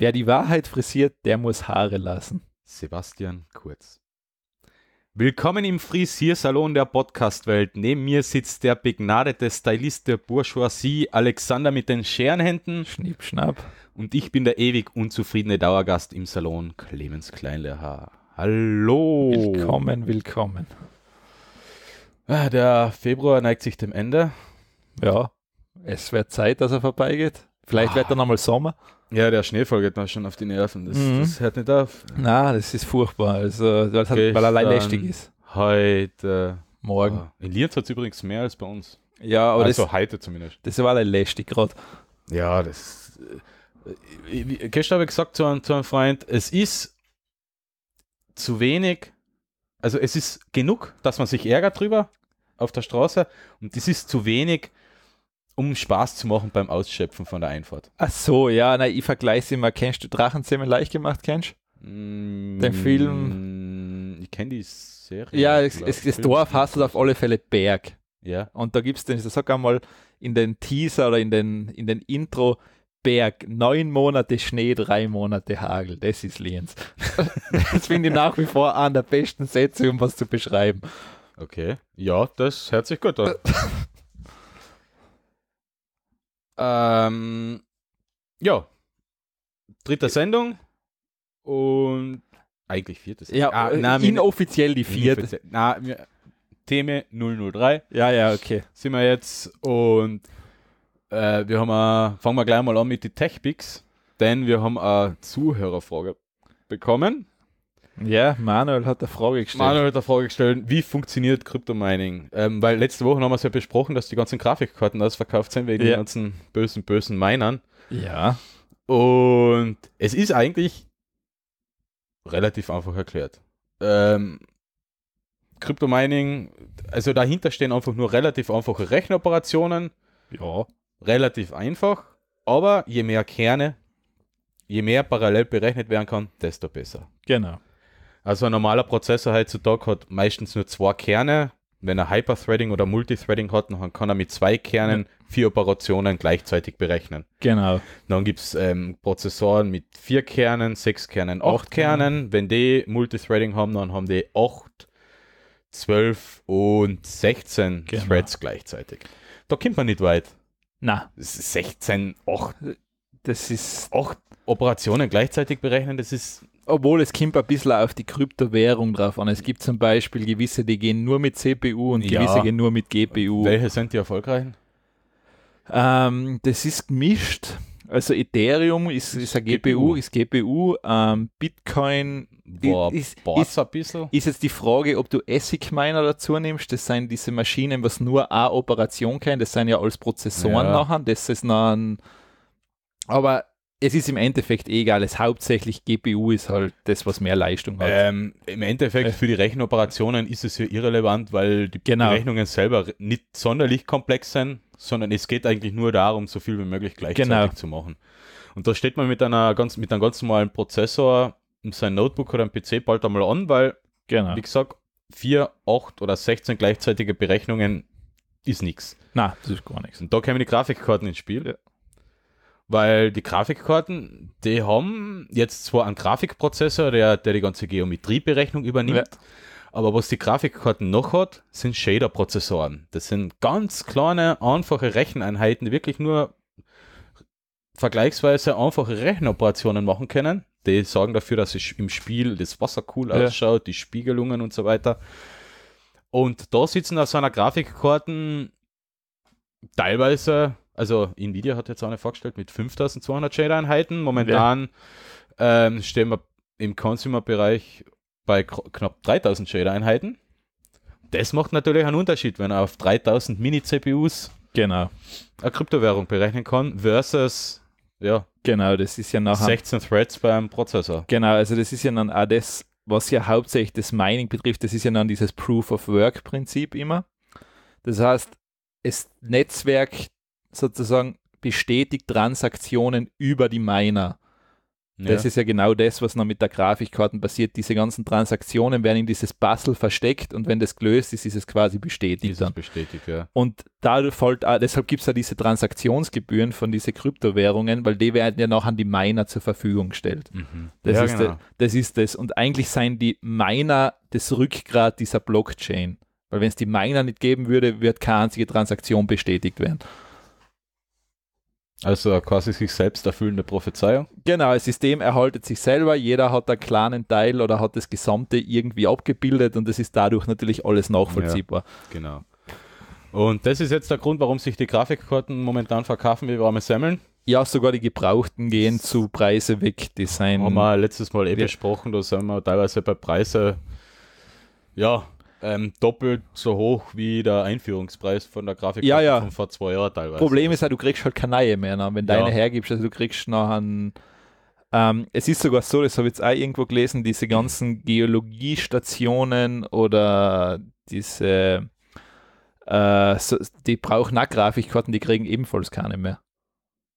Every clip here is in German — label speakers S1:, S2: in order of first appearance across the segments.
S1: Wer die Wahrheit frisiert,
S2: der muss Haare lassen. Sebastian Kurz. Willkommen im Frisiersalon der Podcastwelt. Neben mir sitzt der begnadete Stylist der Bourgeoisie, Alexander mit den Scherenhänden. Schnippschnapp. Und ich bin der ewig unzufriedene Dauergast im Salon, Clemens Kleinleher. Hallo. Willkommen, willkommen. Ah, der Februar neigt sich dem Ende. Ja, es wird Zeit, dass er vorbeigeht. Vielleicht ah. wird er nochmal Sommer. Ja, der Schneefall geht mir schon auf die Nerven. Das, mhm. das
S1: hört nicht auf. Na, das ist furchtbar. Also,
S2: das hat, weil er lästig ist. Heute. Morgen. Oh. In Lienz hat es übrigens mehr als bei uns. Ja, aber also das, heute zumindest. Das war lästig gerade. Ja, das. Äh, gestern habe ich gesagt zu einem, zu einem Freund, es ist zu wenig, also es ist genug, dass man sich ärgert drüber auf der Straße und es ist zu wenig, um Spaß zu machen beim Ausschöpfen von der Einfahrt. Ach so, ja,
S1: na, ich vergleiche
S2: immer. Kennst du Drachenzimmer leicht gemacht, kennst
S1: du? Mm, Den
S2: Film. Ich kenne die Serie. Ja, es, es, das Dorf
S1: hast du auf alle Fälle Berg. Ja. Und da gibt es den, sag einmal, in den Teaser oder in den, in den Intro Berg, neun Monate Schnee, drei Monate Hagel. Das ist
S2: Lienz. das finde ich nach wie vor an der besten Sätze, um was zu beschreiben. Okay. Ja, das hört sich gut an. Ähm, ja, dritte äh, Sendung und eigentlich viertes. Ja, ah, äh, nein, ne- inoffiziell die vierte. Inoffiziell, na, wir, Thema 003. Ja, ja, okay. Sind wir jetzt und äh, wir haben, a, äh, fangen wir gleich mal an mit den Tech-Picks, denn wir haben eine Zuhörerfrage bekommen. Ja, Manuel hat eine Frage gestellt. Manuel hat eine Frage gestellt, wie funktioniert Kryptomining? Ähm, weil letzte Woche haben wir es ja besprochen, dass die ganzen Grafikkarten ausverkauft sind wegen ja. den ganzen bösen, bösen Minern. Ja. Und es ist eigentlich relativ einfach erklärt. Ähm, Kryptomining, also dahinter stehen einfach nur relativ einfache Rechenoperationen. Ja. Relativ einfach. Aber je mehr Kerne, je mehr parallel berechnet werden kann, desto besser. Genau. Also ein normaler Prozessor heutzutage hat meistens nur zwei Kerne. Wenn er Hyperthreading oder Multithreading hat, dann kann er mit zwei Kernen vier Operationen gleichzeitig berechnen. Genau. Dann gibt es ähm, Prozessoren mit vier Kernen, sechs Kernen, acht, acht Kernen. Kernen. Wenn die Multithreading haben, dann haben die acht, zwölf und 16 genau. Threads gleichzeitig. Da kommt man nicht weit. Na. 16, 8. Das ist. 8 Operationen gleichzeitig berechnen, das
S1: ist obwohl es kommt ein bisschen auf die Kryptowährung drauf an. Es gibt zum Beispiel gewisse, die gehen nur mit CPU und ja. gewisse gehen nur mit GPU. Welche sind die erfolgreichen? Ähm, das ist gemischt. Also Ethereum ist, ist ein GPU, GPU. ist GPU, ähm, Bitcoin Boah, ist, ist, ist, jetzt die Frage, ob du ASIC Miner dazu nimmst. Das sind diese Maschinen, was nur eine Operation kann. Das sind ja alles Prozessoren ja. nachher. Das ist noch ein, aber es ist im Endeffekt eh egal, es ist hauptsächlich GPU
S2: ist halt das, was mehr Leistung hat. Ähm, Im Endeffekt äh. für die Rechenoperationen ist es ja irrelevant, weil die genau. Rechnungen selber nicht sonderlich komplex sind, sondern es geht eigentlich nur darum, so viel wie möglich gleichzeitig genau. zu machen. Und da steht man mit einer ganz, mit einem ganz normalen Prozessor sein Notebook oder ein PC bald einmal an, weil, genau. wie gesagt, 4, 8 oder 16 gleichzeitige Berechnungen ist nichts. Na, das ist gar nichts. Und da kämen die Grafikkarten ins Spiel. Ja weil die Grafikkarten, die haben jetzt zwar einen Grafikprozessor, der, der die ganze Geometrieberechnung übernimmt, ja. aber was die Grafikkarten noch hat, sind Shader-Prozessoren. Das sind ganz kleine, einfache Recheneinheiten, die wirklich nur vergleichsweise einfache Rechenoperationen machen können. Die sorgen dafür, dass im Spiel das Wasser cool ausschaut, ja. die Spiegelungen und so weiter. Und da sitzen auf so einer Grafikkarten teilweise also Nvidia hat jetzt auch eine vorgestellt mit 5200 Shader-Einheiten. Momentan ja. ähm, stehen wir im Consumer-Bereich bei knapp 3000 Shader-Einheiten. Das macht natürlich einen Unterschied, wenn er auf 3000 Mini-CPUs genau. eine Kryptowährung berechnen kann versus ja. Genau, das ist ja nachher 16 Threads beim Prozessor. Genau,
S1: also das ist ja dann auch das, was ja hauptsächlich das Mining betrifft, das ist ja dann dieses Proof of Work Prinzip immer. Das heißt, das Netzwerk sozusagen bestätigt Transaktionen über die Miner. Ja. Das ist ja genau das, was noch mit der Grafikkarten passiert. Diese ganzen Transaktionen werden in dieses Puzzle versteckt und wenn das gelöst ist, ist es quasi bestätigt. Dieses dann. bestätigt, ja. Und da folgt deshalb gibt es ja diese Transaktionsgebühren von diesen Kryptowährungen, weil die werden ja noch an die Miner zur Verfügung gestellt. Mhm. Das, ja, ist genau. das, das ist das. Und eigentlich seien die Miner das Rückgrat dieser Blockchain. Weil wenn es die Miner nicht geben würde, wird keine einzige Transaktion bestätigt werden.
S2: Also quasi sich selbst erfüllende Prophezeiung.
S1: Genau, das System erhaltet sich selber, jeder hat einen kleinen Teil oder hat das Gesamte irgendwie abgebildet und es ist dadurch natürlich alles nachvollziehbar.
S2: Ja, genau. Und das ist jetzt der Grund, warum sich die Grafikkarten momentan verkaufen wie warme Semmeln. Ja, sogar die Gebrauchten gehen zu Preise weg. Design. haben wir letztes Mal eh besprochen, da sind wir teilweise bei Preise, ja, ähm, doppelt so hoch wie der Einführungspreis von der Grafik ja, ja. von vor zwei Jahren teilweise. Problem ist ja, halt, du kriegst halt
S1: keine neue mehr, ne? wenn deine ja. hergibst, also du kriegst noch einen ähm, es ist sogar so, das habe ich jetzt auch irgendwo gelesen, diese ganzen Geologiestationen oder diese, äh, so, die brauchen auch Grafikkarten, die kriegen ebenfalls keine mehr.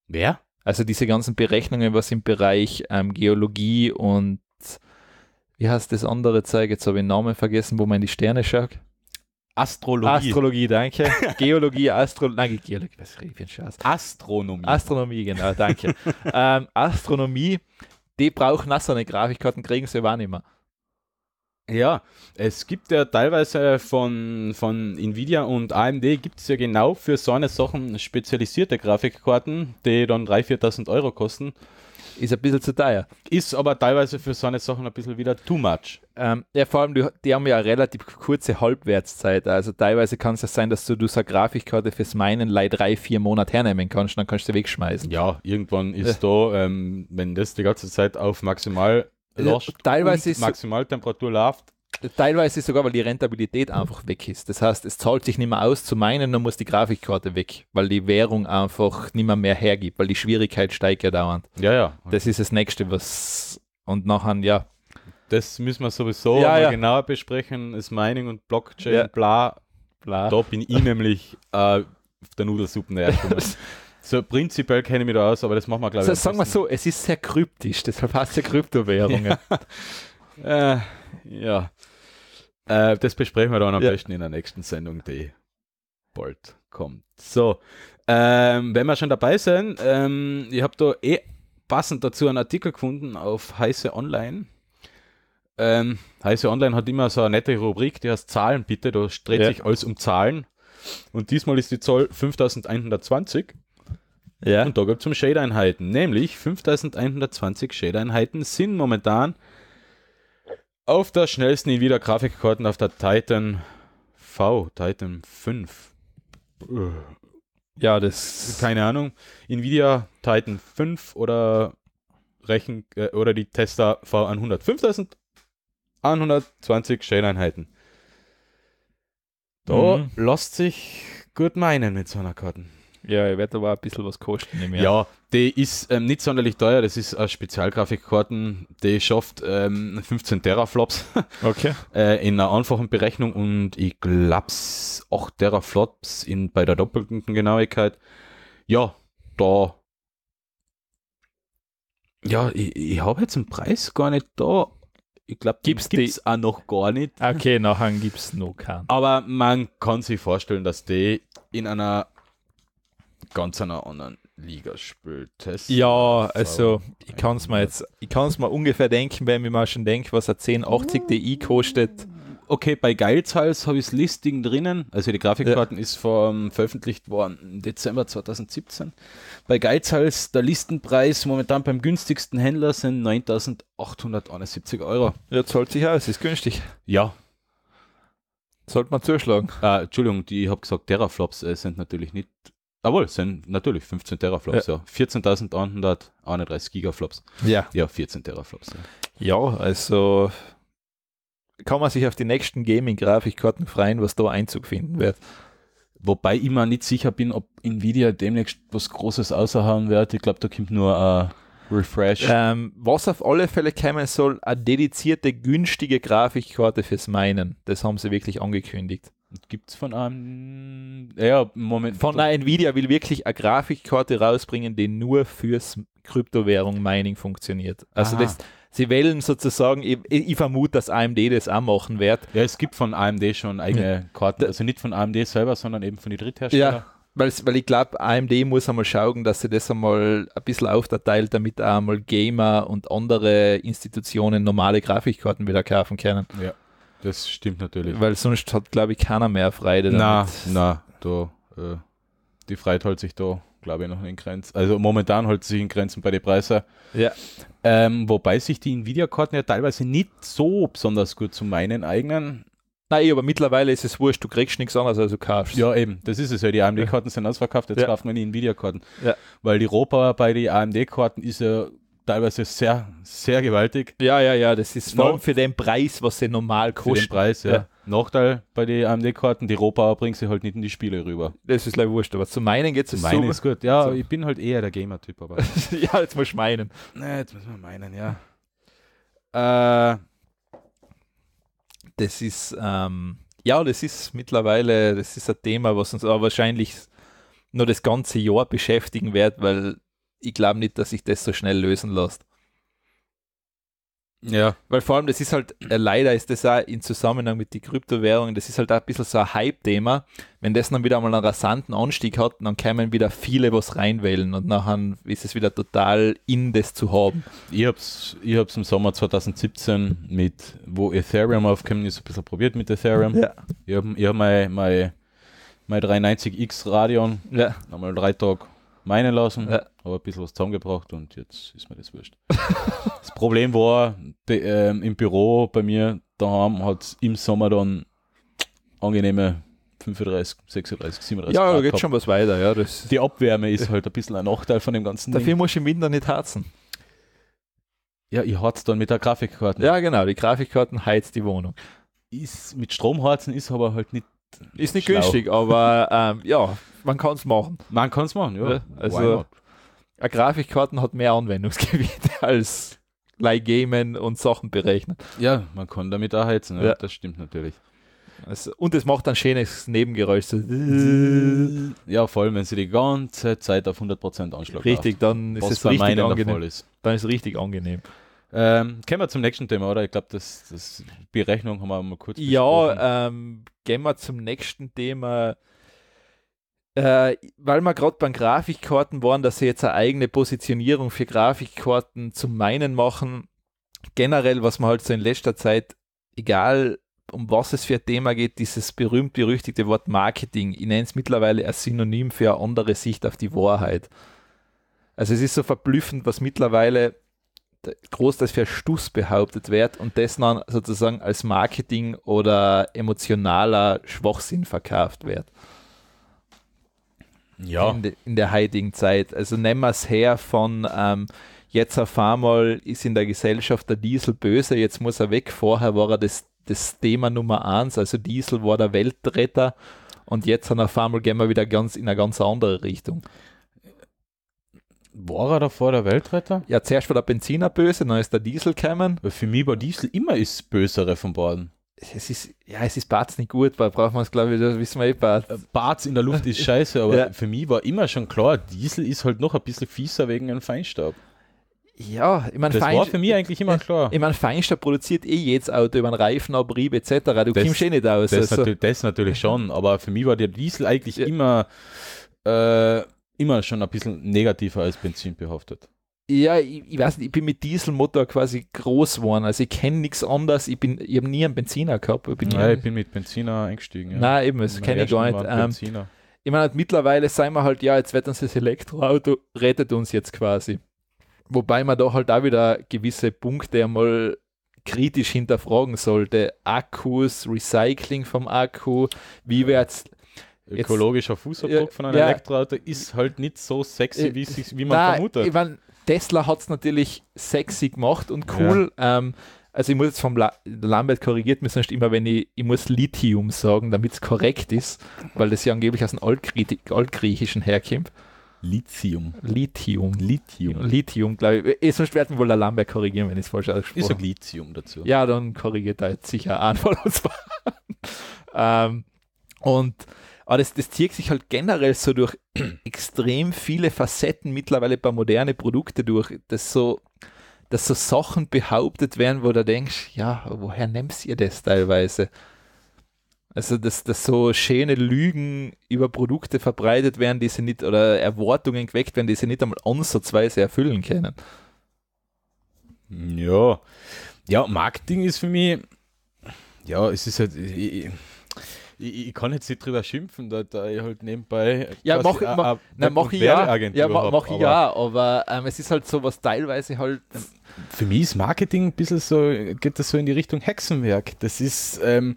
S1: Wer? Also diese ganzen Berechnungen, was im Bereich ähm, Geologie und wie heißt das andere Zeug? Jetzt habe ich den Namen vergessen, wo man in die Sterne schaut. Astrologie. Astrologie, danke. Geologie, Astrologie, nein, Geologie, was rede ich für einen Scheiß? Astronomie. Astronomie, genau, danke. ähm, Astronomie, die brauchen auch so eine Grafikkarten, kriegen sie aber auch nicht mehr.
S2: Ja, es gibt ja teilweise von, von Nvidia und AMD gibt es ja genau für so eine Sachen spezialisierte Grafikkarten, die dann 3.000, 4.000 Euro kosten. Ist ein bisschen zu teuer. Ist aber teilweise für so eine Sachen ein bisschen wieder too much. Ähm, ja, vor allem, die, die haben ja eine relativ kurze Halbwertszeit.
S1: Also teilweise kann es ja sein, dass du, du so eine Grafikkarte fürs Meinen Lei drei, vier Monate hernehmen kannst, dann
S2: kannst du sie wegschmeißen. Ja, irgendwann ist äh. da, ähm, wenn das die ganze Zeit auf maximal ja, äh, läuft, teilweise ist
S1: Maximaltemperatur läuft, Teilweise sogar, weil die Rentabilität einfach weg ist. Das heißt, es zahlt sich nicht mehr aus zu meinen, dann muss die Grafikkarte weg, weil die Währung einfach nicht mehr, mehr hergibt, weil die Schwierigkeit steigt ja dauernd. Ja, ja. Das ist das Nächste, was. Und nachher,
S2: ja. Das müssen wir sowieso ja, ja. genauer besprechen. Das Mining und Blockchain, ja. bla, bla. Da bin ich nämlich äh, auf der Nudelsuppen So prinzipiell kenne ich mich da aus, aber das machen wir, glaube ich. Also,
S1: sagen wir so, es ist sehr kryptisch, deshalb hast du Kryptowährungen.
S2: ja. Äh, ja. Äh, das besprechen wir dann am ja. besten in der nächsten Sendung, die bald kommt. So, ähm, wenn wir schon dabei sind, ähm, ich habe da eh passend dazu einen Artikel gefunden auf Heiße Online. Ähm, Heiße Online hat immer so eine nette Rubrik, die heißt Zahlen bitte, da dreht ja. sich alles um Zahlen. Und diesmal ist die Zahl 5120. Ja. Und da gibt es um Shade-Einheiten, nämlich 5120 Shade-Einheiten sind momentan auf der schnellsten ihn wieder Grafikkarten auf der Titan V, Titan 5. Ja, das. Keine Ahnung. Nvidia Titan 5 oder Rechen äh, oder die Tester V100. 5120 Shade-Einheiten. Da mhm. lässt sich gut meinen mit so einer Karten. Ja, ich werde aber ein bisschen was kosten im Jahr. Ja, die ist ähm, nicht sonderlich teuer. Das ist eine Spezialgrafikkarte, die schafft ähm, 15 Teraflops okay. äh, in einer einfachen Berechnung und ich glaube 8 Teraflops in, bei der doppelten Genauigkeit. Ja, da. Ja, ich, ich habe jetzt einen Preis gar nicht da, ich glaube, gibt's, gibt's die? auch noch gar nicht. Okay, nachher gibt es noch keinen. Aber man kann sich vorstellen, dass die in einer ganz einer anderen Liga spielt. Das
S1: ja, also ich kann es mir jetzt, ich kann es mir ungefähr denken,
S2: wenn ich mir schon denke, was er 1080 Ti kostet. Okay, bei Geilzals habe ich das Listing drinnen, also die Grafikkarten ja. ist vom, veröffentlicht worden im Dezember 2017. Bei Geizhals, der Listenpreis momentan beim günstigsten Händler sind 9.871 Euro. Ja, zahlt sich aus, ist günstig. Ja, sollte man zuschlagen. Ah, Entschuldigung, die, ich habe gesagt, Terraflops äh, sind natürlich nicht Jawohl, sind natürlich 15 Teraflops, ja. ja. 14.131 Gigaflops. Ja. Ja, 14 Teraflops.
S1: Ja. ja, also kann man sich auf die nächsten Gaming-Grafikkarten freuen, was da
S2: Einzug finden wird. Wobei ich mir nicht sicher bin, ob Nvidia demnächst was Großes außerhauen wird. Ich glaube, da kommt nur ein äh, Refresh. Ähm,
S1: was auf alle Fälle
S2: kommen soll,
S1: eine dedizierte, günstige Grafikkarte fürs Meinen. Das haben sie wirklich angekündigt.
S2: Gibt es von einem.
S1: Ja, Moment. Von der Nvidia will wirklich eine Grafikkarte rausbringen, die nur fürs Kryptowährung Mining funktioniert. Also das, sie wählen sozusagen, ich, ich, vermute, dass AMD das auch machen wird. Ja, es gibt von AMD schon eigene ja. Karten. Also nicht von AMD selber, sondern eben von den Drittherstellern. Ja. Weil, weil ich glaube, AMD muss einmal schauen, dass sie das einmal ein bisschen aufterteilt, damit einmal Gamer und andere Institutionen normale Grafikkarten wieder kaufen können. Ja. Das stimmt natürlich. Weil sonst hat, glaube ich, keiner
S2: mehr Freude Na, na, da, äh, die Freiheit hält sich da, glaube ich, noch in Grenzen. Also momentan hält sich in Grenzen bei den Preisen. Ja. Ähm, wobei sich die Nvidia-Karten ja teilweise nicht so besonders gut zu meinen eigenen. Nein, aber mittlerweile ist es wurscht, du kriegst nichts anderes, als du kaufst. Ja, eben, das ist es ja. Die AMD-Karten sind ausverkauft, jetzt ja. kauft man die Nvidia-Karten. Ja. Weil die Rohbauer bei den AMD-Karten ist ja teilweise sehr, sehr gewaltig. Ja, ja, ja, das ist vor allem für den Preis, was sie normal kosten. Für den Preis, ja. ja. Nachteil bei den AMD-Karten, die Rohbauer bringen sie halt nicht in die Spiele rüber. Das ist leider wurscht, aber zu meinen geht es super. Meinen ist gut, ja, so. ich bin halt eher der Gamer-Typ, aber. ja, jetzt muss ich meinen. Nee, jetzt muss man meinen, ja.
S1: Äh, das ist, ähm, ja, das ist mittlerweile, das ist ein Thema, was uns aber wahrscheinlich nur das ganze Jahr beschäftigen wird, weil ich glaube nicht, dass sich das so schnell lösen lässt. Ja. Weil vor allem, das ist halt, äh, leider ist das auch in Zusammenhang mit den Kryptowährungen, das ist halt auch ein bisschen so ein Hype-Thema. Wenn das dann wieder mal einen rasanten Anstieg hat, dann kämen wieder viele was reinwählen
S2: und nachher ist es wieder total in das zu haben. Ich hab's, ich hab's im Sommer 2017 mit, wo Ethereum aufkam, ist ein bisschen probiert mit Ethereum. Ja. Ich habe ich hab mein, mein, mein 390X Radion ja. nochmal drei Tage meinen lassen, ja. habe ein bisschen was zusammengebracht und jetzt ist mir das wurscht. das Problem war, die, ähm, im Büro bei mir daheim hat es im Sommer dann angenehme 35, 36, 37 Ja, da geht gehabt. schon was weiter. Ja, das die Abwärme ist halt ein bisschen ein Nachteil von dem ganzen Dafür Ding.
S1: muss ich im Winter nicht harzen.
S2: Ja, ich harze dann mit der Grafikkarte. Ja, genau, die Grafikkarten heizt die Wohnung. Ist, mit Strom harzen ist aber halt nicht
S1: Ist nicht schlau. günstig, aber ähm, ja, man kann es machen. Man kann es machen, ja. Also, eine Grafikkarten hat mehr Anwendungsgebiete als Leihgamen und Sachen
S2: berechnen. Ja, man kann damit auch heizen, ja. Ja. das stimmt natürlich. Also, und es macht ein schönes Nebengeräusch. So. Ja, vor allem, wenn sie die ganze Zeit auf 100% Anschlag Richtig, dann ist es richtig angenehm. Ist. Dann ist es richtig angenehm. Ähm, kommen wir zum nächsten Thema, oder? Ich glaube, das, das Berechnung haben wir mal kurz Ja,
S1: ähm, gehen wir zum nächsten Thema äh, weil wir gerade beim Grafikkarten waren, dass sie jetzt eine eigene Positionierung für Grafikkarten zum meinen machen. Generell, was man halt so in letzter Zeit, egal um was es für ein Thema geht, dieses berühmt-berüchtigte Wort Marketing, ich nenne es mittlerweile als Synonym für eine andere Sicht auf die Wahrheit. Also es ist so verblüffend, was mittlerweile großteils für Stuss behauptet wird und das dann sozusagen als Marketing oder emotionaler Schwachsinn verkauft wird ja. in, de, in, der heutigen Zeit. Also nehmen wir es her von ähm, jetzt auf einmal ist in der Gesellschaft der Diesel böse, jetzt muss er weg. Vorher war er das, das Thema Nummer eins, also Diesel war der Weltretter und jetzt an auf einmal gehen wir wieder ganz in eine ganz andere Richtung. War er davor der Weltretter? Ja, zuerst war der Benziner böse, dann ist der Diesel gekommen. Für
S2: mich war Diesel immer das Bösere von beiden es ist, ja, es ist Barts nicht gut, weil braucht man es, glaube ich, das wissen wir eh Barts. Äh, Barts in der Luft ist scheiße, aber ja. für mich war immer schon klar, Diesel ist halt noch ein bisschen fieser wegen einem Feinstaub. Ja, ich meine, das war für mich eigentlich immer klar. Ich meine, Feinstaub produziert eh jedes Auto über einen Reifenabrieb etc. Du das, kommst eh nicht aus. Das, also. das natürlich schon, aber für mich war der Diesel eigentlich ja. immer, äh, immer schon ein bisschen negativer als Benzin behaftet ja, ich, ich, weiß nicht, ich bin mit Dieselmotor quasi groß geworden.
S1: Also ich kenne nichts anderes. Ich, ich habe nie einen Benziner gehabt. Ich bin Nein, ich bin mit Benziner eingestiegen. Ja. Nein, eben, das kenne ich gar nicht. Ähm, Benziner. ich meine, halt, mittlerweile sagen wir halt, ja, jetzt wird uns das Elektroauto, rettet uns jetzt quasi. Wobei man da halt auch wieder gewisse Punkte einmal kritisch hinterfragen sollte. Akkus, Recycling vom Akku, wie wird's ökologischer Fußabdruck jetzt, von einem ja,
S2: Elektroauto ist halt nicht so sexy, äh, wie, sich, wie man nein, vermutet. Ich mein,
S1: Tesla hat es natürlich sexy gemacht und cool. Ja. Ähm, also ich muss jetzt vom La Lambert korrigiert mir sonst immer, wenn ich, ich muss Lithium sagen, damit es korrekt ist, weil das ja angeblich aus dem Altgrie Altgriechischen herkommt. Lithium. Lithium. Lithium. Lithium, glaube ich. Sonst werden wohl der Lambert korrigieren, wenn ich es falsch ausspreche. Ich sage Lithium dazu. Ja, dann korrigiert er jetzt sicher an von uns. ähm, und aber das, das zieht sich halt generell so durch extrem viele Facetten mittlerweile bei modernen Produkten durch, dass so, dass so Sachen behauptet werden, wo du denkst, ja, woher nimmst ihr das teilweise? Also, dass, dass so schöne Lügen über Produkte verbreitet werden, die sie nicht, oder Erwartungen geweckt werden, die sie
S2: nicht einmal ansatzweise erfüllen können. Ja. Ja, Marketing ist für mich, ja, es ist halt, ich, ich, ich, kann jetzt nicht drüber schimpfen, da, da ich halt nebenbei. Ja, mach, ich, ma, nein, mach ich ja. Ja, ma, mach ich ja,
S1: aber ähm, es ist halt so was teilweise halt.
S2: Für mich ist Marketing ein bisschen so, geht das so in die Richtung Hexenwerk. Das ist. Ähm,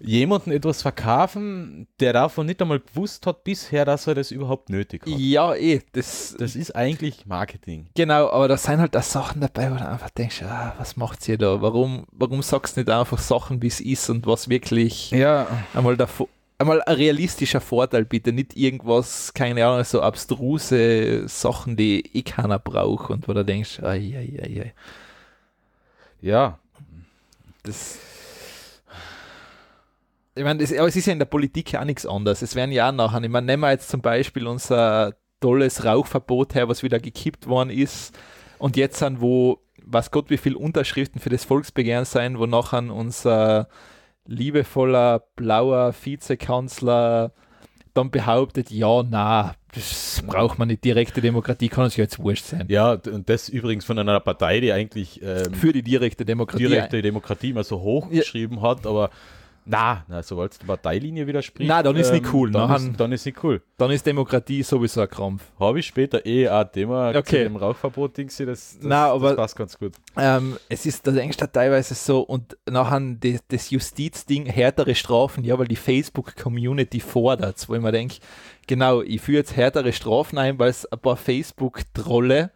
S2: jemanden etwas verkaufen, der davon nicht einmal gewusst hat bisher, dass er das überhaupt nötig hat. Ja, eh. Das, das ist eigentlich Marketing. Genau,
S1: aber da sind halt da Sachen dabei, wo du einfach denkst, ah, was macht ihr da? Warum, warum sagst du nicht einfach Sachen, wie es ist und was wirklich ja. einmal davor einmal ein realistischer Vorteil bitte, nicht irgendwas, keine Ahnung, so abstruse Sachen, die eh keiner braucht und wo du denkst, ai, ai, ai, ai. ja, das ich meine, es, es ist ja in der Politik ja auch nichts anderes. Es werden ja auch nachher, ich meine, nehmen wir jetzt zum Beispiel unser tolles Rauchverbot her, was wieder gekippt worden ist. Und jetzt sind wo, was Gott, wie viele Unterschriften für das Volksbegehren sein, wo nachher unser liebevoller blauer Vizekanzler dann behauptet, ja, na, das braucht man nicht direkte Demokratie,
S2: kann es ja jetzt wurscht sein. Ja, und das übrigens von einer Partei, die eigentlich ähm, für die direkte Demokratie direkte Demokratie mal so hochgeschrieben ja. hat, aber na, na sobald es die Parteilinie widerspricht. Na, dann ist ähm, nicht cool. Dann, dann, ist, dann ist nicht cool. Dann ist Demokratie sowieso ein Krampf. Habe ich später eh ein Thema okay. dem Rauchverbot-Ding das, das, das passt ganz gut.
S1: Ähm, es ist das Engstadt teilweise so und nachher die, das Justizding, härtere Strafen, ja, weil die Facebook-Community fordert, wo ich mir denke, genau, ich führe jetzt härtere Strafen ein, weil es ein paar Facebook-Trolle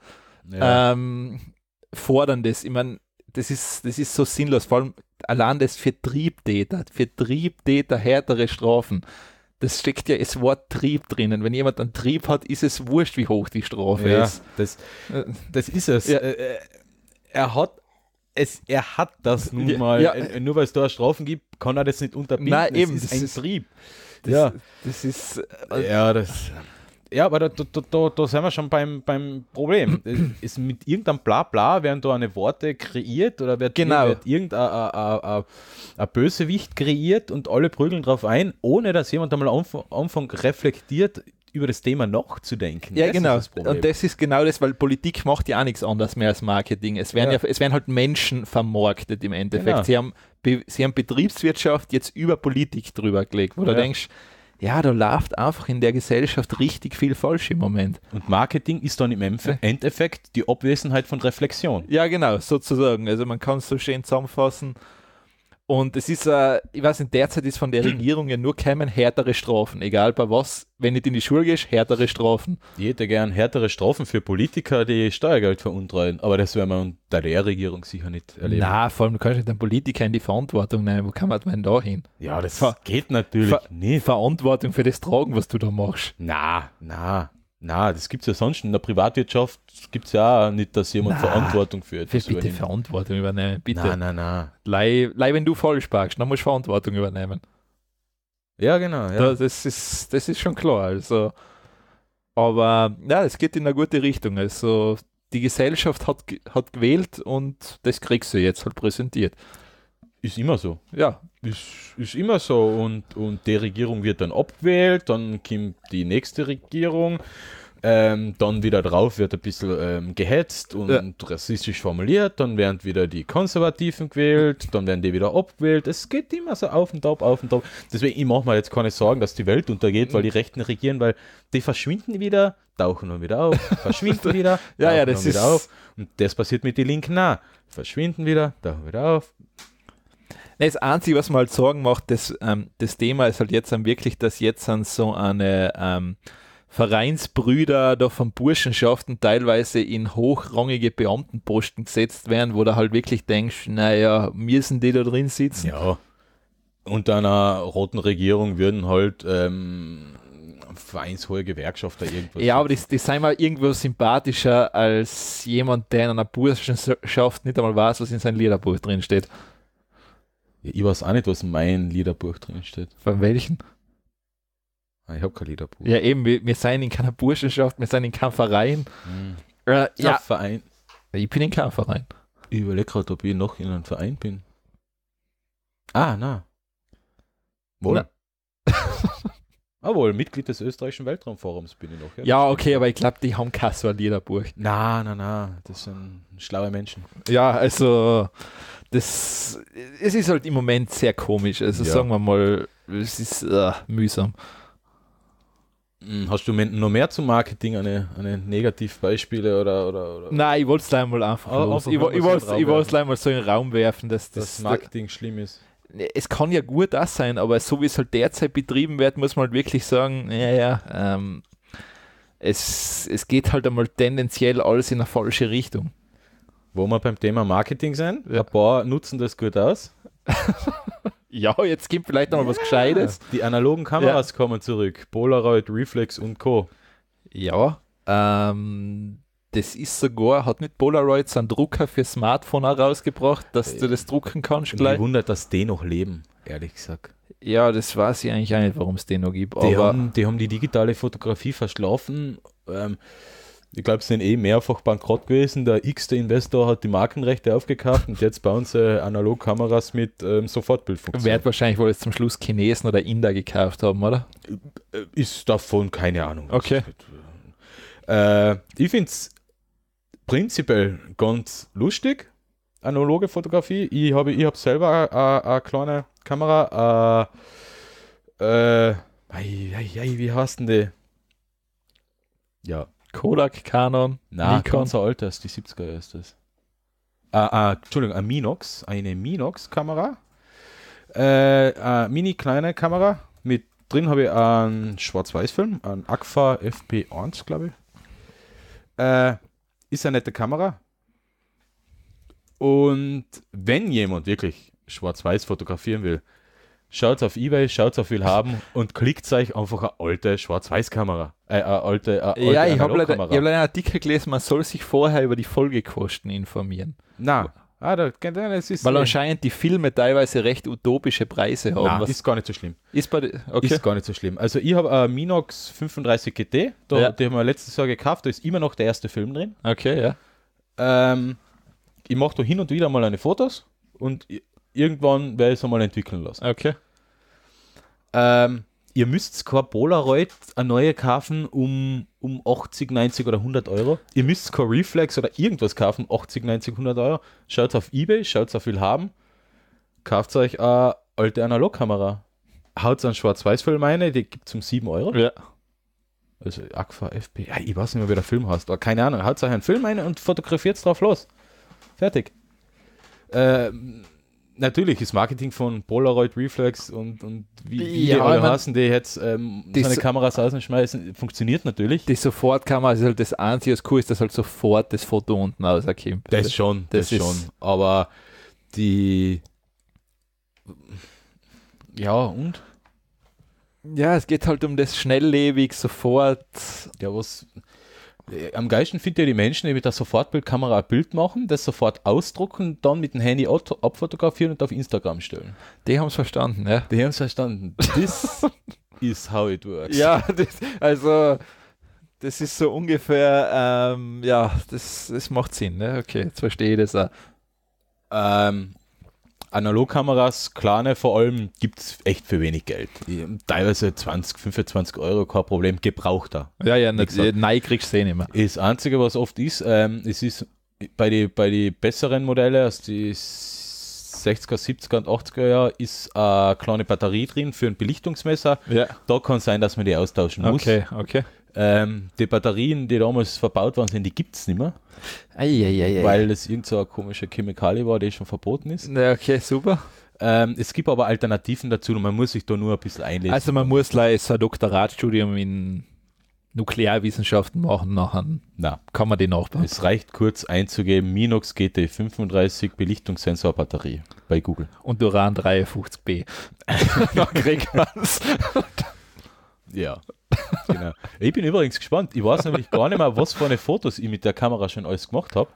S1: ja. ähm, fordern das. Ich meine, das ist, das ist so sinnlos. Vor allem allein das für Triebtäter, für Triebtäter härtere Strafen. Das steckt ja das Wort Trieb drinnen. Wenn jemand einen Trieb hat, ist es wurscht, wie hoch die Strafe ja, ist.
S2: Das, das ist es. Ja. Äh, äh, er hat es, er hat das nun mal. Ja, äh, Nur weil es da Strafen gibt, kann er das nicht unterbinden. Nein, eben. Das ist ein ist, Trieb. Das, ja. das ist. Äh, ja, das ja, aber da, da, da, da sind wir schon beim, beim Problem. ist mit irgendeinem Blabla werden da eine Worte kreiert oder wird, genau. wird irgendein äh, äh, äh, Bösewicht kreiert und alle prügeln drauf ein, ohne dass jemand einmal am Anfang reflektiert, über das Thema nachzudenken. Ja, das genau. Das und
S1: das ist genau das, weil Politik macht ja auch nichts anderes mehr als Marketing. Es werden, ja. ja es werden halt Menschen vermarktet im Endeffekt. Genau. Sie, haben, sie haben Betriebswirtschaft jetzt über Politik drüber gelegt, wo ja. du denkst, ja, da läuft einfach in der Gesellschaft richtig viel falsch im Moment. Und Marketing ist dann im Endeffekt die Abwesenheit von Reflexion. Ja, genau, sozusagen. Also man kann es so schön zusammenfassen, und es ist, äh, ich weiß nicht, derzeit ist von der Regierung ja nur kämen
S2: härtere Strafen, egal bei was. Wenn du in die Schule gehst, härtere Strafen. Ich hätte gern härtere Strafen für Politiker, die Steuergeld veruntreuen. Aber das werden wir unter der Regierung sicher nicht erleben. Na,
S1: vor allem, du kannst nicht den Politiker in die Verantwortung nehmen. Wo kann man denn da hin? Ja,
S2: das Ver geht natürlich Ver nicht.
S1: Verantwortung für das Tragen, was du da machst.
S2: Na, na. Na, das gibt es ja sonst in der Privatwirtschaft, gibt es ja auch nicht, dass jemand na, Verantwortung für etwas bitte übernimmt. Verantwortung übernehmen, bitte. Nein,
S1: nein, nein. Lei, lei, wenn du falsch parkst, dann musst du Verantwortung übernehmen. Ja, genau. Ja. Da, das, ist, das ist schon klar. Also, aber ja, es geht in eine gute Richtung. Also die Gesellschaft hat, hat gewählt und das kriegst du jetzt halt
S2: präsentiert. Ist immer so, ja. Ist, ist immer so. Und, und die Regierung wird dann abgewählt, dann kommt die nächste Regierung. Ähm, dann wieder drauf wird ein bisschen ähm, gehetzt und ja. rassistisch formuliert, dann werden wieder die Konservativen gewählt, dann werden die wieder abgewählt. Es geht immer so auf und ab, auf und ab. Deswegen, ich mache mir jetzt keine Sorgen, dass die Welt untergeht, weil die Rechten regieren, weil die verschwinden wieder, tauchen dann wieder auf, verschwinden wieder, ja, ja, das ist... auf. Und das passiert mit den Linken na, Verschwinden wieder, tauchen
S1: wieder auf, das Einzige, was mir halt Sorgen macht, das, ähm, das Thema ist halt jetzt wirklich, dass jetzt an so eine ähm, Vereinsbrüder da von Burschenschaften teilweise in hochrangige Beamtenposten gesetzt werden, wo du halt wirklich denkst,
S2: naja, müssen die da drin sitzen? Ja. Unter einer roten Regierung würden halt ähm, vereinshohe Gewerkschafter irgendwas.
S1: Ja, aber die, die sind mal irgendwo sympathischer als jemand, der in einer Burschenschaft nicht einmal weiß, was in seinem Liederbuch drin
S2: steht. Ja, ich weiß auch nicht, was mein Liederbuch drin steht. Von welchen? Ah, ich habe kein Liederbuch. Ja,
S1: eben, wir, wir sind in keiner Burschenschaft, wir seien in keinem Verein.
S2: Hm. Äh, ja. Verein. Ich bin in keinem Verein. Ich überlege gerade, ob ich noch in einem Verein bin. Ah, na. Wohl. Na. Ah, wohl, Mitglied des österreichischen Weltraumforums bin ich noch. Ja, ja
S1: okay, aber ich glaube, die haben Kasso an jeder Burg.
S2: Na, na, na, das sind schlaue Menschen.
S1: Ja, also das es ist halt im Moment sehr komisch. Also ja. sagen wir mal, es ist äh, mühsam.
S2: Hm, hast du noch mehr zum Marketing, eine, eine Negativbeispiele oder, oder, oder?
S1: Nein, ich wollte es einmal einfach oh, los. Einfach ich, ich wollte
S2: es einmal so in den Raum
S1: werfen, dass das, das Marketing da, schlimm ist es kann ja gut das sein, aber so wie es halt derzeit betrieben wird, muss man halt wirklich sagen, ja, ja, ähm, es, es geht halt einmal
S2: tendenziell alles in eine falsche Richtung. Wo wir beim Thema Marketing sind, ja. ein paar nutzen das gut aus. ja, jetzt gibt vielleicht noch mal ja. was Gescheites. Die analogen Kameras ja. kommen zurück. Polaroid, Reflex und Co. Ja, ähm,
S1: das ist sogar, hat nicht Polaroid seinen Drucker für Smartphone rausgebracht, dass du äh,
S2: das drucken kannst gleich. Ich wundert, dass die noch leben, ehrlich gesagt. Ja, das weiß ich eigentlich auch nicht, warum es den noch gibt. Die, haben, die haben die digitale Fotografie verschlafen. Ähm, ich glaube, sie sind eh mehrfach bankrott gewesen. Der x-te Investor hat die Markenrechte aufgekauft und jetzt bauen sie Analogkameras mit ähm, Sofortbildfunktion. Wird wahrscheinlich wohl jetzt zum Schluss Chinesen oder Inder gekauft haben, oder? Äh, äh, ist davon keine Ahnung. Okay. Äh, ich finde es prinzipiell ganz lustig, analoge Fotografie. Ich habe ich hab selber eine kleine Kamera. Äh, äh, wie heißt denn die? Ja. Kodak, Canon, Nein, Nikon. so alt ist, die 70er ist das. Ah, ah, Entschuldigung, eine Minox, eine Minox-Kamera. Äh, eine mini kleine Kamera. Mit drin habe ich einen Schwarz-Weiß-Film, einen Agfa FP1, glaube ich. Äh, ist eine nette Kamera. Und wenn jemand wirklich schwarz-weiß fotografieren will, schaut auf Ebay, schaut auf will haben und klickt euch einfach eine alte Schwarz-Weiß-Kamera. Äh, alte, alte, ja, ich habe leider, hab leider einen Artikel
S1: gelesen, man soll sich vorher über die
S2: Folgekosten informieren.
S1: Na, Ah, da, das ist Weil anscheinend
S2: die Filme teilweise recht utopische Preise haben. Nein, ist gar nicht so schlimm. Ist, bei, okay. ist gar nicht so schlimm. Also ich habe äh, Minox 35 GT, da, ja. die haben wir letztes Jahr gekauft, da ist immer noch der erste Film drin. Okay, ja. Ähm, ich mache da hin und wieder mal eine Fotos und irgendwann werde ich es einmal entwickeln lassen. Okay. Ähm, ihr müsst kein Polaroid eine neue kaufen um, um 80, 90 oder 100 Euro. Ihr müsst kein Reflex oder irgendwas kaufen, 80, 90, 100 Euro. Schaut auf Ebay, schaut auf viel haben. Kauft euch eine alte Analogkamera. Haut an Schwarz-Weiß-Film eine, die gibt es um 7 Euro. Ja. Also Aqua FP. Ja, ich weiß nicht mehr, wie der Film heißt. Aber keine Ahnung. Haut euch einen Film eine und fotografiert drauf los. Fertig. Ähm, natürlich ist Marketing von Polaroid Reflex und, und wie, wie ja, die alle hassen, die jetzt ähm, die seine so Kameras rausschmeißen, funktioniert natürlich. Die Sofortkamera ist halt das einzige, was
S1: cool ist, dass halt sofort das Foto unten rauskommt. Das schon, das, das schon.
S2: Aber die. Ja, und? Ja, es geht halt um das schnelllebig, sofort. Ja, was. Äh, am geilsten findet ihr die Menschen, die mit der Sofortbildkamera ein Bild machen, das sofort ausdrucken, dann mit dem Handy abfotografieren und auf Instagram stellen. Die haben es verstanden, ja? Die haben es verstanden. This is how it works. Ja,
S1: das, also das ist so ungefähr,
S2: ähm, ja, das, das macht Sinn, ne? Okay, jetzt verstehe ich das auch. Ähm, Analogkameras, kleine vor allem, gibt es echt für wenig Geld. Teilweise 20, 25 Euro, kein Problem, gebrauchter. Ja, ja, ne, nein, kriegst du eh nicht mehr. Das Einzige, was oft ist, ähm, es ist bei den bei die besseren Modellen, also die 60er, 70er und 80er Jahre, ist äh, eine kleine Batterie drin für ein Belichtungsmesser. Ja. Da kann es sein, dass man die austauschen muss. Okay, okay. Ähm, die Batterien, die damals verbaut worden sind, die gibt es nicht mehr. Eieieiei. Weil das irgendeine so eine komische Chemikalie war, die schon verboten ist. Na, okay, super. Ähm, es gibt aber Alternativen dazu und man muss sich da nur ein bisschen einlesen. Also man muss leider ein Doktoratstudium in Nuklearwissenschaften machen nachher. Na, kann man den auch bauen. Es reicht kurz einzugeben, Minox GT35 Belichtungssensorbatterie bei Google. Und Uran 53b. Dann kriegt man es. Ja. Genau. Ich bin übrigens gespannt. Ich weiß nämlich gar nicht mehr, was für eine Fotos ich mit der Kamera schon alles gemacht habe.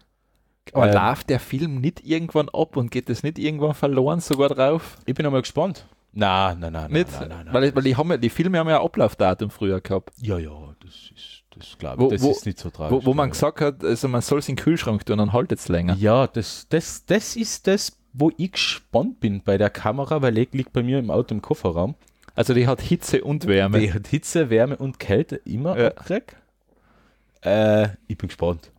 S2: Aber ähm, läuft der Film nicht irgendwann ab und geht das nicht
S1: irgendwann verloren sogar drauf? Ich bin einmal gespannt. Nein, nein, nein. Nicht? Nein, nein, nein, weil, weil die, haben die Filme haben ja Ablaufdatum früher gehabt. Ja, ja, das ist, das glaube ich, das wo, ist nicht so tragisch. Wo, wo man
S2: gesagt hat, also man soll es in den Kühlschrank tun, dann haltet es länger. Ja, das, das, das ist das, wo ich gespannt bin bei der Kamera, weil die liegt bei mir im Auto im Kofferraum. Also die hat Hitze und Wärme. Die hat Hitze, Wärme und Kälte immer ja. abgekriegt. Äh, ich bin gespannt.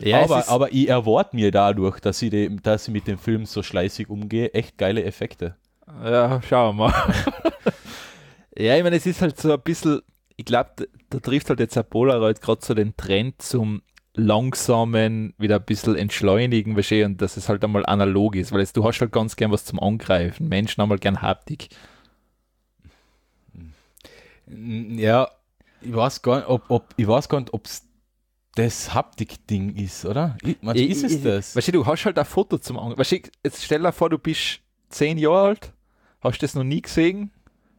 S2: Ja, aber, aber ich erwarte mir dadurch, dass ich, de, dass ich mit dem Film so schleißig umgehe, echt geile Effekte.
S1: Ja, schauen wir mal. ja, ich meine, es ist halt so ein bisschen, ich glaube, da trifft halt jetzt ein Polaroid gerade so den Trend zum langsamen, wieder ein bisschen entschleunigen, verstehe, und dass es halt einmal analog ist, weil jetzt, du hast halt ganz gern was zum Angreifen. Menschen haben halt gern Haptik.
S2: Ja, ich weiß gar nicht, ob, ob, ich weiß gar nicht, ob es das Haptik-Ding ist, oder? Meinst, ist es das? Weißt du, du hast halt ein Foto zum Auge. Weißt
S1: du, jetzt stell dir vor, du bist zehn Jahre alt, hast das noch nie gesehen,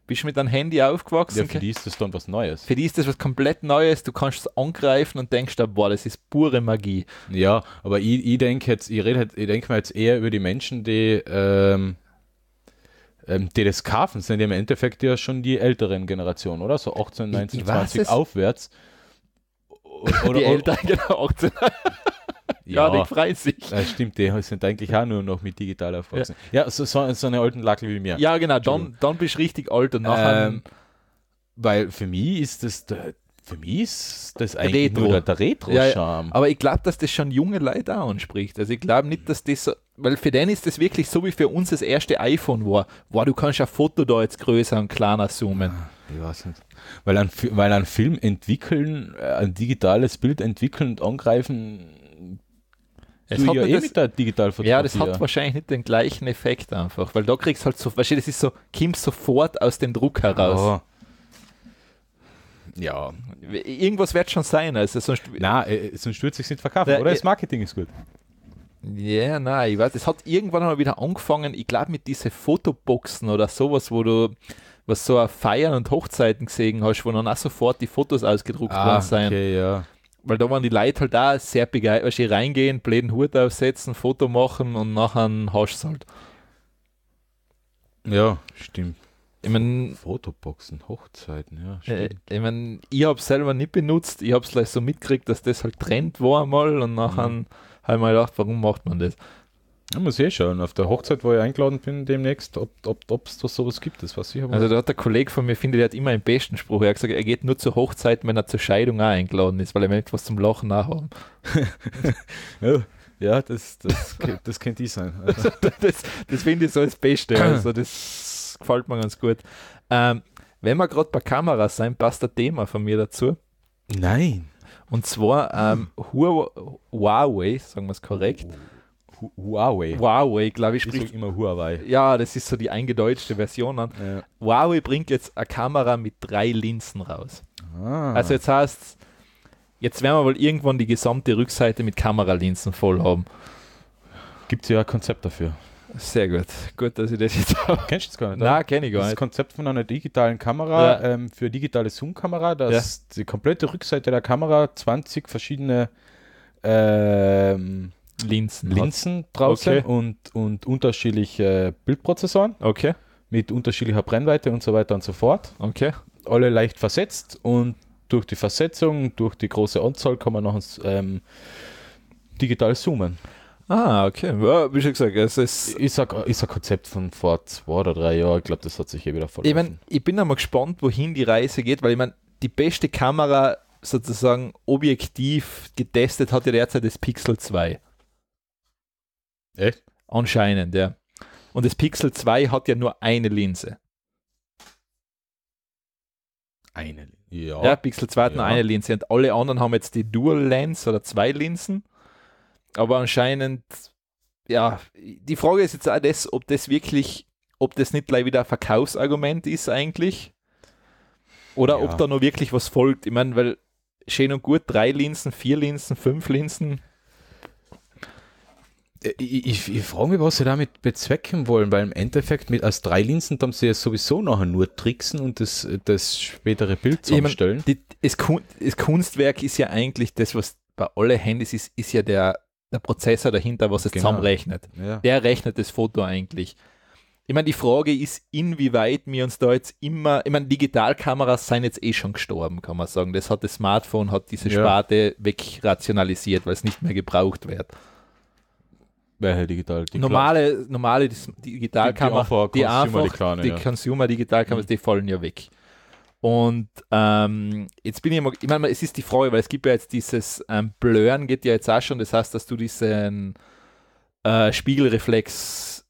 S1: bist mit deinem Handy aufgewachsen. Ja, für die ist das dann was Neues. Für die ist das was komplett Neues. Du kannst es angreifen und
S2: denkst, boah, das ist pure Magie. Ja, aber ich, ich denke jetzt, ich rede halt, ich denke mir jetzt eher über die Menschen, die ähm, die des ähm, Tedeskafens sind ja im Endeffekt ja schon die älteren Generationen, oder? So 18, 19, 20 aufwärts. Oder, die Eltern, genau, 18. ja, nicht 30. Ja, stimmt, die sind eigentlich auch nur noch mit digital aufgewachsen. Ja, ja so, so, so, eine alten Lackel wie mir. Ja, genau, dann, dann bist du richtig alt und nachher. Ähm, weil für mich ist das, für mich ist das eigentlich Retro. nur der Retro-Charme. Ja,
S1: aber ich glaube, dass das schon junge Leute auch anspricht. Also ich glaube nicht, dass das, weil für den ist das wirklich so, wie für uns das erste iPhone war. Wow, du kannst ein Foto da jetzt größer und kleiner
S2: zoomen. Ah, ich weiß nicht. Weil ein, weil ein Film entwickeln, äh, ein digitales Bild entwickeln und angreifen, es hat ja eh mit der Digitalfotografie. Ja, das hat
S1: wahrscheinlich nicht den gleichen Effekt einfach, weil da kriegst halt so, weißt du, das ist so, kommt sofort aus dem Druck heraus. Oh. Ja, irgendwas wird schon sein. Also sonst, na, äh, sonst wird es sich nicht verkaufen, na, oder? Das äh,
S2: Marketing ist gut.
S1: Ja, yeah, nein, ich weiß, es hat irgendwann mal wieder angefangen, ich glaube mit diesen Fotoboxen oder sowas, wo du was so auf Feiern und Hochzeiten gesehen hast, wo dann auch sofort die Fotos ausgedruckt ah, worden sind. Okay, ja. Weil da waren die Leute halt da sehr begeistert, weißt du, reingehen, blöden Hut aufsetzen, Foto machen und nachher
S2: hast du es halt. Ja, stimmt. Ich mein, Fotoboxen, Hochzeiten, ja. Äh, stimmt.
S1: Äh, ich meine, ich habe es selber nicht benutzt, ich habe es gleich so mitgekriegt, dass
S2: das halt Trend war mal und nachher mhm. habe ich mir gedacht, warum macht man das? Ja, muss eh schauen. Auf der Hochzeit, wo ich eingeladen bin, demnächst, ob es ob, ob, da sowas gibt, das weiß ich aber. Also da hat der Kollege
S1: von mir, finde der hat immer einen besten Spruch. Er hat gesagt, er geht nur zur Hochzeit, wenn er zur Scheidung auch eingeladen ist, weil er möchte was zum Lachen nachhaben.
S2: ja. das, das, das, das könnte ich sein.
S1: Also. das das finde ich so das Beste. Also das gefällt mir ganz gut. Ähm, wenn wir gerade bei Kamera sein, passt ein Thema von mir dazu. Nein. Und zwar ähm, Huawei, sagen wir es korrekt. Huawei. Huawei, glaube ich, spricht ich immer Huawei. Ja, das ist so die eingedeutschte Version. Ja. Huawei bringt jetzt eine Kamera mit drei Linsen raus. Ah. Also jetzt heißt jetzt werden wir wohl irgendwann die gesamte Rückseite mit Kameralinsen voll haben. Gibt es ja ein Konzept dafür. Sehr gut.
S2: Gut, dass ich das jetzt habe. Kennst du das gar nicht? Nein, kenne ich gar nicht. Das Konzept von einer digitalen Kamera ja. ähm, für digitale Zoom-Kamera, dass ja. die komplette Rückseite der Kamera 20 verschiedene ähm, Linsen, Linsen draußen okay. und, und unterschiedliche Bildprozessoren. Okay. Mit unterschiedlicher Brennweite und so weiter und so fort. Okay. Alle leicht versetzt und durch die Versetzung, durch die große Anzahl kann man noch ähm, digital zoomen. Ah, okay. Ja, wie schon gesagt, es ist. Ist ein, ist ein Konzept von vor zwei oder drei Jahren. Ich glaube, das hat sich hier wieder verloren. Ich, mein, ich bin
S1: einmal gespannt, wohin die Reise geht, weil ich meine, die beste Kamera sozusagen objektiv getestet hat ja derzeit das Pixel 2. Echt? Anscheinend, ja. Und das Pixel 2 hat ja nur eine Linse.
S2: Eine Linse? Ja. ja Pixel 2 hat ja. nur eine
S1: Linse und alle anderen haben jetzt die Dual Lens oder zwei Linsen aber anscheinend, ja, die Frage ist jetzt auch das, ob das wirklich, ob das nicht gleich wieder ein Verkaufsargument ist eigentlich. Oder ja. ob da noch wirklich was folgt. Ich meine, weil schön und gut, drei Linsen, vier Linsen, fünf Linsen.
S2: Ich, äh, ich, ich frage mich, was sie damit bezwecken wollen, weil im Endeffekt mit als drei Linsen haben sie ja sowieso nachher nur tricksen und das, das spätere Bild zusammenstellen. Ich die, das, Kunstwerk ist ja eigentlich das,
S1: was bei allen Handys ist, ist ja der der Prozessor dahinter, was es genau. zusammenrechnet. Ja. Der rechnet das Foto eigentlich. Ich meine, die Frage ist, inwieweit wir uns da jetzt immer, ich meine, Digitalkameras sind jetzt eh schon gestorben, kann man sagen. Das hat das Smartphone, hat diese Sparte ja. wegrationalisiert, weil es nicht mehr gebraucht wird. Welche halt digital? Die normale, normale Digitalkamera, die, die einfach, die, Consumer, die, ja. Consumer mhm. die fallen ja weg. Und ähm, jetzt bin ich immer, ich meine, es ist die Frage, weil es gibt ja jetzt dieses ähm, Blören, geht ja jetzt auch schon, das heißt, dass du diesen äh, Spiegelreflex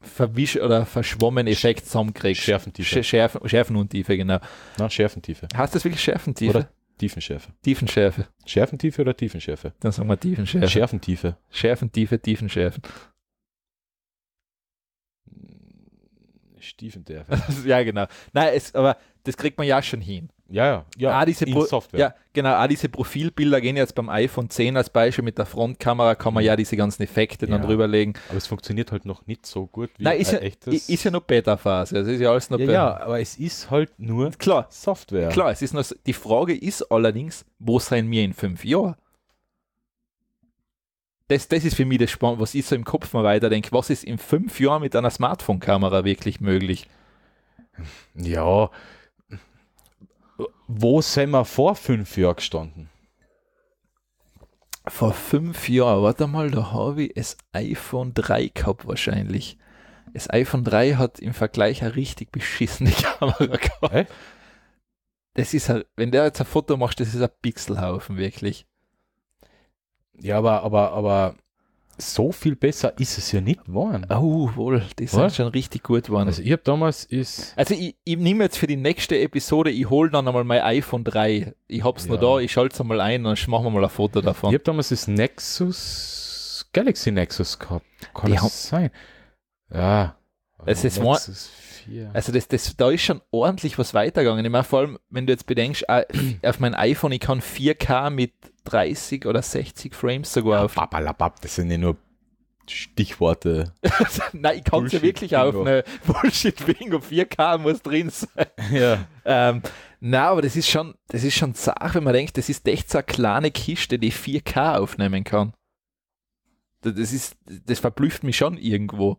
S1: verwisch oder verschwommenen Effekt zusammenkriegst. Schärfentiefe. Schärfen, und Tiefe, genau. Na, Schärfentiefe. du das wirklich Schärfentiefe? Oder Tiefenschärfe. Tiefenschärfe. Schärfentiefe oder Tiefenschärfe? Dann sagen wir Tiefenschärfe. Schärfentiefe. Schärfentiefe, Tiefenschärfe. Stiefen der. ja, genau. Nein, es, aber das kriegt man ja schon hin. Ja, ja, ja. Ah, diese Pro Software. Ja, genau. Ah, diese Profilbilder gehen jetzt beim iPhone 10 als Beispiel mit der Frontkamera, kann man mhm. ja diese ganzen Effekte ja. dann drüberlegen. Aber es funktioniert halt noch nicht so gut wie Nein, ist ein ja, echtes. Ist ja nur Beta-Phase. Also ist ja alles nur ja, ja,
S2: aber es ist halt nur Klar. Software. Klar,
S1: es ist nur. Die Frage ist allerdings, wo seien wir in fünf Jahren? das, das ist für mich das Spannende, was ich so im Kopf mal weiterdenke. Was ist in fünf Jahren mit einer Smartphone-Kamera wirklich möglich? Ja, wo sind wir vor fünf Jahren gestanden? Vor fünf Jahren, warte mal, da habe ich das iPhone 3 gehabt wahrscheinlich. Das iPhone 3 hat im Vergleich eine richtig beschissene Kamera gehabt. Hä? Das ist wenn der jetzt ein Foto macht, das ist ein Pixelhaufen, wirklich.
S2: Ja, aber, aber, aber so viel besser ist es ja nicht geworden. Oh, wohl, die sind Was? schon richtig gut geworden. Also
S1: ich habe damals ist. Also ich, ich nehme jetzt für die nächste Episode, ich hole dann einmal mein iPhone 3. Ich hab's ja. noch da, ich schalte es einmal ein und dann machen wir mal ein
S2: Foto davon. Ich habe damals das Nexus, Galaxy Nexus gehabt. Kann die das sein? Ja. Also es ist Nexus also das, das, da ist schon ordentlich was
S1: weitergegangen. Ich meine, vor allem, wenn du jetzt bedenkst, äh, auf mein iPhone, ich kann 4K mit 30 oder 60 Frames sogar ja, auf. Bababab, das sind ja nur
S2: Stichworte.
S1: Nein, ich kann es ja wirklich auf eine Bullshit-Bingo 4K muss drin sein. Ja. Ähm, na, aber das ist schon, das ist schon zart, wenn man denkt, das ist echt so eine kleine Kiste, die 4K aufnehmen kann. Das ist, das verblüfft mich schon irgendwo.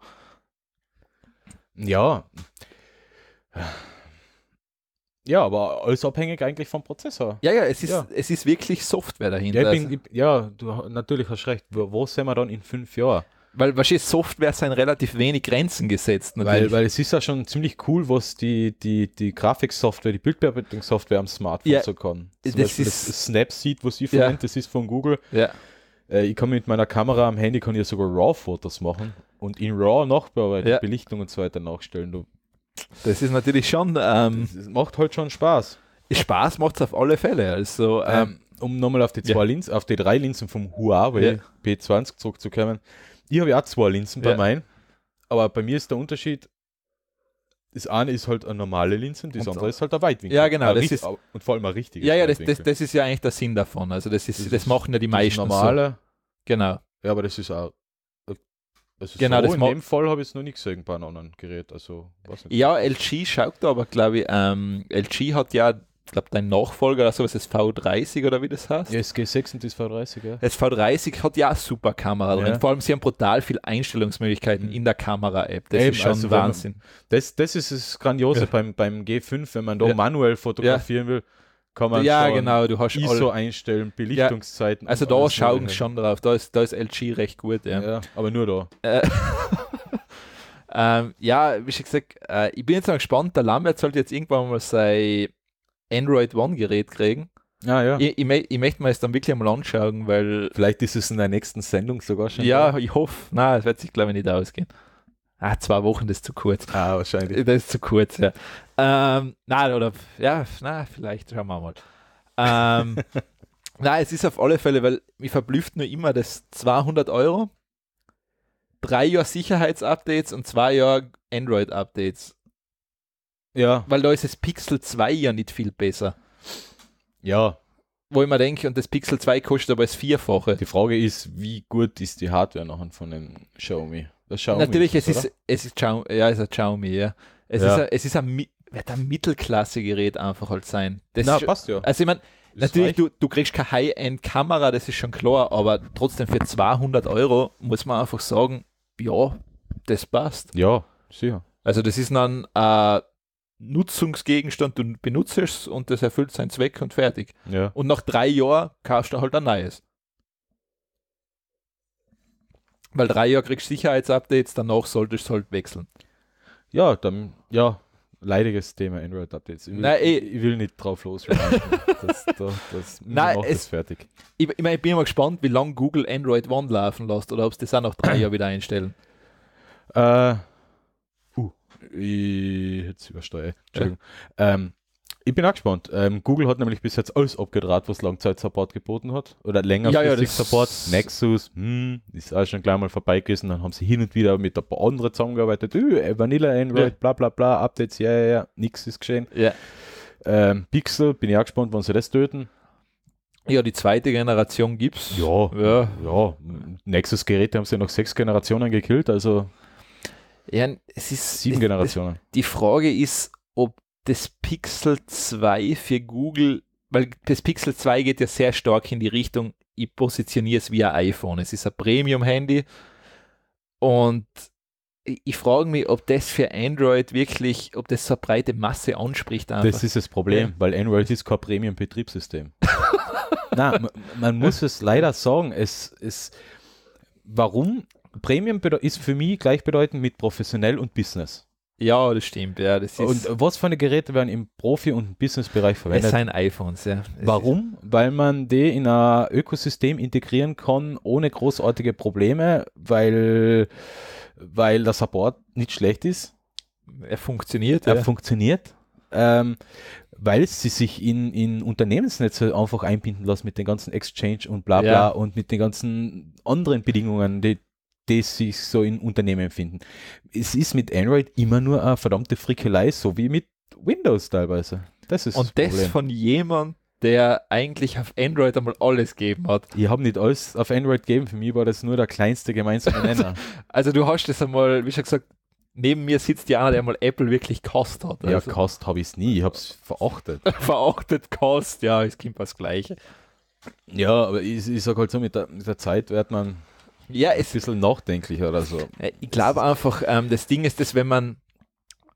S2: Ja. Ja, aber alles abhängig eigentlich vom Prozessor. Ja, ja, es ist, ja. Es ist wirklich Software dahinter. Ja, bin, also ich, ja, du natürlich hast recht. Wo, wo sind wir dann in fünf Jahren? Weil wahrscheinlich Software sind relativ wenig Grenzen gesetzt. Weil, weil es ist ja schon ziemlich cool, was die, die, die Grafiksoftware, die Bildbearbeitungssoftware am Smartphone ja, so kann. Zum das Beispiel ist das Snapseed, was ich verwende, ja. das ist von Google. Ja. Äh, ich kann mit meiner Kamera am Handy kann ich sogar RAW-Fotos machen. Und in RAW nachbearbeiten, ja. Belichtung und so weiter nachstellen. Du. Das ist natürlich schon. Ähm, das macht halt schon Spaß. Spaß macht es auf alle Fälle. Also, ähm, ähm, um nochmal auf die zwei ja. Linsen, auf die drei Linsen vom Huawei ja. P20 zurückzukommen. Ich habe ja auch zwei Linsen bei ja. meinen, aber bei mir ist der Unterschied, das eine ist halt eine normale Linse und das und andere ist halt ein Weitwinkel. Ja, genau. Das ist, und vor allem ein richtiges. Ja, ja, das, das, das, ist ja eigentlich der Sinn davon. Also das ist, das, das
S1: machen ja die meisten. Normale. So. Genau. Ja, aber das ist auch also genau, so das in dem
S2: Fall habe ich es noch nicht gesehen bei einem anderen Gerät. Also,
S1: Ja, LG schaut da aber, glaube ich, ähm, LG hat ja, glaube dein Nachfolger oder sowas, das V30 oder wie das heißt.
S2: Ja, das G6 und das V30, ja.
S1: Das V30 hat ja eine super Kamera ja. drin. Vor allem, sie haben brutal viele Einstellungsmöglichkeiten mhm. in der Kamera-App.
S2: Das Eben, ist schon also Wahnsinn. Man, das, das ist das Grandiose ja. beim, beim G5, wenn man da ja. manuell fotografieren will kann man ja, genau, du hast ISO alle. einstellen, Belichtungszeiten. Ja, also da schauen sie schon
S1: drauf, da ist, da ist LG recht gut. Ja, ja aber nur da. Äh, ähm, ja, wie schon gesagt, äh, ich bin jetzt mal gespannt, der Lambert sollte jetzt irgendwann mal sein Android One Gerät kriegen. Ja, ah, ja. Ich, ich, ich möchte mir es dann wirklich mal anschauen, weil. Vielleicht ist es in der nächsten Sendung sogar schon. Ja, da. ich hoffe. Na, es wird sich, glaube ich, nicht ausgehen. Ah, zwei Wochen, das ist zu kurz. Ah, wahrscheinlich. Das ist zu kurz, ja. ähm, nein, oder, ja, na, vielleicht schauen wir mal. Ähm, nein, es ist auf alle Fälle, weil mich verblüfft nur immer das 200 Euro, drei Jahre Sicherheitsupdates und zwei Jahre Android-Updates. Ja. Weil da ist das Pixel 2 ja nicht viel besser. Ja. Wo ich mir denke, und das Pixel 2 kostet aber
S2: das Vierfache. Die Frage ist, wie gut ist die Hardware noch von dem Xiaomi? Äh, Xiaomi Natürlich, ist es, ist,
S1: es ist Xiaomi, ja, es ist ein Xiaomi, ja. Es ja. ist ein, es ist ein, wird ein Mittelklasse-Gerät einfach halt sein. Das Na, schon, passt ja. Also ich meine, natürlich, du, du kriegst keine High-End-Kamera, das ist schon klar, aber trotzdem für 200 Euro muss man einfach sagen, ja, das passt.
S2: Ja, sicher. Also das ist dann
S1: ein Nutzungsgegenstand, du benutzt es und das erfüllt seinen Zweck und fertig. Ja. Und nach drei Jahren kaufst du halt ein neues.
S2: Weil drei Jahre kriegst du Sicherheitsupdates, danach solltest du halt wechseln. Ja, dann, ja, leidiges Thema Android-Updates. Ich, ich, ich, will nicht drauf los. das, das, das, Nein, es, das fertig. Ich, ich, mein,
S1: ich bin mal gespannt, wie lange Google Android One laufen lässt oder ob es das auch nach drei Jahren wieder einstellen.
S2: Äh, uh, ich, jetzt übersteuere. Entschuldigung. Ja. Ähm, ich bin auch gespannt. Ähm, Google hat nämlich bis jetzt alles abgedraht, was Langzeit-Support geboten hat. Oder längerfristig ja, Ja, Support. Nexus, hm, ist auch schon gleich mal vorbei gewesen. Dann haben sie hin und wieder mit ein paar anderen zusammengearbeitet. Öh, Vanilla Android, ja. bla bla bla, Updates, ja, ja, ja, nichts ist geschehen. Ja. Ähm, Pixel, bin ich auch gespannt, wann sie das töten. Ja, die zweite Generation gibt's. Ja, ja. ja. Nächstes Gerät haben sie noch sechs Generationen gekillt, also ja, es ist sieben Generationen. Die Frage ist, ob das Pixel
S1: 2 für Google, weil das Pixel 2 geht ja sehr stark in die Richtung, ich positioniere es wie ein iPhone. Es ist ein Premium-Handy und ich frage mich, ob das für Android wirklich, ob das so eine breite Masse anspricht. Einfach. Das ist das Problem, ja.
S2: weil Android ist kein Premium-Betriebssystem. Na, man, man muss es leider sagen, es ist, warum Premium ist für mich gleichbedeutend mit professionell und Business. Ja, das stimmt. Ja, das und was für eine Geräte werden im Profi- und Businessbereich verwendet? Es sind iPhones, ja. Es Warum? Weil man die in ein Ökosystem integrieren kann, ohne großartige Probleme, weil, weil der Support nicht schlecht ist. Er funktioniert. Er ja. funktioniert. Ähm, weil sie sich in, in Unternehmensnetze einfach einbinden lassen mit den ganzen Exchange und bla bla ja. und mit den ganzen anderen Bedingungen, die die sich so in Unternehmen finden. Es ist mit Android immer nur eine verdammte Frickelei, so wie mit Windows teilweise. Das ist Und das, das von jemand, der eigentlich auf Android einmal alles gegeben hat. Ich habe nicht alles auf Android gegeben, für mich war das nur der kleinste gemeinsame Nenner. also du hast das einmal, wie schon gesagt, neben mir sitzt ja einer, der mal Apple wirklich Kost hat. Also. Ja, Kost habe ich es nie, ich habe es verachtet. verachtet Kost, ja, es kommt was Gleiche. Ja, aber ich, ich sage halt so, mit der, mit der Zeit wird man ja, es ein bisschen nachdenklich oder so. Äh, ich glaube
S1: einfach, ähm, das Ding ist, dass wenn man,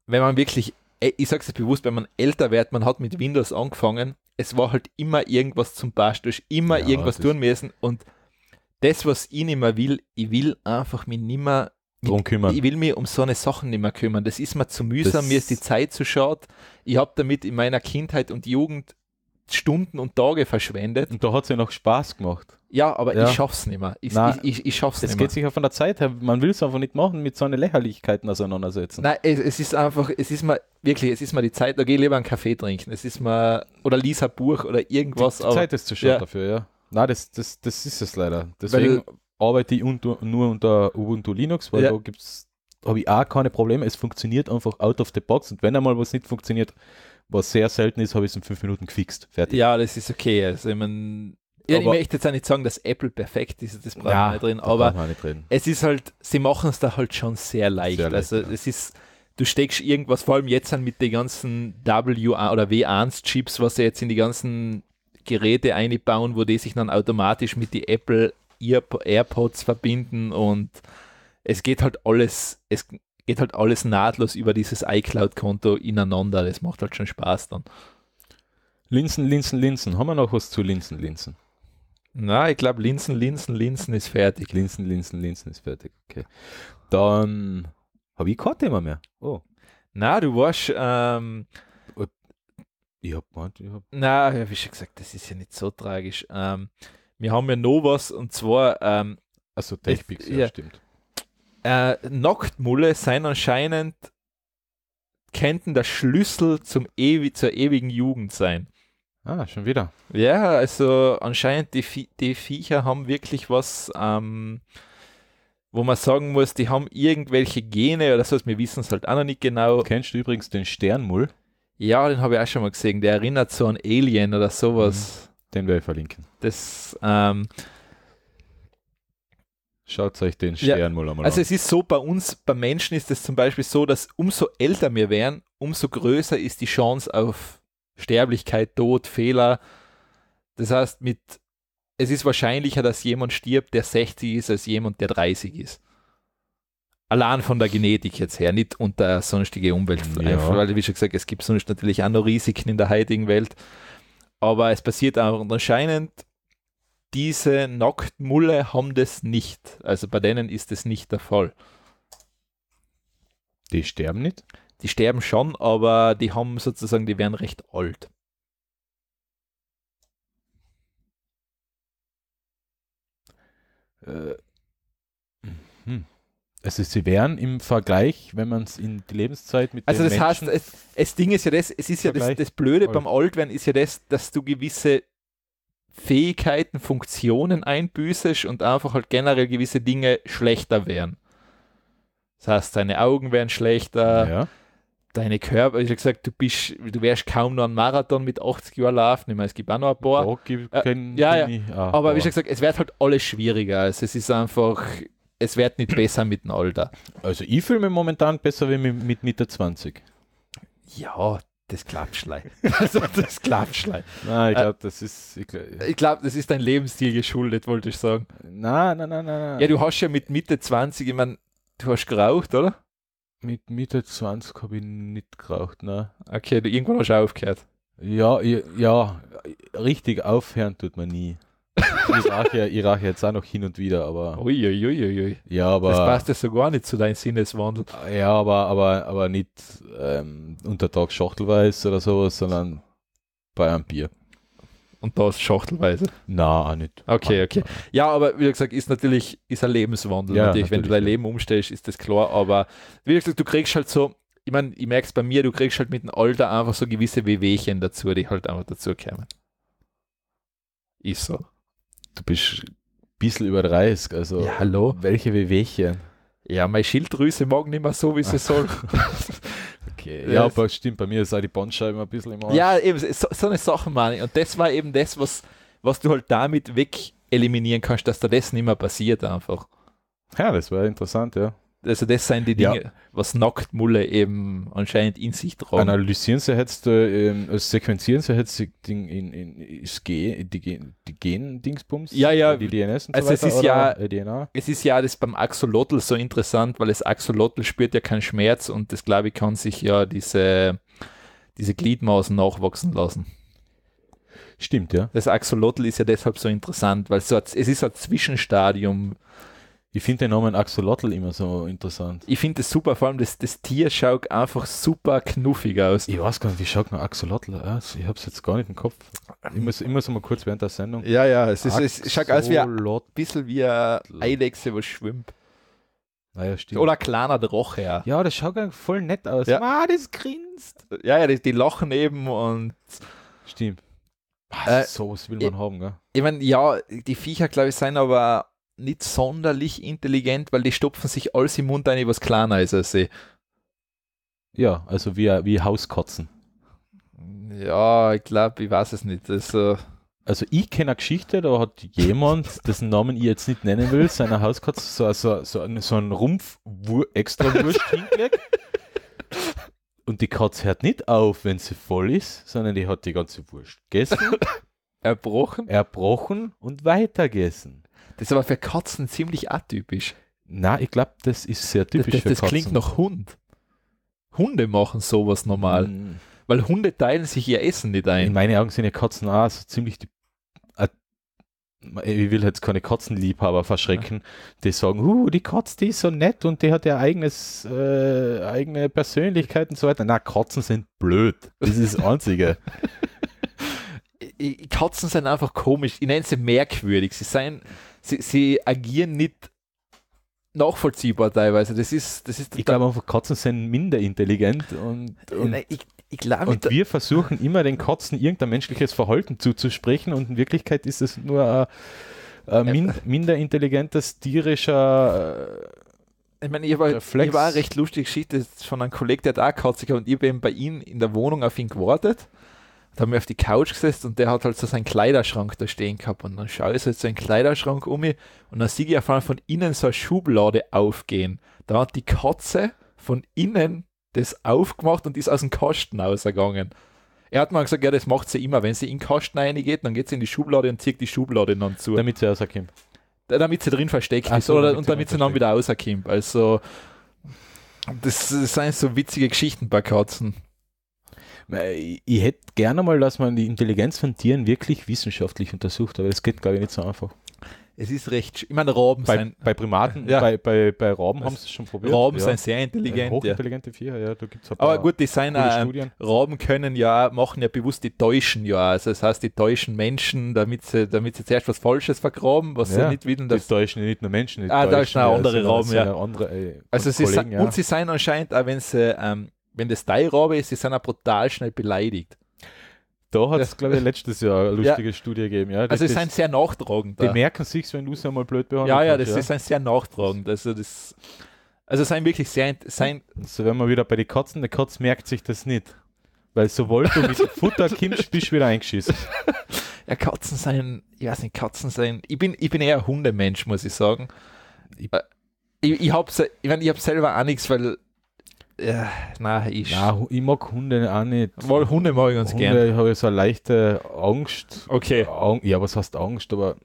S1: wenn man wirklich, äh, ich sage es bewusst, wenn man älter wird, man hat mit Windows angefangen, es war halt immer irgendwas zum Basteln, immer ja, irgendwas tun müssen und das, was ich nicht mehr will, ich will einfach mich nicht mehr drum kümmern. Ich will mich um so eine Sachen nicht mehr kümmern. Das ist mir zu mühsam, das mir ist die Zeit zu schade. Ich habe damit in meiner Kindheit und Jugend Stunden und Tage verschwendet. Und da hat es ja noch Spaß gemacht. Ja, aber ja. ich schaff's nicht mehr. Ich, Nein, ich, ich, ich schaff's nicht mehr. Es geht sich
S2: ja von der Zeit her. Man will es einfach nicht machen, mit so einer Lächerlichkeiten auseinandersetzen.
S1: Nein, es, es, ist einfach, es ist mal, wirklich, es ist mal die Zeit, da gehe ich lieber einen Kaffee trinken. Es ist mal, oder Lisa Buch oder irgendwas. Die, die Zeit ist zu schade ja.
S2: dafür, ja. Nein, das, das, das ist es leider. Deswegen weil, arbeite ich unter, nur unter Ubuntu Linux, weil ja. da gibt's, habe ich auch keine Probleme. Es funktioniert einfach out of the box und wenn einmal was nicht funktioniert, was sehr selten ist, habe ich es in fünf Minuten gefixt. Fertig.
S1: Ja, das ist okay. Also, ich meine, ja, aber, ich möchte jetzt auch nicht sagen, dass Apple perfekt ist, das braucht ja, wir nicht drin, aber nicht drin. es ist halt, sie machen es da halt schon sehr leicht. Sehr leicht also ja. es ist, du steckst irgendwas, vor allem jetzt mit den ganzen W oder W1-Chips, was sie jetzt in die ganzen Geräte einbauen, wo die sich dann automatisch mit die Apple AirPods verbinden und es geht halt alles, es, geht halt alles nahtlos über dieses iCloud-Konto ineinander. Das macht halt schon Spaß dann.
S2: Linsen, Linsen, Linsen. Haben wir noch was zu Linsen, Linsen?
S1: Na, ich glaube, Linsen, Linsen, Linsen ist fertig. Linsen, Linsen, Linsen ist fertig. Okay. Dann
S2: habe ich kein Thema mehr. Oh.
S1: Na, du warst. Ähm,
S2: ich hab gemeint, ich hab.
S1: Na, ja, wie schon gesagt, das ist ja nicht so tragisch. Ähm, wir haben ja noch was und zwar. Ähm, also TechPix, ja, stimmt äh, Noctmulle seien anscheinend könnten der Schlüssel zum ewi zur ewigen Jugend sein. Ah, schon wieder. Ja, also anscheinend die, die Viecher haben wirklich was, ähm, wo man sagen muss, die haben irgendwelche Gene oder so, wir wissen es halt auch noch nicht genau. Kennst du übrigens den Sternmull? Ja, den habe ich auch schon mal gesehen. Der erinnert so an Alien oder sowas. Mhm. Den werde ich verlinken. Das, ähm,
S2: Schaut euch den Stern ja. mal also an. Also
S1: es ist so, bei uns, bei Menschen ist es zum Beispiel so, dass umso älter wir wären, umso größer ist die Chance auf Sterblichkeit, Tod, Fehler. Das heißt, mit, es ist wahrscheinlicher, dass jemand stirbt, der 60 ist, als jemand, der 30 ist. Allein von der Genetik jetzt her, nicht unter sonstige Umwelt. Ja. Weil, wie schon gesagt, es gibt sonst natürlich auch noch Risiken in der heutigen Welt. Aber es passiert auch anscheinend diese Nacktmulle haben das nicht. Also bei denen ist das nicht der Fall. Die sterben nicht? Die sterben schon, aber die haben sozusagen, die werden recht
S2: alt. Äh, mhm. Also sie wären im Vergleich, wenn man es in die Lebenszeit mit Also das Menschen
S1: heißt, es, das Ding ist ja das, es ist ja das, das Blöde beim Altwerden ist ja das, dass du gewisse Fähigkeiten, Funktionen einbüßest und einfach halt generell gewisse Dinge schlechter wären. Das heißt, deine Augen wären schlechter, ja. deine Körper, ich habe gesagt, du bist, du wärst kaum noch einen Marathon mit 80 Jahren laufen. Ich meine, es gibt auch noch ein paar. Oh, gibt, äh, ja, ja. Ah, aber, wie schon gesagt, es wird halt alles schwieriger. Also es ist einfach, es wird nicht besser mit dem Alter. Also ich
S2: fühle mich momentan besser wie mit, mit Mitte 20. Ja, das klappt Also, das klappt Nein, ich äh, glaube, das ist. Ich glaube, glaub, das ist dein Lebensstil geschuldet, wollte ich sagen. Nein,
S1: nein, nein, nein. Ja, du hast ja mit Mitte 20, ich meine, du hast geraucht,
S2: oder? Mit Mitte 20 habe ich nicht geraucht, ne? Okay, du irgendwann hast du aufgehört. Ja, ja, ja, richtig aufhören tut man nie. Irak ja, jetzt auch noch hin und wieder, aber. Uiuiuiui. Ui, ui, ui. Ja, aber. Das passt ja so gar nicht zu deinem Sinneswandel. Ja, aber, aber, aber nicht ähm, unter Tag schachtelweise oder sowas, sondern bei einem Bier. Und das schachtelweise? Na, auch nicht. Okay, okay.
S1: Ja, aber wie gesagt, ist natürlich ist ein Lebenswandel. Ja, natürlich, natürlich, wenn du dein Leben umstellst, ist das klar. Aber wie gesagt, du kriegst halt so, ich meine, ich merke es bei mir, du kriegst halt mit dem Alter einfach so gewisse Wehwehchen dazu, die halt einfach dazu kämen. Ist so du bist
S2: ein bisschen über 30. Also, ja, hallo. Welche Wehwehchen? Ja, meine Schilddrüse mag nicht mehr so, wie sie soll. okay. Ja, aber stimmt, bei mir ist auch die Bandscheibe ein bisschen im Arsch.
S1: Ja, eben, so, so eine Sache meine ich. Und das war eben das, was, was du halt damit weg eliminieren kannst, dass da das nicht mehr passiert einfach.
S2: Ja, das war interessant, ja also das sind die Dinge,
S1: ja. was Nacktmulle eben anscheinend in sich tragen.
S2: Analysieren sie jetzt, äh, sequenzieren sie jetzt in, in, in die, Gen, die Gen-Dingsbums? Ja, ja. Die DNS und also so weiter, es ist ja, DNA? Äh,
S1: es ist ja das beim Axolotl so interessant, weil das Axolotl spürt ja keinen Schmerz und das, glaube ich, kann sich ja diese, diese Gliedmaßen nachwachsen lassen. Stimmt, ja. Das Axolotl ist ja deshalb so interessant, weil so, es ist ein Zwischenstadium ich finde den Namen Axolotl immer so interessant. Ich finde
S2: es super, vor allem das, das Tier schaut einfach super knuffig aus. Ich weiß gar nicht, wie schaut ein Axolotl aus? Ich habe es jetzt gar nicht im Kopf. Ich muss, immer so mal kurz während der Sendung. Ja, ja, es, ist, es schaut aus wie ein
S1: bisschen wie eine Eidechse, was schwimmt. Naja, stimmt. Oder ein kleiner Drache. Ja.
S2: ja, das schaut voll nett aus. Ja. Ah, das grinst.
S1: Ja, ja, die, die lachen eben und.
S2: Stimmt. Was, ah, äh, sowas will man ich, haben, gell?
S1: Ich meine, ja, die Viecher, glaube ich, sind aber nicht sonderlich intelligent, weil die stopfen sich alles im Mund ein, was kleiner
S2: ist als sie. Ja, also wie, wie Hauskotzen. Ja, ich glaube, ich weiß es nicht. Das, also äh also ich kenne eine Geschichte, da hat jemand, dessen Namen ich jetzt nicht nennen will, seiner Hauskatze so, so, so, einen, so einen Rumpf extra Wurst hingelegt. Und die Katze hört nicht auf, wenn sie voll ist, sondern die hat die ganze Wurst gegessen. erbrochen. Erbrochen und weitergessen. Das ist aber für Katzen ziemlich atypisch. Na, ich glaube, das ist sehr typisch das, das, für Katzen. Das klingt
S1: nach Hund. Hunde machen sowas normal. Mhm. Weil Hunde teilen sich ihr
S2: Essen nicht ein. In meinen Augen sind ja Katzen auch so ziemlich die äh, ich will jetzt keine Katzenliebhaber verschrecken, die sagen, uh, die Katze, die ist so nett und die hat ja eigenes, äh, eigene Persönlichkeit und so weiter. Na, Katzen sind blöd. Das ist das Einzige.
S1: Katzen sind einfach komisch. Ich nenne sie merkwürdig. Sie sind sie, sie agieren nicht nachvollziehbar teilweise. Das ist, das ist ich
S2: glaube, Katzen sind minder intelligent und, und, ich, ich glaub, und wir versuchen immer den Katzen irgendein menschliches Verhalten zuzusprechen und in Wirklichkeit ist es nur ein, min, minder intelligentes tierischer ich meine, ich, war, ich war eine
S1: recht lustige Geschichte von einem Kollegen, der da Katze gehabt und ich bin bei ihm in der Wohnung auf ihn gewartet da haben wir auf die Couch gesetzt und der hat halt so seinen Kleiderschrank da stehen gehabt und dann schaue ich so jetzt seinen Kleiderschrank um mich und dann sehe ich auf einmal von innen so eine Schublade aufgehen. Da hat die Katze von innen das aufgemacht und ist aus dem Kasten rausgegangen. Er hat mal gesagt, ja, das macht sie immer. Wenn sie in den Kasten reingeht, dann geht sie in die Schublade und zieht die Schublade dann zu. Damit sie rauskommt. Damit sie drin versteckt Ach ist so, damit und damit sie, sie dann wieder rauskommt. Also,
S2: das, das sind so witzige Geschichten bei Katzen ich hätte gerne mal, dass man die Intelligenz von Tieren wirklich wissenschaftlich untersucht, aber das geht, glaube ich, nicht so einfach. Es ist recht, ich meine, Robben bei, Bei Primaten, ja. bei, bei, bei Robben haben sie es schon probiert. Rauben ja. sind sehr intelligent. Hochintelligente ja. Viecher, ja, da gibt es Aber gut, die sind äh, Studien.
S1: Rauben können ja, machen ja bewusst, die täuschen ja. Also das heißt, die täuschen Menschen, damit sie, damit sie zuerst was Falsches vergraben, was ja. sie nicht wissen. Das täuschen ja nicht nur Menschen. Die ah, täuschen, da ist eine andere also Rauben, ja. Andere, äh, also sie Kollegen, sind, Und sie sind anscheinend, auch wenn sie ähm, wenn das dein Rabe ist, die sind auch brutal schnell beleidigt. Da hat es, glaube ich, letztes Jahr eine lustige ja. Studie gegeben. Ja, also, es ein sehr
S2: nachtragend. Die merken sich, wenn du es einmal blöd behandelt Ja, ja, das ja. ist ein sehr nachtragend. Also, das. Also sein wirklich sehr. Sein so wenn man wieder bei den Katzen, der Katz merkt sich das nicht. Weil sowohl du mit Futter kimmst, bist du wieder eingeschissen. Ja, Katzen sein, ich weiß nicht, Katzen sein. Ich bin, ich bin
S1: eher ein Hundemensch, muss ich sagen. Ich, äh, ich, ich habe ich mein, ich hab selber auch nichts, weil ja,
S2: na, ich. Na, ich mag Hunde auch nicht. Wohl Hunde mag ich ganz gerne. Ich habe so eine leichte Angst. Okay. Ang ja, was heißt Angst? Aber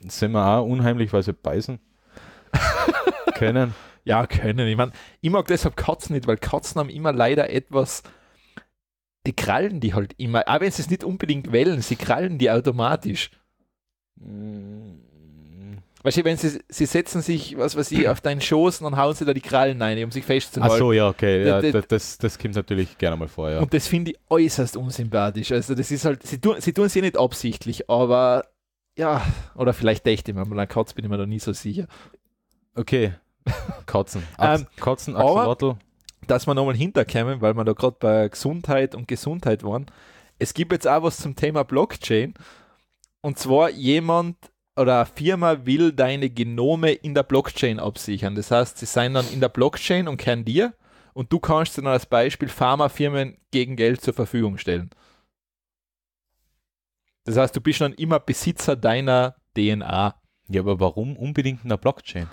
S2: sind wir auch unheimlich, weil sie beißen können. Ja, können. Ich meine, ich mag
S1: deshalb Katzen nicht, weil Katzen haben immer leider etwas. Die krallen die halt immer. Aber wenn sie es nicht unbedingt wählen, sie krallen die automatisch. Mm. Weißt du, wenn sie, sie setzen sich, was weiß ich, auf deinen Schoß und dann hauen sie da die Krallen rein, um sich festzuhalten. Ach so, ja, okay. Ja, das,
S2: das, das kommt natürlich gerne mal vor, ja. Und
S1: das finde ich äußerst unsympathisch. Also das ist halt, sie tun, sie tun es ja nicht absichtlich, aber ja, oder vielleicht dächte man, bei Katz bin ich mir da nie so sicher. Okay, Katzen. Achs, ähm, Katzen, Axolotl. Dass wir nochmal hinterkämen, weil wir da gerade bei Gesundheit und Gesundheit waren. Es gibt jetzt auch was zum Thema Blockchain. Und zwar jemand oder eine Firma will deine Genome in der Blockchain absichern. Das heißt, sie seien dann in der Blockchain und kein dir und du kannst dann als Beispiel Pharmafirmen gegen Geld zur Verfügung stellen. Das heißt, du bist dann immer Besitzer deiner DNA. Ja, aber warum unbedingt in der Blockchain?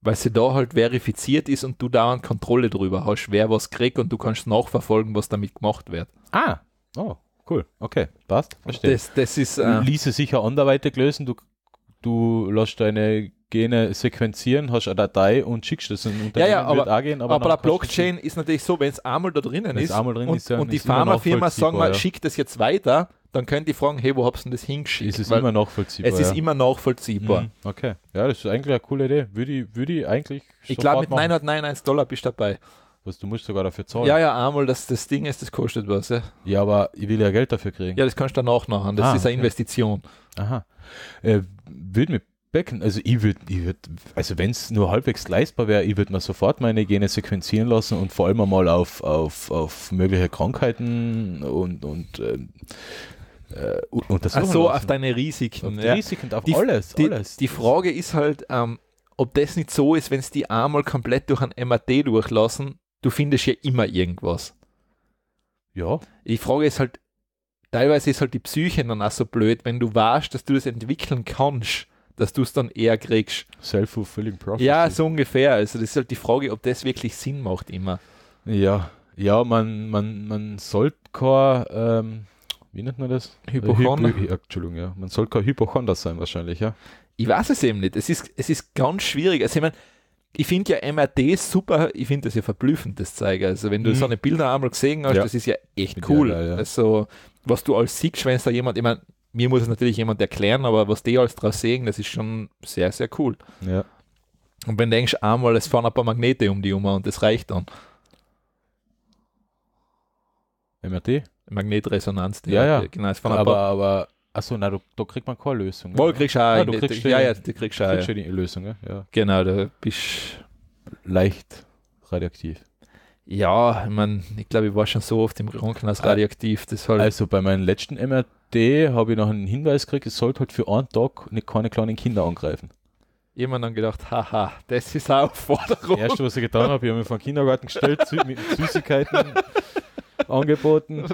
S1: Weil sie da halt verifiziert ist und du dauernd Kontrolle drüber hast, wer was kriegt und du kannst nachverfolgen, was damit gemacht wird.
S2: Ah, oh, cool, okay, passt, verstehe. Das, das ist, äh, Ließe sicher anderweitig lösen, du du lässt deine Gene sequenzieren, hast eine Datei und schickst das in ein Unternehmen. Ja, ja, aber, angehen, aber, aber eine Blockchain
S1: ist natürlich so, wenn es einmal da drinnen ist, drin und, ist ja, und die Pharmafirma sagen wir, ja. schickt das jetzt weiter, dann können die fragen, hey, wo habt ihr das hingeschickt? Es ist Weil immer nachvollziehbar. Es ist ja. immer nachvollziehbar. Mhm.
S2: Okay, ja, das ist eigentlich eine coole Idee. Würde ich, würde ich eigentlich Ich glaube, mit 999 Dollar bist du dabei. Was, du musst sogar dafür zahlen. Ja, ja, einmal, dass das Ding ist, das kostet was. Ja, ja aber ich will ja Geld dafür kriegen. Ja, das kannst du dann auch machen. Das ah, ist eine okay. Investition. Aha äh, würde mir Becken, also ich würde, ich würd, also wenn es nur halbwegs leistbar wäre, ich würde mir sofort meine Gene sequenzieren lassen und vor allem einmal auf, auf, auf mögliche Krankheiten und, und äh, das äh, Ach so, auf deine Risiken. Auf die ja. Risiken, auf die, alles, die, alles. Die
S1: Frage ist halt, ähm, ob das nicht so ist, wenn es die einmal komplett durch ein MAT durchlassen, du findest ja immer irgendwas. Ja. Die Frage ist halt, teilweise ist halt die Psyche dann auch so blöd, wenn du weißt, dass du das entwickeln kannst, dass du es dann eher kriegst. Self-fulfilling prophecy. Ja, so ungefähr. Also das ist halt die Frage, ob das wirklich Sinn macht
S2: immer. Ja, ja, man, man, man sollte kein, ähm, wie nennt man das? Hypochonder. Äh, Hy Entschuldigung, ja. Man sollte kein Hypochonder sein wahrscheinlich, ja. Ich weiß
S1: es eben nicht. Es ist, es ist ganz schwierig. Also ich meine, ich finde ja MRT super, ich finde das ja verblüffend, das Zeige. Also wenn du mhm. so eine Bilder einmal gesehen hast, ja. das ist ja echt cool. Ja, ja, also was du als Siegschwänzer jemand, ich meine, mir muss es natürlich jemand erklären, aber was die alles draus sehen, das ist schon sehr, sehr cool. Ja. Und wenn du denkst, einmal, es fahren ein paar Magnete um die Oma und das reicht dann.
S2: MRT? Magnetresonanz. Ja, ja. Genau, es fahren aber, ein paar, aber, achso, na, du, da kriegt man keine Lösung. Wohl kriegst du auch. du kriegst ja, ja, du kriegst auch. Kriegst ja. die Lösung, ja.
S1: Genau, da bist leicht radioaktiv.
S2: Ja, ich meine, ich glaube, ich war schon so oft im Krankenhaus radioaktiv. Halt also bei meinem letzten MRT habe ich noch einen Hinweis gekriegt, es sollte halt für einen Tag keine kleinen Kinder angreifen.
S1: Ich habe mir dann gedacht, haha, das ist eine Forderung. Das Erste, was ich getan habe, ich habe mir von Kindergarten
S2: gestellt mit Süßigkeiten angeboten.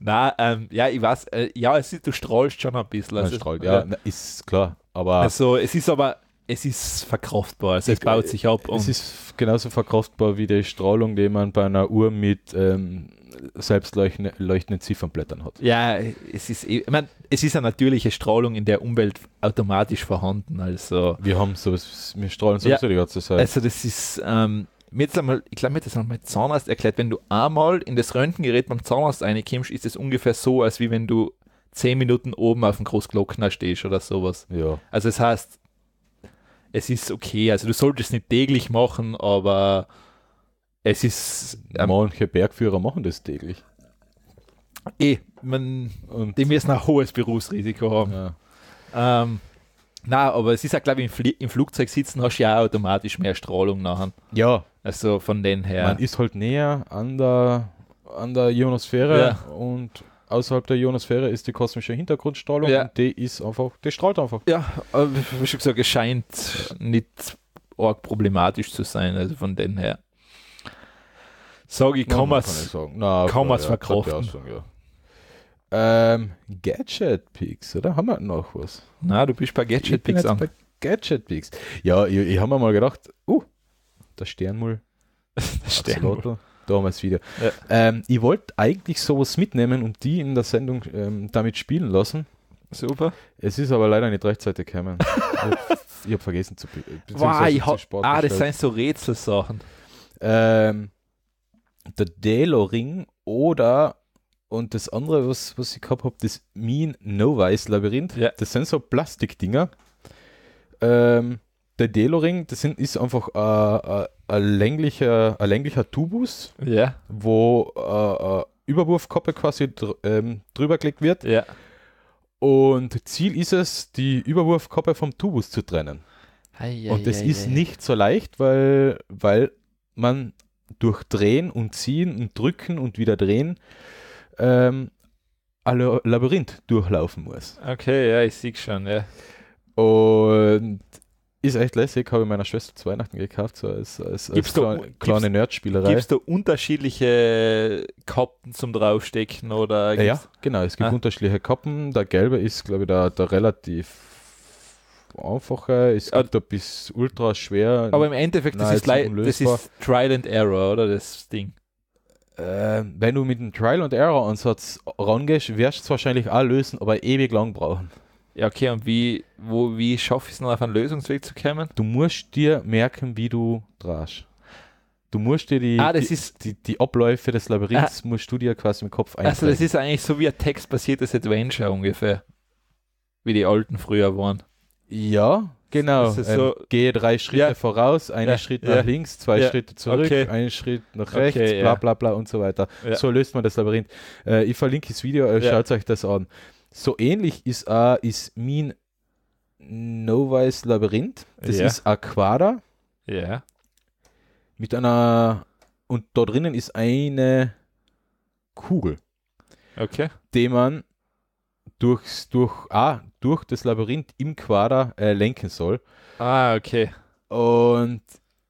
S1: Na, ähm, ja, ich weiß, äh, ja, es ist, du strahlst schon ein bisschen. Also, strahlt, ja, ja. Na, ist klar. Aber also es ist aber es ist
S2: verkraftbar, also es ich, baut sich ab. Es ist genauso verkraftbar wie die Strahlung, die man bei einer Uhr mit ähm, selbstleuchtenden leuchtenden Ziffernblättern hat.
S1: Ja, es ist, e-, ich mein, es ist eine natürliche Strahlung in der Umwelt automatisch vorhanden. Also wir haben sowas, wir strahlen sowieso ja, die ganze Zeit. Also das ist, ähm, mir einmal, ich glaube, mir hat das einmal Zahnarzt erklärt, wenn du einmal in das Röntgengerät beim Zahnarzt reinkommst, ist es ungefähr so, als wie wenn du zehn Minuten oben auf dem Großglockner stehst oder sowas. Ja. Also das heißt, es ist okay. Also du solltest nicht täglich machen, aber es
S2: ist. Ähm, Manche Bergführer machen das täglich.
S1: Eh, man, und dem jetzt ein hohes Berufsrisiko haben. Ja. Ähm, na, aber es ist ja, glaube ich, im, Fl im, Flugzeug sitzen hast du ja automatisch mehr Strahlung nachher. Ja. Also von den her. Man
S2: ist halt näher an der, an der Ionosphäre ja. und außerhalb der Ionosphäre ist die kosmische Hintergrundstrahlung ja. und die ist einfach, die strahlt einfach. Ja, aber wie schon gesagt, es
S1: scheint nicht arg problematisch zu sein, also von dem her.
S2: Sag ich, kann man es kann man es Ähm, Gadget Picks, oder? Haben wir noch was?
S1: Na, du bist bei Gadget Picks an.
S2: Gadget Picks. Ja, ich, ich habe mir mal gedacht, uh, der Sternmull. der Sternmull damals wieder. Ja. Ähm, ich wollte eigentlich sowas mitnehmen und die in der Sendung ähm, damit spielen lassen. Super. Es ist aber leider nicht rechtzeitig gekommen. ich habe hab vergessen zu. Äh, wow, ich hab, ah, gestellt. das sind so Rätselsachen. Ähm, der Delo-Ring oder und das andere, was, was ich gehabt habe, das Mean No Weiß Labyrinth. Ja. Das sind so Plastikdinger. Ähm, der Deloring, das sind, ist einfach äh, äh, ein, länglicher, ein länglicher Tubus, ja. wo äh, äh Überwurfkoppe quasi dr ähm, drüber gelegt wird. Ja. Und Ziel ist es, die Überwurfkoppe vom Tubus zu trennen. Ei, ei, und das ei, ist nicht so leicht, weil, weil man durch Drehen und Ziehen und Drücken und wieder Drehen ähm, ein Labyrinth durchlaufen muss. Okay, ja, ich sehe schon, ja. Und ist echt lässig, habe ich meiner Schwester zu Weihnachten gekauft, so als, als, als kleine, kleine Nerd-Spielerei. Gibt es
S1: da unterschiedliche Kappen zum draufstecken oder? Ja, ja, genau, es gibt ah.
S2: unterschiedliche Kappen. Der gelbe ist, glaube ich, der, der relativ einfache. es ah. gibt ah, ein ultra schwer. Aber im Endeffekt, das ist, das ist Trial and Error, oder das Ding? Äh, wenn du mit dem Trial and Error Ansatz rangehst, wirst du es wahrscheinlich auch lösen, aber ewig lang brauchen. Ja, okay, und wie, wo, wie schaffe ich es noch auf einen Lösungsweg zu kommen? Du musst dir merken, wie du drasch. Du musst dir die, ah, das die, ist, die, die Abläufe des Labyrinths ah, musst du dir quasi im Kopf einstellen. Also das
S1: ist eigentlich so wie ein textbasiertes Adventure ungefähr. Wie die alten früher waren. Ja, genau. Ähm, so,
S2: ähm, gehe drei Schritte ja, voraus, einen ja, Schritt nach ja, links, zwei Schritte zurück, okay. einen Schritt nach rechts, okay, bla bla bla und so weiter. So löst man das Labyrinth. Äh, ich verlinke das Video, äh, schaut euch das an. So ähnlich ist, äh, ist Mean Novice Labyrinth. Das yeah. ist Aquada. Ja. Yeah. Mit einer. Und dort drinnen ist eine Kugel. Okay. Die man durchs, durch, ah, durch das Labyrinth im Quader äh, lenken soll. Ah, okay. Und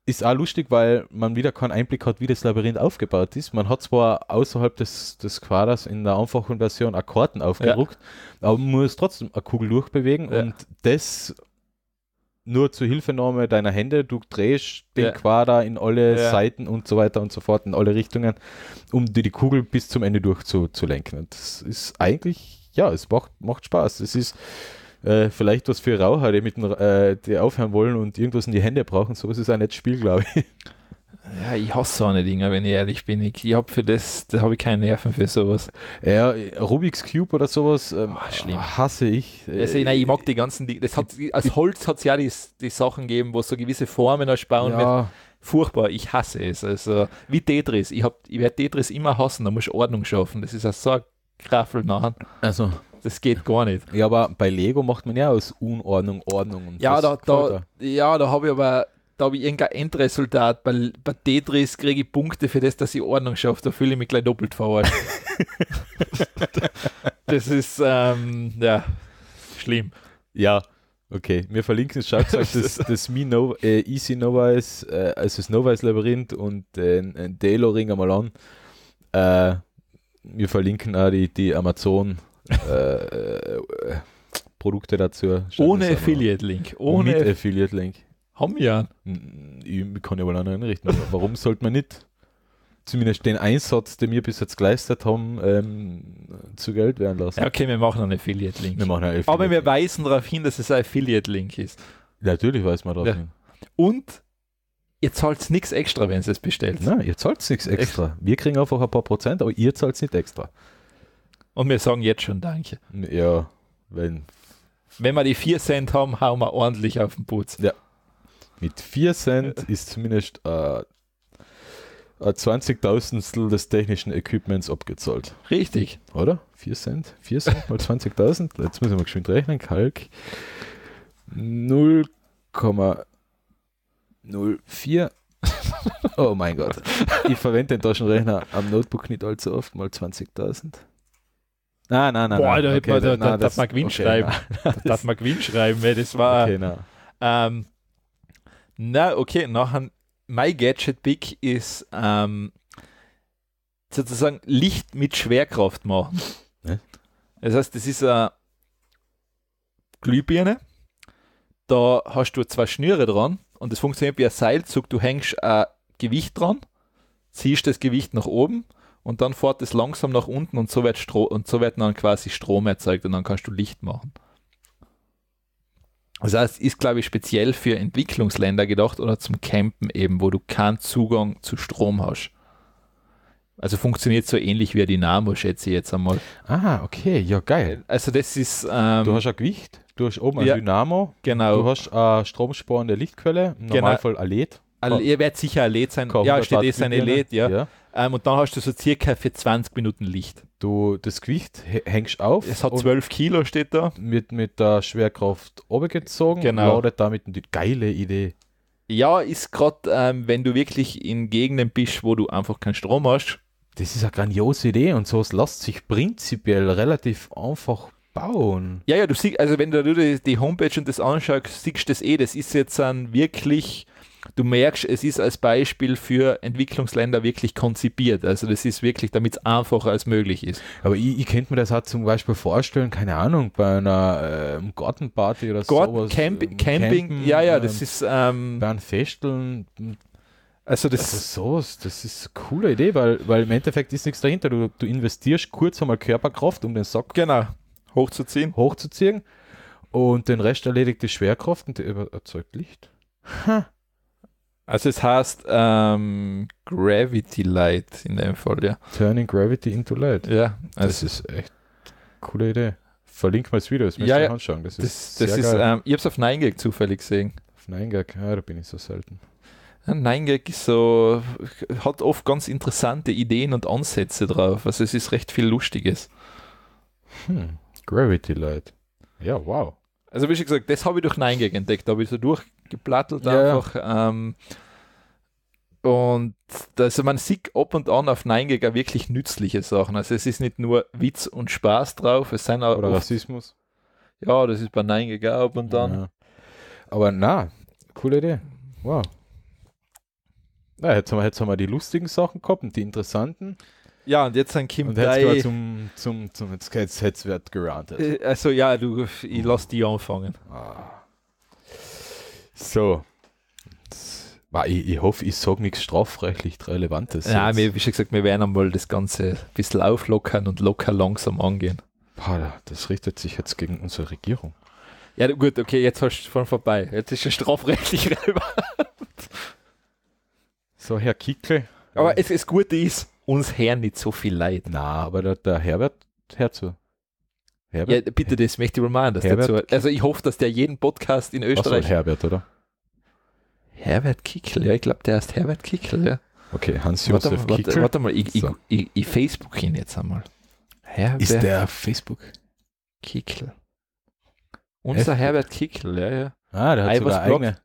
S2: ist auch lustig, weil man wieder keinen Einblick hat, wie das Labyrinth aufgebaut ist. Man hat zwar außerhalb des, des Quaders in der einfachen Version Akkorden aufgedruckt, ja. aber man muss trotzdem eine Kugel durchbewegen ja. und das nur zur Hilfenahme deiner Hände. Du drehst den ja. Quader in alle Seiten und so weiter und so fort, in alle Richtungen, um dir die Kugel bis zum Ende durchzulenken. Und das ist eigentlich, ja, es macht, macht Spaß. Es ist äh, vielleicht was für Rauhaare, mit dem, äh, die aufhören wollen und irgendwas in die Hände brauchen. So ist es auch nicht Spiel, glaube ich. Ja, ich hasse so eine Dinger,
S1: wenn ich ehrlich bin. Ich, ich habe für das, da habe ich keine Nerven für sowas. Ja, Rubik's Cube oder
S2: sowas ähm, oh, hasse ich.
S1: Also, nein, ich mag die ganzen, das als Holz hat es ja die, die Sachen gegeben, wo so gewisse Formen ersparen ja. wird. Furchtbar, ich hasse es. Also wie Tetris. Ich, ich werde Tetris immer hassen, da muss ich Ordnung schaffen. Das ist ja so ein Graffel nachher.
S2: Also, das geht gar nicht. Ja, aber bei Lego macht man ja aus Unordnung Ordnung. Und ja, da, da,
S1: ja, da habe ich aber da habe ich irgendein Endresultat. Bei, bei Tetris kriege ich Punkte für das, dass ich Ordnung schaffe. Da fühle ich mich gleich doppelt verarscht. das
S2: ist, ähm, ja, schlimm. Ja, okay. Wir verlinken es. Schaut euch das, das Mi Nova, äh, Easy Novice, äh, also das Novice Labyrinth und den äh, Delo Ring einmal an. Äh, wir verlinken auch die, die Amazon äh, äh, Produkte dazu. Ohne Affiliate-Link. Ohne Affiliate-Link. Haben wir ja. Ich kann ja wohl auch noch einrichten. Warum sollte man nicht zumindest den Einsatz, den wir bis jetzt geleistet haben, ähm, zu Geld werden lassen? Okay, wir machen einen Affiliate-Link. Affiliate Aber
S1: wir weisen darauf hin, dass es ein Affiliate-Link ist. Natürlich
S2: weiß man darauf ja. hin. Und ihr zahlt nichts extra, wenn ihr es bestellt. Nein, ihr zahlt nichts extra. Wir kriegen einfach ein paar Prozent, aber ihr zahlt nicht extra. Und wir sagen jetzt schon
S1: Danke. Ja, wenn. Wenn wir die 4 Cent haben, hauen wir ordentlich auf den Putz.
S2: Ja. Mit 4 Cent ist zumindest äh, 20.000 äh, des technischen Equipments abgezahlt. Richtig. Oder? 4 Cent? 4 Cent mal 20.000? Jetzt müssen wir geschwind rechnen. Kalk 0,04. Oh mein Gott. Ich verwende den Taschenrechner am Notebook nicht allzu oft, mal 20.000. Nein, nein, nein. Boah, nein, da, okay, man, da, nein, da das, darf man Gewinn okay, schreiben. Da darf
S1: man Gewinn schreiben, weil das war. Okay, nein. Ähm, na, okay, nachher. My Gadget Big ist ähm, sozusagen Licht mit Schwerkraft machen. Ne? Das heißt, das ist eine Glühbirne. Da hast du zwei Schnüre dran und das funktioniert wie ein Seilzug. Du hängst ein Gewicht dran, ziehst das Gewicht nach oben und dann fährt es langsam nach unten und so wird, und so wird dann quasi Strom erzeugt und dann kannst du Licht machen. Das heißt, ist, glaube ich, speziell für Entwicklungsländer gedacht oder zum Campen eben, wo du keinen Zugang zu Strom hast. Also funktioniert so ähnlich wie ein Dynamo, schätze ich jetzt einmal.
S2: Ah, okay, ja geil. Also das ist... Ähm, du hast ein Gewicht, du hast oben ja, ein Dynamo, genau. du hast eine stromsparende Lichtquelle, im genau. Normalfall ein LED. Ihr werdet sicher ein LED sein, Komm, ja, steht eh sein LED,
S1: ja. ja. Ähm, und dann hast du so circa für 20 Minuten Licht. Du, das Gewicht hängst auf. Es hat 12
S2: Kilo, steht da. Mit, mit der Schwerkraft runtergezogen. Genau. Ladet damit eine geile Idee. Ja,
S1: ist gerade, ähm, wenn du wirklich in Gegenden bist, wo du einfach
S2: keinen Strom hast. Das ist eine grandiose Idee und sowas lässt sich prinzipiell relativ einfach bauen.
S1: Ja, ja, du siehst, also wenn du die, die Homepage und das anschaust, siehst du das eh. Das ist jetzt ein wirklich du merkst, es ist als Beispiel für Entwicklungsländer wirklich
S2: konzipiert. Also das ist wirklich, damit es einfacher als möglich ist. Aber ich, ich könnte mir das halt zum Beispiel vorstellen, keine Ahnung, bei einer ähm, Gartenparty oder Garten, sowas. Camp ähm, Camping, Campen, ja, ja, das ähm, ist... Ähm, bei einem Festeln... Hm. Also das, also sowas, das ist eine coole Idee, weil, weil im Endeffekt ist nichts dahinter. Du, du investierst kurz einmal Körperkraft, um den Sack genau. hochzuziehen. hochzuziehen und den Rest erledigt die Schwerkraft und die erzeugt Licht.
S1: Ha. Also es heißt ähm, Gravity
S2: Light in dem Fall, ja. Turning Gravity into Light. Ja. Also das ist echt eine coole Idee. Verlinken mal das Video, das müsst ja, ihr anschauen. Das, das ist, das ist ähm,
S1: ich habe es auf NineGag zufällig gesehen. Auf NineGag, ja, da bin ich so selten. NineGag ist so, hat oft ganz interessante Ideen und Ansätze drauf. Also es ist recht viel Lustiges. Hm.
S2: Gravity Light.
S1: Ja, wow. Also wie schon gesagt, das habe ich durch NineGag entdeckt. Da habe ich so durch geplattelt ja, einfach. Ja. Ähm, und also man sieht ab und an auf Neingeger wirklich nützliche Sachen. Also es ist nicht nur Witz und Spaß drauf, es sind auch. Oder Rassismus. Ja, das ist bei Neingeger ab und an. Ja.
S2: Aber na, coole Idee. Wow. Na, jetzt haben, wir, jetzt haben wir die lustigen Sachen gehabt und die interessanten.
S1: Ja, und jetzt ein Kim und jetzt
S2: zum, zum, zum, jetzt, jetzt wird gerantet. Äh,
S1: also ja, du, ich lass die anfangen. Ah.
S2: So. Ich, ich hoffe, ich sage nichts strafrechtlich Relevantes. Ja,
S1: wie schon gesagt, wir werden einmal das Ganze ein bisschen auflockern und locker langsam angehen.
S2: Das richtet sich jetzt gegen unsere Regierung.
S1: Ja, gut, okay, jetzt hast du schon vorbei. Jetzt ist es strafrechtlich relevant.
S2: So, Herr Kickel.
S1: Aber es, das Gute ist, uns hören nicht so viel Leid. Na, aber der, der Herbert hört so. Ja, bitte, das möchte ich wohl machen, dass Herbert dazu, Also ich hoffe, dass der jeden Podcast in Österreich. Ach so, Herbert, oder? Herbert Kickel, ja, ich glaube, der heißt Herbert Kickel, ja. Okay, Hans-Josef Kickel. Warte, warte, mal, ich, so. ich, ich, ich, Facebook ihn jetzt einmal. Herbert Ist der Facebook?
S2: Kickel. Unser Herbert Kickel, ja, ja. Ah, der hat I sogar was blocked, eigene.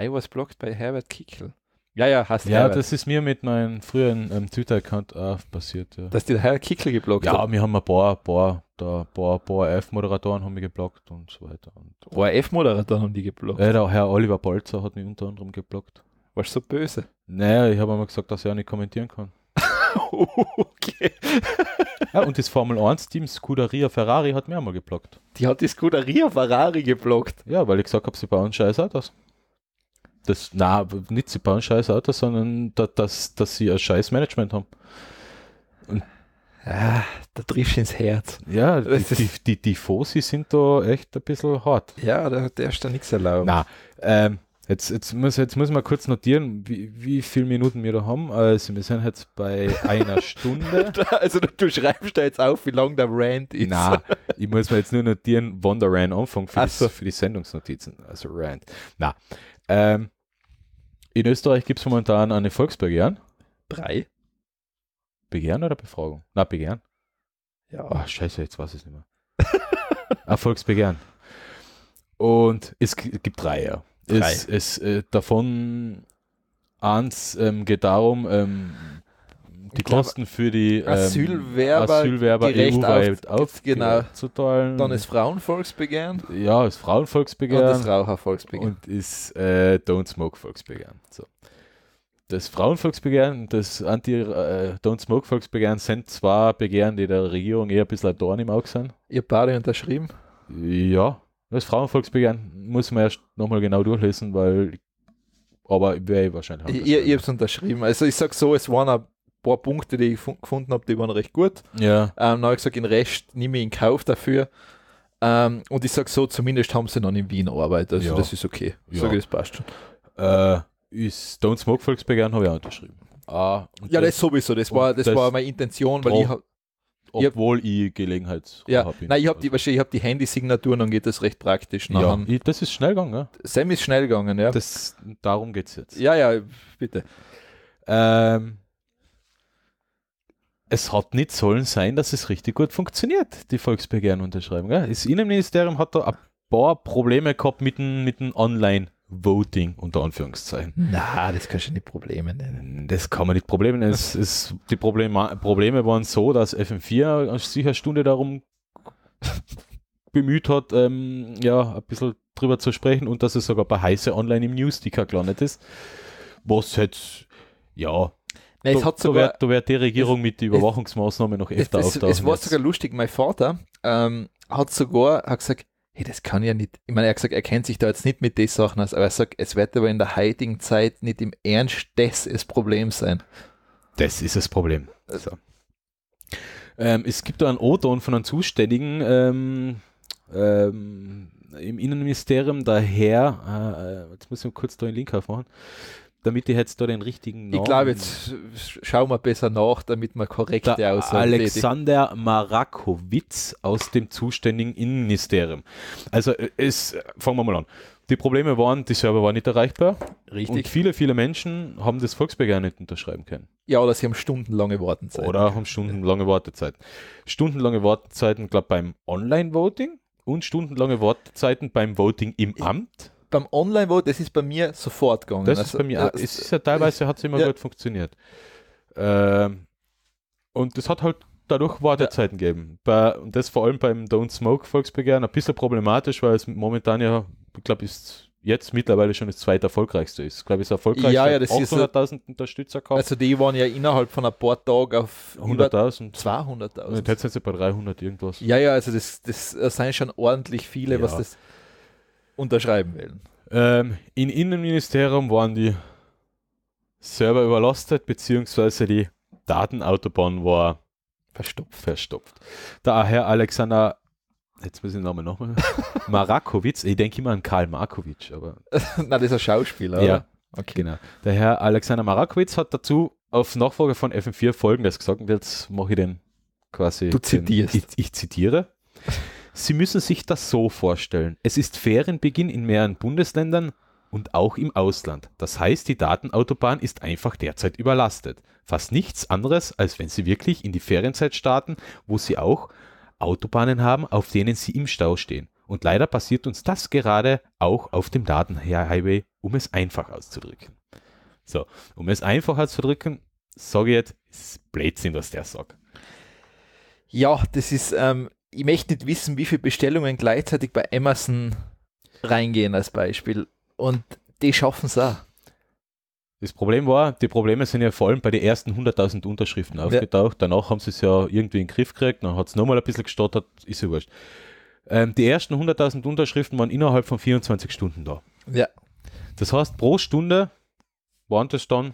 S1: I was blocked by Herbert Kickel.
S2: Ja, ja, hast du. Ja, Herbert. das ist mir mit meinem früheren ähm, Twitter-Account auch passiert. Ja. Dass die Herr Kickel geblockt haben? Ja, wir haben ein paar, paar, da, paar, paar F-Moderatoren haben mich geblockt und so weiter. Und ORF-Moderatoren haben die geblockt. Ja, der Herr Oliver Bolzer hat mich unter anderem geblockt. Warst du so böse? Naja, ich habe einmal gesagt, dass ich auch nicht kommentieren kann. okay. ja, und das Formel 1-Team Scuderia Ferrari hat mir einmal geblockt. Die hat die Scuderia Ferrari geblockt. Ja, weil ich gesagt habe, sie bauen Scheiß Autos das, na, nicht sie bauen scheiß Auto, sondern da, dass, dass sie ein scheiß Management haben. Und ja, ah, da trifft ins Herz. Ja, die, die, die, die Fosi sind da echt ein bisschen hart. Ja, da, der ist da nichts erlaubt. Na, ähm, jetzt, jetzt, muss, jetzt muss man kurz notieren, wie, wie viele Minuten wir da haben. Also wir sind jetzt bei einer Stunde.
S1: also du, du, schreibst da jetzt auf, wie lang der Rand ist. Na,
S2: ich muss mir jetzt nur notieren, wann der Rand anfängt für, so. für die Sendungsnotizen. Also Rand. Na, ähm, in Österreich gibt es momentan eine Volksbegehren. Drei? Begehren oder Befragung? Na, Begehren. Ja. Ach, scheiße, jetzt weiß ich es nicht mehr. Erfolgsbegehren. Ah, Und es gibt drei, ja. Drei. Es, es äh, davon eins ähm, geht darum, ähm, die Kosten für die ähm, Asylwerber, EU-weit auf, genau.
S1: aufzuteilen. Dann ist Frauenvolksbegehren.
S2: Ja, ist Frauenvolksbegehren. Und ist Rauchervolksbegehren. Und ist äh, Don't Smoke Volksbegehren. So. Das Frauenvolksbegehren das Anti-Don't äh, Smoke Volksbegehren sind zwar Begehren, die der Regierung eher ein bisschen ein Dorn im Auge sind. Ihr beide unterschrieben? Ja. Das Frauenvolksbegehren muss man erst nochmal genau durchlesen, weil aber wäre wahrscheinlich. Ich, ich,
S1: ich habe es unterschrieben. Also ich sag so, es waren paar Punkte, die ich gefunden habe, die waren recht gut. Ja. Ähm, dann habe ich gesagt, den Rest nehme ich in Kauf dafür. Ähm, und ich sage so, zumindest haben sie dann in Wien Arbeit. Also ja. das ist okay. Ich ja. sage,
S2: das passt schon. Äh, ist Don't Smoke Volksbegehren habe ich auch unterschrieben. Ah, ja, das, das, sowieso. Das war, das, das war meine Intention, weil ich obwohl ich, Gelegenheit ja, habe.
S1: Nein, ich habe die, ich hab die also- Handysignaturen, dann geht das recht praktisch. Ja, das ist schnell gegangen. Sam ist schnell
S2: gegangen, ja. Das, darum geht es jetzt. Ja, ja, bitte. Ähm, es hat nicht sollen sein, dass es richtig gut funktioniert, die Volksbegehrenunterschreibung. Das Innenministerium hat da ein paar Probleme gehabt mit dem, mit dem Online- Voting unter Anführungszeichen. Na, das kannst du nicht Probleme nennen. Das kann man nicht Probleme nennen. Es, es, die Probleme, Probleme waren so, dass FM4 sicher eine Stunde darum bemüht hat, ähm, ja, ein bisschen drüber zu sprechen und dass es sogar bei Heiße online im News-Sticker gelandet ist. Was jetzt, ja, Nein, da, es hat sogar, wird die Regierung es, mit Überwachungsmaßnahmen noch öfter es, es, es war
S1: sogar lustig, mein Vater ähm, hat sogar hat gesagt, hey, das kann ja nicht. Ich meine, er hat gesagt, er kennt sich da jetzt nicht mit den Sachen aus, aber er sagt, es wird aber in der heutigen Zeit nicht im Ernst das, das Problem sein. Das
S2: ist das Problem. Also. Ähm, es gibt da einen O-Ton von einem Zuständigen ähm, ähm, im Innenministerium, daher, äh, äh, jetzt muss ich kurz da den Link aufmachen, damit ich jetzt da den richtigen Namen. Ich glaube, jetzt schauen wir besser nach, damit man korrekte der Aussage Alexander Marakowitz aus dem zuständigen Innenministerium. Also äh, es, fangen wir mal an. Die Probleme waren, die Server waren nicht erreichbar. Richtig. Und viele, viele Menschen haben das Volksbegehren nicht unterschreiben können. Ja, oder sie haben stundenlange Wartezeiten. Oder haben stundenlange Wartezeiten. Stundenlange Wartezeiten, glaube ich, beim Online-Voting und stundenlange Wartezeiten beim Voting im Amt beim Online-Vote, das ist bei mir sofort gegangen. Das also, ist bei mir, auch. Äh, äh, es ist ja teilweise hat es immer ja. gut funktioniert. Ähm, und das hat halt dadurch Wartezeiten ja. gegeben. Bei, und das vor allem beim Don't Smoke Volksbegehren ein bisschen problematisch, weil es momentan ja, ich glaube, ist jetzt mittlerweile schon das zweit erfolgreichste ist. ich glaube, es ist erfolgreich ja, ja, das ist
S1: 100.000 äh, Unterstützer gehabt. Also die waren ja innerhalb von ein paar Tagen auf 100.000, 200.000.
S2: Jetzt sind sie bei 300 irgendwas. Ja, ja, also das, das sind schon ordentlich viele, ja. was das unterschreiben wählen? Ähm, Im Innenministerium waren die Server überlastet, beziehungsweise die Datenautobahn war verstopft. verstopft. Da Herr Alexander, jetzt muss ich den Namen nochmal, Marakowitz, ich denke immer an Karl Markowitsch, aber. Na, das ist ein Schauspieler, ja. Oder? Okay. Genau. Der Herr Alexander Marakowitz hat dazu auf Nachfrage von FM4 folgendes gesagt und jetzt mache ich den quasi. Du zitierst. Den, ich, ich zitiere. Sie müssen sich das so vorstellen. Es ist Ferienbeginn in mehreren Bundesländern und auch im Ausland. Das heißt, die Datenautobahn ist einfach derzeit überlastet. Fast nichts anderes, als wenn Sie wirklich in die Ferienzeit starten, wo Sie auch Autobahnen haben, auf denen Sie im Stau stehen. Und leider passiert uns das gerade auch auf dem Datenhighway, um es einfach auszudrücken. So, um es einfach auszudrücken, sage ich jetzt, es ist Blödsinn, was der sagt. Ja, das ist ähm, ich möchte nicht
S1: wissen, wie viele Bestellungen gleichzeitig bei Amazon reingehen als Beispiel. Und die schaffen es auch.
S2: Das Problem war, die Probleme sind ja vor allem bei den ersten 100.000 Unterschriften aufgetaucht. Ja. Danach haben sie es ja irgendwie in den Griff gekriegt, dann hat es nochmal ein bisschen gestottert, ist ja wurscht. Ähm, die ersten 100.000 Unterschriften waren innerhalb von 24 Stunden da. Ja. Das heißt, pro Stunde waren das dann,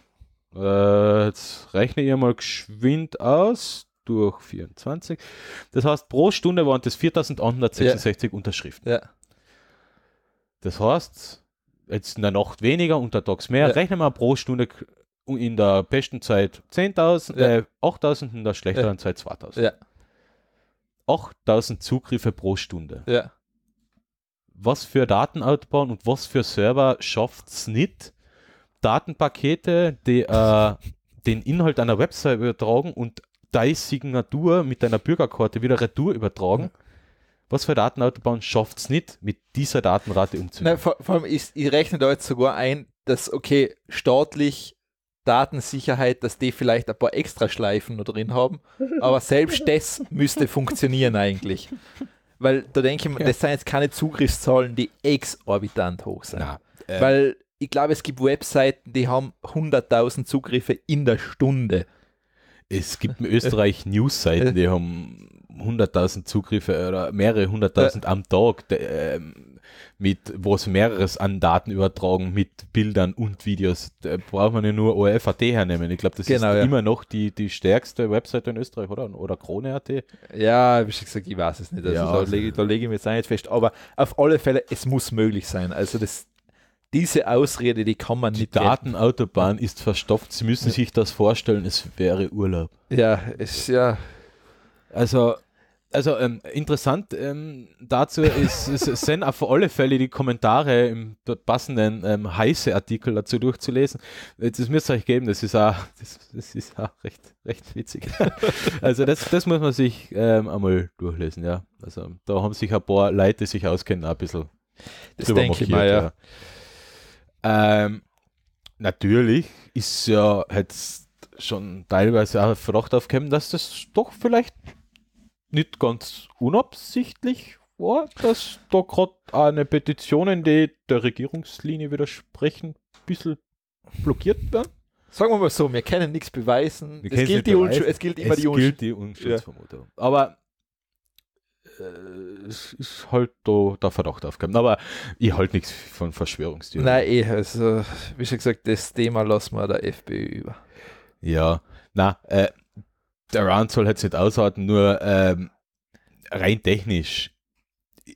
S2: äh, jetzt rechne ich mal geschwind aus, durch 24. Das heißt, pro Stunde waren das 4166 ja. Unterschriften. Ja. Das heißt, jetzt in der Nacht weniger, untertags mehr. Ja. Rechnen wir pro Stunde in der besten Zeit 10.000, ja. äh, 8.000, in der schlechteren ja. Zeit 2.000. Ja. 8.000 Zugriffe pro Stunde. Ja. Was für Daten outbauen und was für Server schafft es nicht, Datenpakete, die äh, den Inhalt einer Website übertragen und deine Signatur mit deiner Bürgerkarte wieder retour übertragen. Was für Datenautobahn schafft es nicht, mit dieser Datenrate umzugehen?
S1: Nein, vor, vor, allem, ich, ich rechne da jetzt sogar ein, dass, okay, staatlich Datensicherheit, dass die vielleicht ein paar extra Schleifen noch drin haben, aber selbst das müsste funktionieren eigentlich. Weil da denke ich, das sind jetzt keine Zugriffszahlen, die exorbitant hoch sind. Na, äh Weil ich glaube, es gibt Webseiten, die haben 100.000 Zugriffe in der Stunde.
S2: Es gibt in Österreich Newsseiten, die haben 100.000 Zugriffe oder mehrere hunderttausend am Tag, de, äh, mit wo es mehreres an Daten übertragen, mit Bildern und Videos. Da braucht man ja nur OFAT hernehmen. Ich glaube, das genau, ist ja. immer noch die, die stärkste Webseite in Österreich, oder? Oder Krone.at? Ja, wie ich gesagt, ich weiß es nicht. Also ja, da, lege,
S1: also da lege ich mir jetzt nicht fest. Aber auf alle Fälle, es muss möglich sein. Also das, diese Ausrede, die kann man die nicht. Die
S2: Datenautobahn retten. ist verstopft. Sie müssen ja. sich das vorstellen, es wäre Urlaub. Ja, ist ja. Also, also ähm, interessant ähm, dazu ist, ist, sind auf alle Fälle die Kommentare im dort passenden ähm, heiße Artikel dazu durchzulesen. Das müsst ihr euch geben, das ist auch, das, das ist auch recht, recht witzig. also das, das muss man sich ähm, einmal durchlesen, ja. Also da haben sich ein paar Leute, die sich auskennen, ein bisschen. Das denke ich mal, ja. ja. Ähm, natürlich ist ja jetzt schon teilweise auch Verdacht aufgekommen, dass das doch vielleicht nicht ganz unabsichtlich war, dass da gerade eine Petition, die der Regierungslinie widersprechen, ein bisschen blockiert werden. Sagen wir mal so, wir können nichts beweisen. es, gilt beweisen. es gilt, immer es die, gilt die Unschuldsvermutung. Ja. Aber äh, ist halt da der Verdacht aufgekommen. Aber ich halte nichts von Verschwörungstheorien. Nein, eh, also wie schon gesagt, das Thema lassen wir der FPÖ über. Ja, na, äh, der Rand soll jetzt nicht ausarten, nur ähm, rein technisch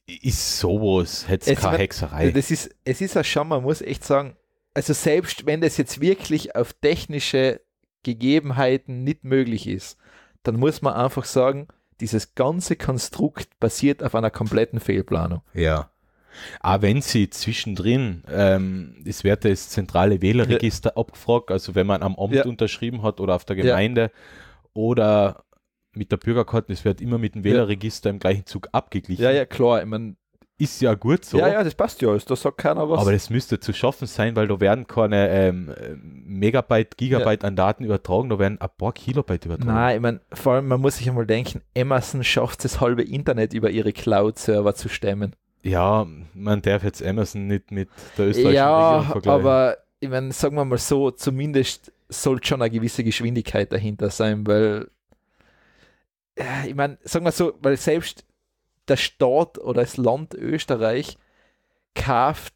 S2: ist sowas, hätte es keine Hexerei. Das
S1: ist, es ist ja schon, man muss echt sagen, also selbst wenn das jetzt wirklich auf technische Gegebenheiten nicht möglich ist, dann muss man einfach sagen, dieses ganze Konstrukt basiert auf einer kompletten Fehlplanung.
S2: Ja. Auch wenn sie zwischendrin, ähm, es wird das zentrale Wählerregister ja. abgefragt, also wenn man am Amt ja. unterschrieben hat oder auf der Gemeinde ja. oder mit der Bürgerkarte, es wird immer mit dem Wählerregister im gleichen Zug abgeglichen. Ja, ja, klar. Ich meine, ist ja gut so. Ja, ja,
S1: das passt ja alles, da sagt keiner was. Aber das
S2: müsste zu schaffen sein, weil da werden keine ähm, Megabyte, Gigabyte ja. an Daten übertragen, da werden ein paar Kilobyte übertragen. Nein, ich meine, vor allem, man muss sich einmal denken, Amazon schafft das halbe Internet über ihre Cloud-Server zu stemmen. Ja, man darf jetzt Amazon nicht mit der österreichischen ja, Regierung vergleichen. aber
S1: ich meine, sagen wir mal so, zumindest sollte schon eine gewisse Geschwindigkeit dahinter sein, weil äh, ich meine, sagen wir so, weil selbst der Staat oder das Land Österreich kauft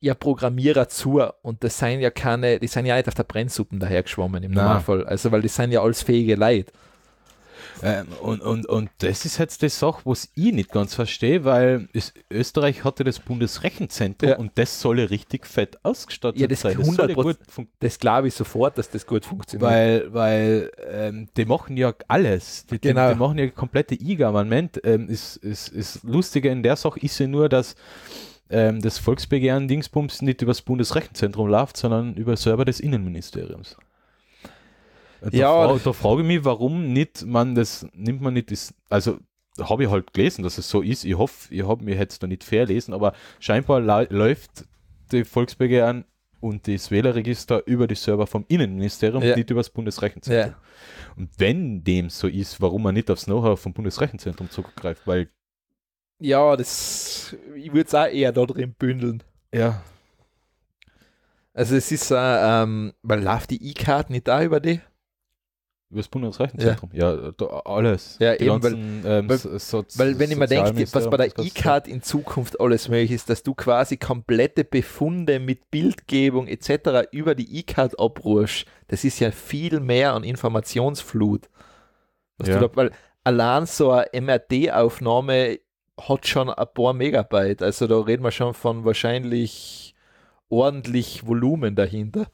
S1: ja Programmierer zu und das sind ja keine, die sind ja nicht auf der Brennsuppen dahergeschwommen geschwommen im Normalfall. Also, weil die sind ja
S2: alles fähige Leute. Ähm, und, und, und das ist jetzt die Sache, was ich nicht ganz verstehe, weil es, Österreich hatte das Bundesrechenzentrum ja. und das soll richtig fett ausgestattet ja, das sein. 100 gut das glaube ich sofort, dass das gut funktioniert. Weil, weil ähm, die machen ja alles. Die, genau. die, die machen ja komplette E-Government. Ähm, ist, ist, ist lustiger in der Sache ist ja nur, dass ähm, das Volksbegehren Dingsbums nicht über das Bundesrechenzentrum läuft, sondern über Server des Innenministeriums. Da, ja, frage, da frage ich mich, warum nicht man das, nimmt man nicht das, also habe ich halt gelesen, dass es so ist. Ich hoffe, ich habe mir jetzt da nicht lesen, aber scheinbar läuft die Volksbegehren und das Wählerregister über die Server vom Innenministerium, ja. nicht über das Bundesrechenzentrum. Ja. Und wenn dem so ist, warum man nicht aufs Know-how vom Bundesrechenzentrum zugreift, weil.
S1: Ja, das. Ich würde es auch eher da drin bündeln. Ja. Also, es ist, äh, ähm, weil läuft die E-Card nicht da über die? das Bundesrechenzentrum. Ja, ja alles. Ja, Die eben, ganzen, ähm, weil, ähm, so weil, wenn ich mir denke, was bei der E-Card in Zukunft alles möglich ist, dass du quasi komplette Befunde mit Bildgebung etc. über die E-Card abrufst, das ist ja viel mehr an Informationsflut. Ja. Da, weil allein so eine mrt aufnahme hat schon ein paar Megabyte. Also da reden wir schon von wahrscheinlich ordentlich Volumen dahinter.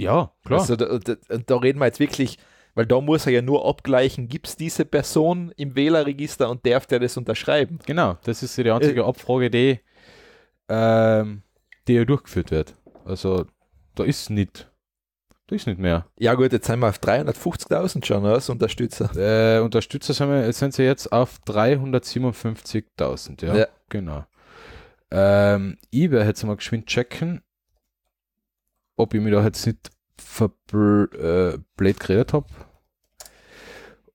S1: Ja, klar. Also, da, da, da reden wir jetzt wirklich, weil da muss er ja nur abgleichen, gibt es diese Person im Wählerregister
S2: und darf der das unterschreiben? Genau, das ist die einzige äh, Abfrage, die, ähm, die ja durchgeführt wird. Also da ist nicht, ist nicht mehr. Ja gut, jetzt sind wir auf 350.000 schon als Unterstützer. Äh, Unterstützer sind, wir, sind sie jetzt auf 357.000, ja, ja, genau. Ähm, ich werde jetzt mal geschwind checken, ob ich mich da jetzt halt nicht verblöd äh, geredet habe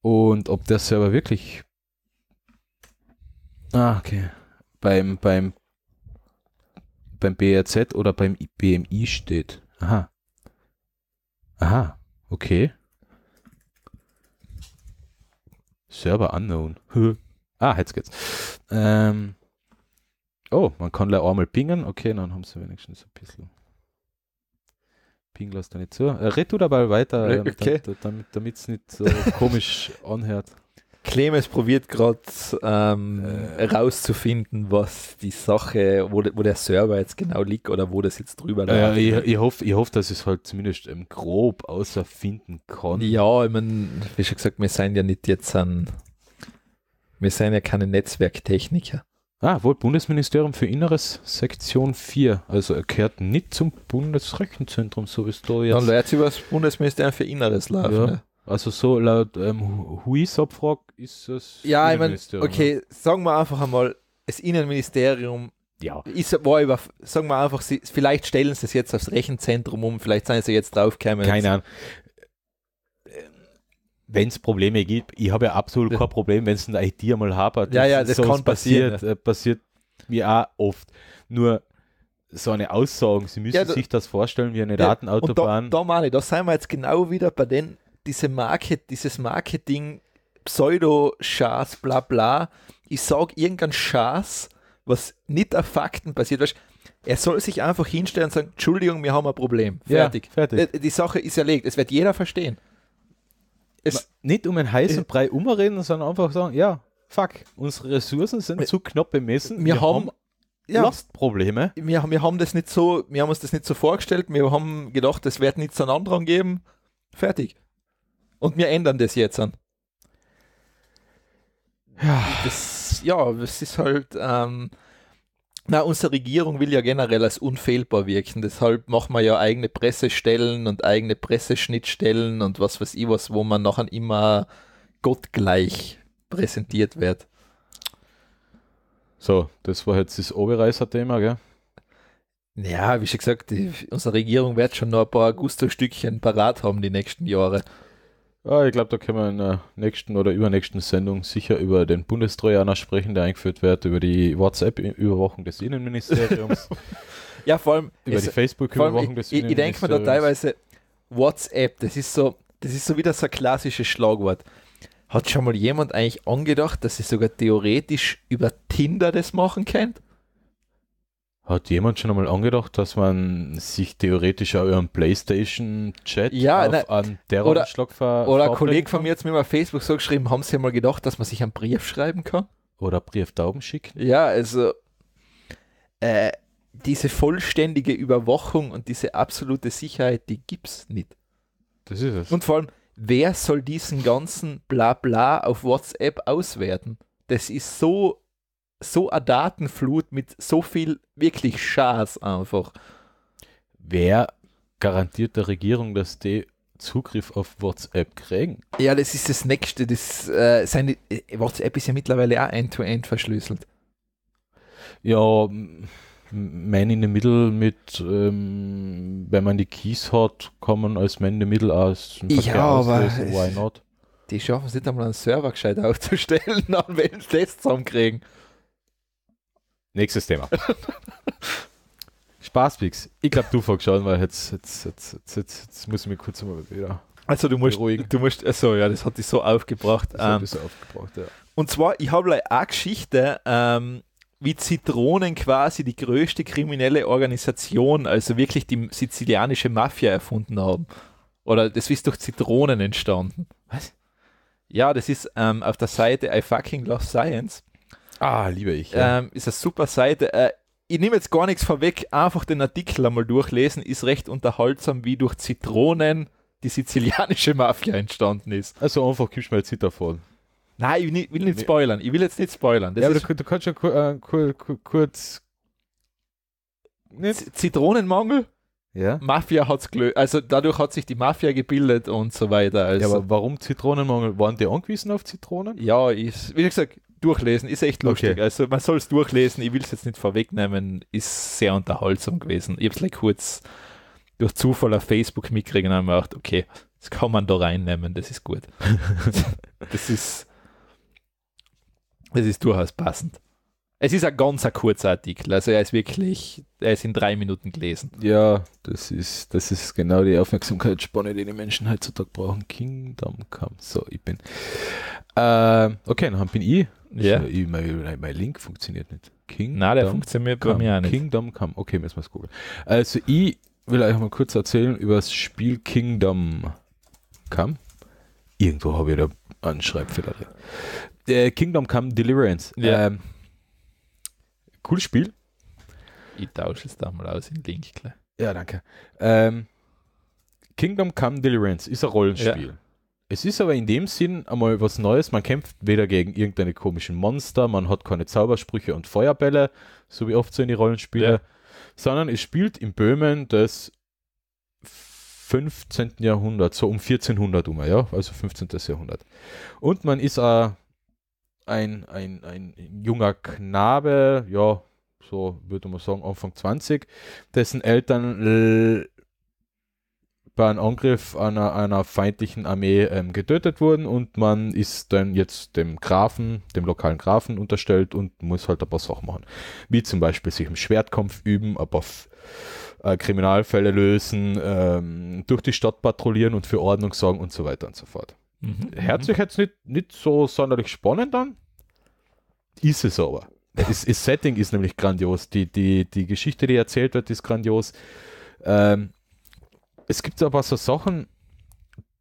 S2: und ob der Server wirklich ah, okay. beim, beim, beim BRZ oder beim BMI steht. Aha. Aha, okay. Server unknown. ah, jetzt geht's. Ähm, oh, man kann gleich einmal pingen. Okay, dann haben sie wenigstens ein bisschen. Ping lässt da nicht zu. Äh, red du dabei weiter, äh, damit es nicht so komisch anhört. Clemens probiert gerade
S1: ähm, äh. rauszufinden, was die Sache, wo, wo, der Server jetzt genau liegt oder wo das jetzt drüber liegt. ich,
S2: ich hoffe, ich hoff, dass ich es halt zumindest ähm, grob außerfinden
S1: kann. Ja, ich meine, wie schon gesagt, wir sind ja nicht jetzt an, wir
S2: sind ja keine Netzwerktechniker. Ah, wohl Bundesministerium für Inneres, Sektion 4. Also er gehört nicht zum Bundesrechenzentrum, so wie es da jetzt. Dann lädt über das Bundesministerium für Inneres laufen. Ja. Ne? Also so laut ähm, huis ist das. Ja, ich meine, ne? okay,
S1: sagen wir einfach einmal, das Innenministerium ja. Ist, war über, sagen wir einfach, sie, vielleicht stellen sie es jetzt aufs Rechenzentrum um, vielleicht sind sie jetzt draufgekommen. Keine Ahnung
S2: wenn es Probleme gibt, ich habe ja absolut ja. kein Problem, wenn es ein IT einmal hapert. Ja, ja, das kann passieren. Passiert, ja. Äh, passiert mir auch oft. Nur so eine Aussage, Sie müssen ja, da, sich das vorstellen wie eine Datenautobahn.
S1: Da, da meine ich, da sind wir jetzt genau wieder bei den, diese Market, dieses Marketing, Pseudo-Schatz, bla bla. Ich sage irgendein Schatz, was nicht auf Fakten basiert. Weißt, er soll sich einfach hinstellen und sagen, Entschuldigung, wir haben ein Problem. Fertig. fertig. Die, äh, die Sache ist erlegt. Es wird jeder verstehen
S2: es nicht um einen heißen äh, Brei umreden, sondern einfach sagen, ja, fuck, unsere Ressourcen sind wir, zu knapp bemessen. Wir, wir haben, haben ja, Lastprobleme. Wir, wir haben
S1: das nicht so, wir haben uns das nicht so vorgestellt, wir haben gedacht, es wird nichts an anderen geben. Fertig. Und wir ändern das jetzt an. Ja, das, ja, das ist halt, ähm, na, unsere Regierung will ja generell als unfehlbar wirken, deshalb machen wir ja eigene Pressestellen und eigene Presseschnittstellen und was weiß ich was, wo man nachher immer gottgleich präsentiert wird.
S2: So, das war jetzt das Oberreißer-Thema,
S1: gell? Ja, wie schon gesagt, die, unsere Regierung wird schon noch ein paar Gusto-Stückchen parat haben die nächsten
S2: Jahre. Ja, ah, ich glaube, da können wir in der nächsten oder übernächsten Sendung sicher über den Bundestrojaner sprechen, der eingeführt wird, über die WhatsApp-Überwachung des Innenministeriums.
S1: ja, vor allem. Über die Facebook-Überwachung des ich, Innenministeriums. Ich denke mir da teilweise, WhatsApp, das ist so, das ist so wieder so ein klassisches Schlagwort. Hat schon mal jemand eigentlich angedacht, dass sie sogar theoretisch über Tinder das machen könnt?
S2: Hat jemand schon einmal angedacht, dass man sich theoretisch auch über einen Playstation-Chat ja, auf einen Terroranschlag ver Oder ein Kollege
S1: von mir hat mir mal Facebook so geschrieben, haben sie mal gedacht, dass man sich einen Brief schreiben kann?
S2: Oder Brieftauben
S1: schicken? Ja, also äh, diese vollständige Überwachung und diese absolute Sicherheit, die gibt's nicht. Das ist es. Und vor allem, wer soll diesen ganzen Blabla auf WhatsApp auswerten? Das ist so so eine Datenflut mit so viel wirklich Schatz
S2: einfach. Wer garantiert der Regierung, dass die Zugriff auf WhatsApp kriegen?
S1: Ja, das ist das Nächste. Das, äh, seine, äh, WhatsApp ist ja mittlerweile auch end-to-end -End verschlüsselt.
S2: Ja, man in the Middle mit, ähm, wenn man die Keys hat, kann man als Man in the Middle aus. Ja, aber. Why
S1: not? Die schaffen es nicht einmal, einen Server gescheit aufzustellen, an welchen
S2: Tests zusammenkriegen. kriegen. Nächstes Thema. Spaßpicks. Ich glaube, du fängst schon, weil jetzt, jetzt, jetzt, jetzt, jetzt, jetzt muss ich mich kurz mal wieder. Also du musst ruhig. Du musst, also ja, das hat dich so aufgebracht. Das hat ähm, so aufgebracht,
S1: ja. Und zwar, ich habe eine Geschichte, ähm, wie Zitronen quasi die größte kriminelle Organisation, also wirklich die sizilianische Mafia erfunden haben. Oder das ist durch Zitronen entstanden. Was? Ja, das ist ähm, auf der Seite I fucking love science Ah, liebe ich. Ja. Ähm, ist eine super Seite. Äh, ich nehme jetzt gar nichts vorweg, einfach den Artikel einmal durchlesen, ist recht unterhaltsam, wie durch Zitronen die sizilianische Mafia entstanden ist. Also einfach gibst mir jetzt nicht davon. Nein, ich will, will nicht spoilern. Ich will jetzt nicht spoilern. Ja, du, du,
S2: kannst schon äh, kurz. kurz Zitronenmangel?
S1: Ja. Mafia hat es gelöst. Also dadurch hat sich die Mafia gebildet und so weiter. Also. Ja, aber also warum Zitronenmangel? Waren die angewiesen auf Zitronen? Ja, ich, wie gesagt, durchlesen, ist echt lustig. Okay. Also man soll es durchlesen, ich will es jetzt nicht vorwegnehmen, ist sehr unterhaltsam gewesen. Ich habe es like kurz durch Zufall auf Facebook mitkriegen und habe gedacht, okay, das kann man da reinnehmen, das ist gut. das ist das ist durchaus passend. Es ist ein ganz kurzer Artikel, also er ist wirklich, er ist in drei Minuten gelesen.
S2: Ja, das ist, das ist genau die Aufmerksamkeitsspanne, die die Menschen heutzutage brauchen. Kingdom Come. So, ich bin. Äh, okay, dann bin ich. Ja. Ich, mein, mein, Link funktioniert nicht. King Na, der funktioniert bei mir auch nicht. Kingdom Come. Okay, müssen wir es googeln. Also, ich will euch mal kurz erzählen über das Spiel Kingdom Come. Irgendwo habe ich da einen Schreibfehler drin. Äh, Kingdom Come Deliverance. Ja. Ähm, cooles Spiel. Ich tausche es da mal aus in Link. Klar. Ja, danke. Ähm, Kingdom Come Deliverance ist ein Rollenspiel. Ja. Es ist aber in dem Sinn einmal was Neues. Man kämpft weder gegen irgendeine komischen Monster, man hat keine Zaubersprüche und Feuerbälle, so wie oft so in die Rollenspiele, ja. sondern es spielt in Böhmen des 15. Jahrhunderts, so um 1400 um, ja, also 15. Jahrhundert. Und man ist äh, ein, ein, ein junger Knabe, ja, so würde man sagen, Anfang 20, dessen Eltern bei einem Angriff einer, einer feindlichen Armee ähm, getötet wurden und man ist dann jetzt dem Grafen, dem lokalen Grafen unterstellt und muss halt ein paar Sachen machen. Wie zum Beispiel sich im Schwertkampf üben, aber äh, Kriminalfälle lösen, ähm, durch die Stadt patrouillieren und für Ordnung sorgen und so weiter und so fort. Mhm. Hört sich jetzt nicht, nicht so sonderlich spannend an, ist es aber. Das Setting ist nämlich grandios. Die, die, die Geschichte, die erzählt wird, ist grandios. Ähm, es gibt aber so Sachen,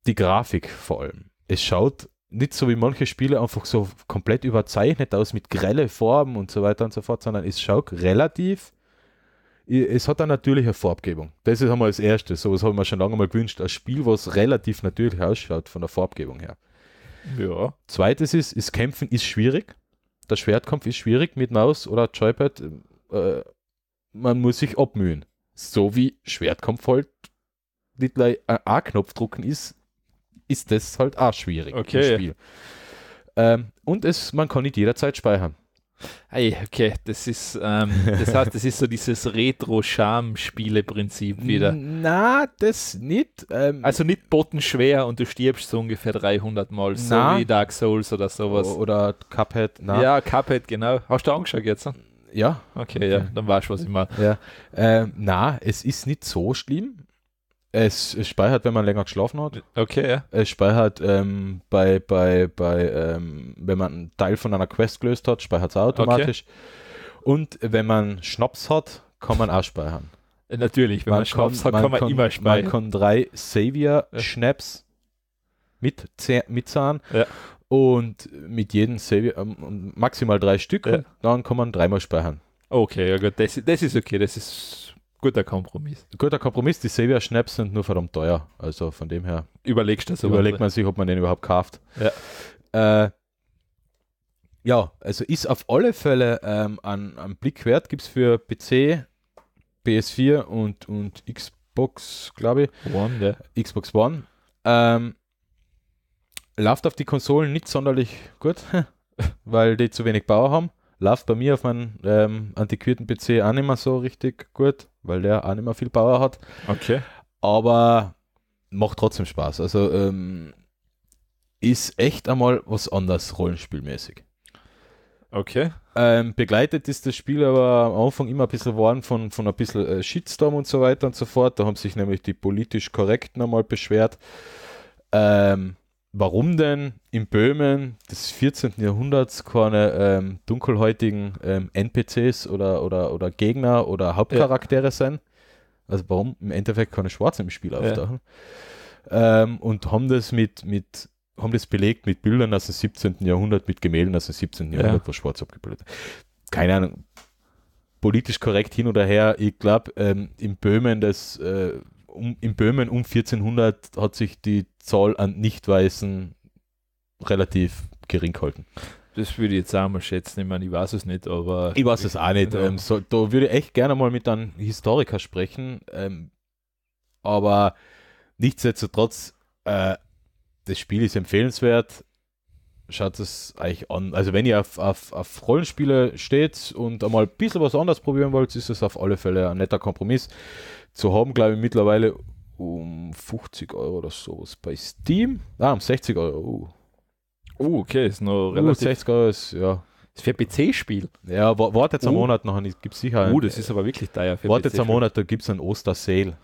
S2: die Grafik vor allem. Es schaut nicht so wie manche Spiele einfach so komplett überzeichnet aus mit grelle Farben und so weiter und so fort, sondern es schaut relativ, es hat eine natürliche Farbgebung. Das ist einmal das Erste, sowas habe ich mir schon lange mal gewünscht, ein Spiel, was relativ natürlich ausschaut von der Farbgebung her. Ja. Zweites ist, das Kämpfen ist schwierig. Der Schwertkampf ist schwierig mit Maus oder Joypad. Äh, man muss sich abmühen. So wie Schwertkampf halt gleich äh, A-Knopf drucken ist, ist das halt auch schwierig okay. im Spiel. Ähm, und es, man kann nicht jederzeit speichern. Hey, okay, das ist, ähm, das heißt, das ist so dieses
S1: Retro-Charme-Spiele-Prinzip wieder.
S2: Na, das nicht. Ähm, also nicht bottenschwer
S1: und du stirbst so ungefähr 300 Mal, so na, wie Dark Souls oder sowas. Oder Cuphead. Na. Ja, Cuphead, genau. Hast du angeschaut jetzt?
S2: Ja. Okay, okay, ja, dann weißt du, was ich meine. Ja. Ähm, na, es ist nicht so schlimm. Es, speichert, wenn man länger geschlafen hat. Okay, ja. Es speichert ähm, bei, bei, bei ähm, wenn man einen Teil von einer Quest gelöst hat, speichert es automatisch. Okay. Und wenn man Schnaps hat, kann man auch speichern. Äh, natürlich, wenn man, man Schnaps kann, hat, kann man, kann, immer speichern. Man kann drei Savior-Schnaps mit, mit Zahn ja. und mit jedem Savior ähm, maximal drei Stück. Ja. dann kann man dreimal speichern. Okay, ja gut, das, das ist okay, das ist guter Kompromiss. Guter Kompromiss. Die Sevier Schnaps sind nur verdammt teuer. Also von dem her überlegst das überlegt man sich, ob man den überhaupt kauft. Ja. Äh, ja, also ist auf alle Fälle ähm, an, an Blick wert. Gibt es für PC, PS4 und, und Xbox, glaube ich. One, yeah. Xbox One. Ähm, läuft auf die Konsolen nicht sonderlich gut, weil die zu wenig Power haben. Läuft bei mir auf meinem ähm, antiquierten PC auch nicht mehr so richtig gut, weil der auch nicht mehr viel Power hat. Okay. Aber macht trotzdem Spaß. Also ähm, ist echt einmal was anderes rollenspielmäßig. Okay. Ähm, begleitet ist das Spiel aber am Anfang immer ein bisschen warm von, von ein bisschen äh, Shitstorm und so weiter und so fort. Da haben sich nämlich die politisch Korrekten einmal beschwert. Ähm, warum denn in Böhmen des 14. Jahrhunderts keine ähm, dunkelhäutigen ähm, NPCs oder, oder, oder Gegner oder Hauptcharaktere ja. sind. Also warum im Endeffekt keine Schwarzen im Spiel auftauchen. Ja. Ähm, und haben das mit, mit haben das belegt mit Bildern aus dem 17. Jahrhundert, mit Gemälden aus dem 17. Jahrhundert, ja. wo Schwarz abgebildet Keine Ahnung, politisch korrekt hin oder her. Ich glaube, ähm, in Böhmen, das äh, um, in Böhmen um 1400 hat sich die Zahl an Nicht-Weißen relativ gering gehalten. Das würde ich jetzt auch mal schätzen. Ich meine, ich weiß es nicht, aber. Ich weiß es auch nicht. Ja. Ähm, so, da würde ich echt gerne mal mit einem Historiker sprechen. Ähm, aber nichtsdestotrotz, äh, das Spiel ist empfehlenswert. Schaut es euch an. Also, wenn ihr auf, auf, auf Rollenspiele steht und einmal ein bisschen was anderes probieren wollt, ist es auf alle Fälle ein netter Kompromiss zu haben, glaube ich, mittlerweile um 50 Euro oder sowas. Bei Steam, ah, um 60 Euro. Uh. Oh, okay, ist noch uh, relativ. Uh, 60 Euro ist, ja. Ist für PC-Spiel. Ja, wartet jetzt uh. einen Monat noch, gibt sicher. uh, das ist aber wirklich teuer für Wartet jetzt einen Monat, da gibt es einen Oster-Sale.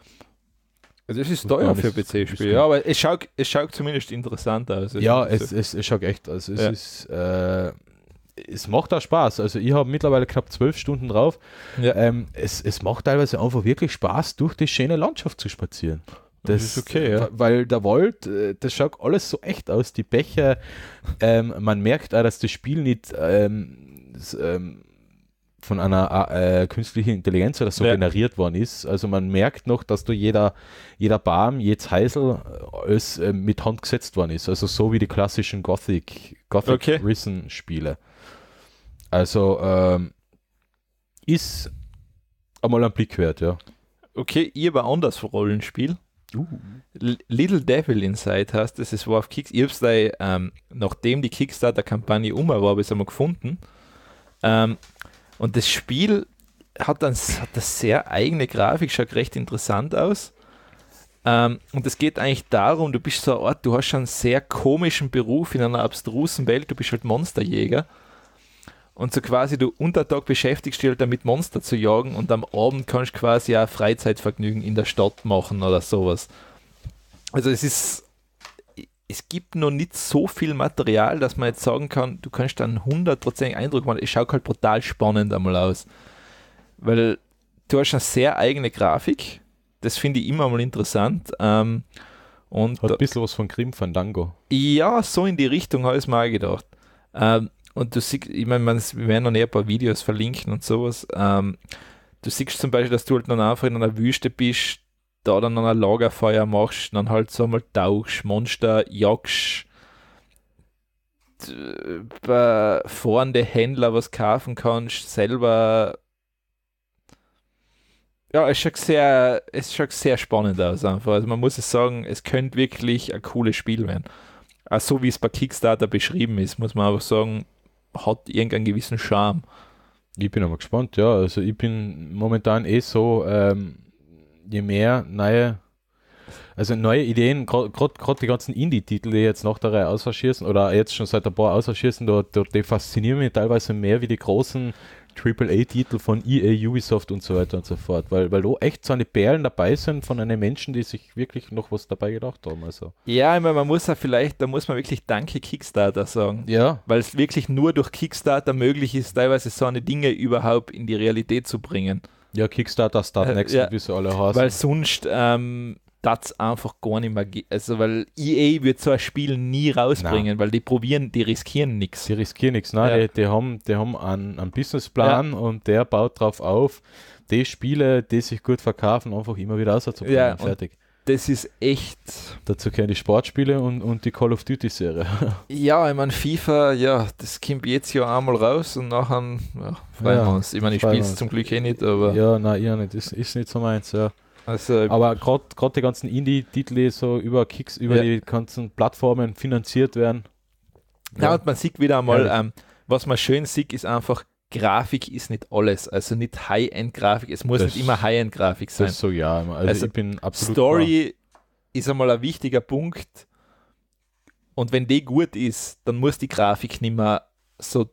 S1: Also es ist teuer für PC-Spiel, ja, aber es schaut, es schaut zumindest interessant aus. Ja, es, es, es, schaut echt, also es ja.
S2: ist, äh, es macht auch Spaß. Also ich habe mittlerweile knapp zwölf Stunden drauf. Ja. Ähm, es, es macht teilweise einfach wirklich Spaß, durch die schöne Landschaft zu spazieren. Das, das ist okay, äh, ja. Weil der Wald, äh, das schaut alles so echt aus, die Becher. Ähm, man merkt auch, dass das Spiel nicht ähm, das, ähm, von einer äh, äh, künstlichen Intelligenz oder so ja. generiert worden ist. Also man merkt noch, dass da jeder, jeder Baum, jedes Heisel alles äh, mit Hand gesetzt worden ist. Also so wie die klassischen Gothic, Gothic okay. Risen Spiele. Also ähm, ist einmal ein Blick wert, ja.
S1: Okay, ich habe anders Rollenspiel. Uh. Little Devil Inside heißt das, es war auf Kicks. Ich habe es ähm, nachdem die Kickstarter-Kampagne um war, habe ich es einmal gefunden. Ähm, und das Spiel hat, dann, hat eine sehr eigene Grafik, schaut recht interessant aus. Ähm, und es geht eigentlich darum, du bist so ein Ort, du hast schon einen sehr komischen Beruf in einer abstrusen Welt, du bist halt Monsterjäger und so quasi du untertag beschäftigst dich halt damit Monster zu jagen und am Abend kannst du quasi auch Freizeitvergnügen in der Stadt machen oder sowas. Also es ist es gibt noch nicht so viel Material, dass man jetzt sagen kann, du kannst dann 100% Eindruck machen. Es schaut halt brutal spannend einmal aus. Weil du hast eine sehr eigene Grafik. Das finde ich immer mal interessant. Ähm, und Hat ein bisschen was von Grim Fandango. Ja, so in die Richtung habe ich es mal gedacht. Ähm, und du siehst, ich meine, wir werden noch ein paar Videos verlinken und sowas. Ähm, du siehst zum Beispiel, dass du halt dann einfach in einer Wüste bist, da dann an ein Lagerfeuer machst, dann halt so einmal tauchst, Monster jagst, äh, fahrende Händler was kaufen kannst, selber. Ja, es schaut sehr, es schaut sehr spannend aus einfach. Also man muss es sagen, es könnte wirklich ein cooles Spiel werden. Auch so wie es bei Kickstarter beschrieben ist, muss man einfach sagen, hat irgendeinen
S2: gewissen Charme. Ich bin aber gespannt, ja. Also ich bin momentan eh so, ähm, je mehr neue, also neue Ideen, gerade die ganzen Indie-Titel, die jetzt nach der Reihe ausverschießen oder jetzt schon seit ein paar ausverschießen, da, da, die faszinieren mich teilweise mehr wie die großen AAA-Titel von EA, Ubisoft und so weiter und so fort, weil, weil da echt so eine Perlen dabei sind von einem Menschen, die sich wirklich noch was dabei gedacht haben. Also.
S1: Ja, ich meine, man muss ja vielleicht, da muss man wirklich Danke Kickstarter sagen. Ja. Weil es wirklich nur durch Kickstarter möglich ist, teilweise so eine Dinge überhaupt in die Realität zu bringen. Ja, Kickstarter, Start Next, äh, ja, wie sie alle heißen. Weil sonst ähm, das einfach gar nicht mehr geht. Also, weil EA wird
S2: so ein Spiel nie rausbringen, nein. weil die probieren, die riskieren nichts. Die riskieren nichts, nein, ja. die, die, haben, die haben einen, einen Businessplan ja. und der baut darauf auf, die Spiele, die sich gut verkaufen, einfach immer wieder rauszubringen. Ja, fertig. Das ist echt. Dazu gehören die Sportspiele und, und die Call of Duty Serie.
S1: ja, ich meine, FIFA, ja, das kommt jetzt ja einmal raus und nachher ja, freuen wir uns. Ich meine, ich spiele es zum Glück eh nicht, aber.
S2: Ja, nein, ich nicht. Das ist nicht so meins, ja. Also, äh, Aber gerade die ganzen Indie-Titel, die so über Kicks, über ja. die ganzen Plattformen finanziert werden. Ja, ja. und man sieht wieder einmal, ja. ähm, was man schön sieht,
S1: ist einfach, Grafik ist nicht alles. Also nicht High-End-Grafik. Es muss das, nicht immer High-End-Grafik sein. so, ja. Also, also, ich bin absolut. Story klar. ist einmal ein wichtiger Punkt. Und wenn die gut ist, dann muss die Grafik nicht mehr so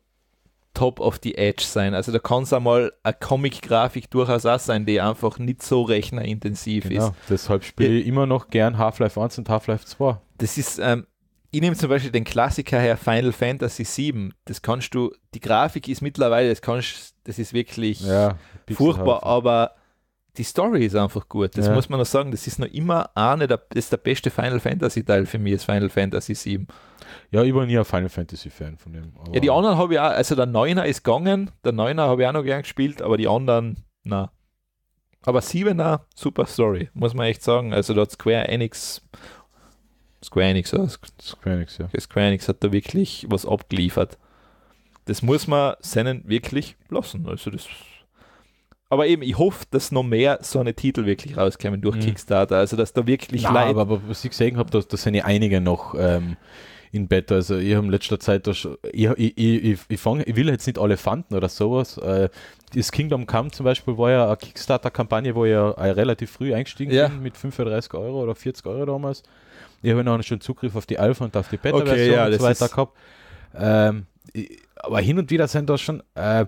S1: top of the edge sein. Also da kann es einmal eine Comic-Grafik durchaus auch sein, die einfach nicht so rechnerintensiv genau, ist. Deshalb spiele
S2: ich äh, immer noch gern Half-Life 1 und Half-Life 2. Das ist,
S1: ähm, ich nehme zum Beispiel den Klassiker her, Final Fantasy 7. Das kannst du, die Grafik ist mittlerweile, das kannst das ist wirklich ja, furchtbar, aber die Story ist einfach gut. Das ja. muss man noch sagen. Das ist noch immer eine der, das ist der beste Final Fantasy Teil für mich, ist Final
S2: Fantasy 7. Ja, ich war nie ein Final Fantasy-Fan von dem.
S1: ja, die anderen habe ich auch, also der Neuner ist gegangen, der Neuner habe ich auch noch gern gespielt, aber die anderen, na. Aber Siebener, super Story, muss man echt sagen. Also dort Square Enix, Square Enix, oder? Square Enix, ja. Square Enix hat da wirklich was abgeliefert. Das muss man seinen wirklich lassen. Also das aber eben, ich hoffe, dass noch mehr so eine
S2: Titel wirklich rauskommen durch mhm. Kickstarter. Also, dass da wirklich Nein, Leute. Aber, aber was ich gesehen habe, da, da sind ja einige noch ähm, in Beta. Also ich habe in letzter Zeit da schon, ich, ich, ich, ich, fang, ich will jetzt nicht alle fanden oder sowas. Äh, das Kingdom Come zum Beispiel war ja eine Kickstarter-Kampagne, wo ich ja äh, relativ früh eingestiegen ja. bin mit 35 Euro oder 40 Euro damals. Ich habe noch schon Zugriff auf die Alpha und auf die Beta-Version okay, ja, und so weiter gehabt. Ähm, aber hin und wieder sind da schon äh,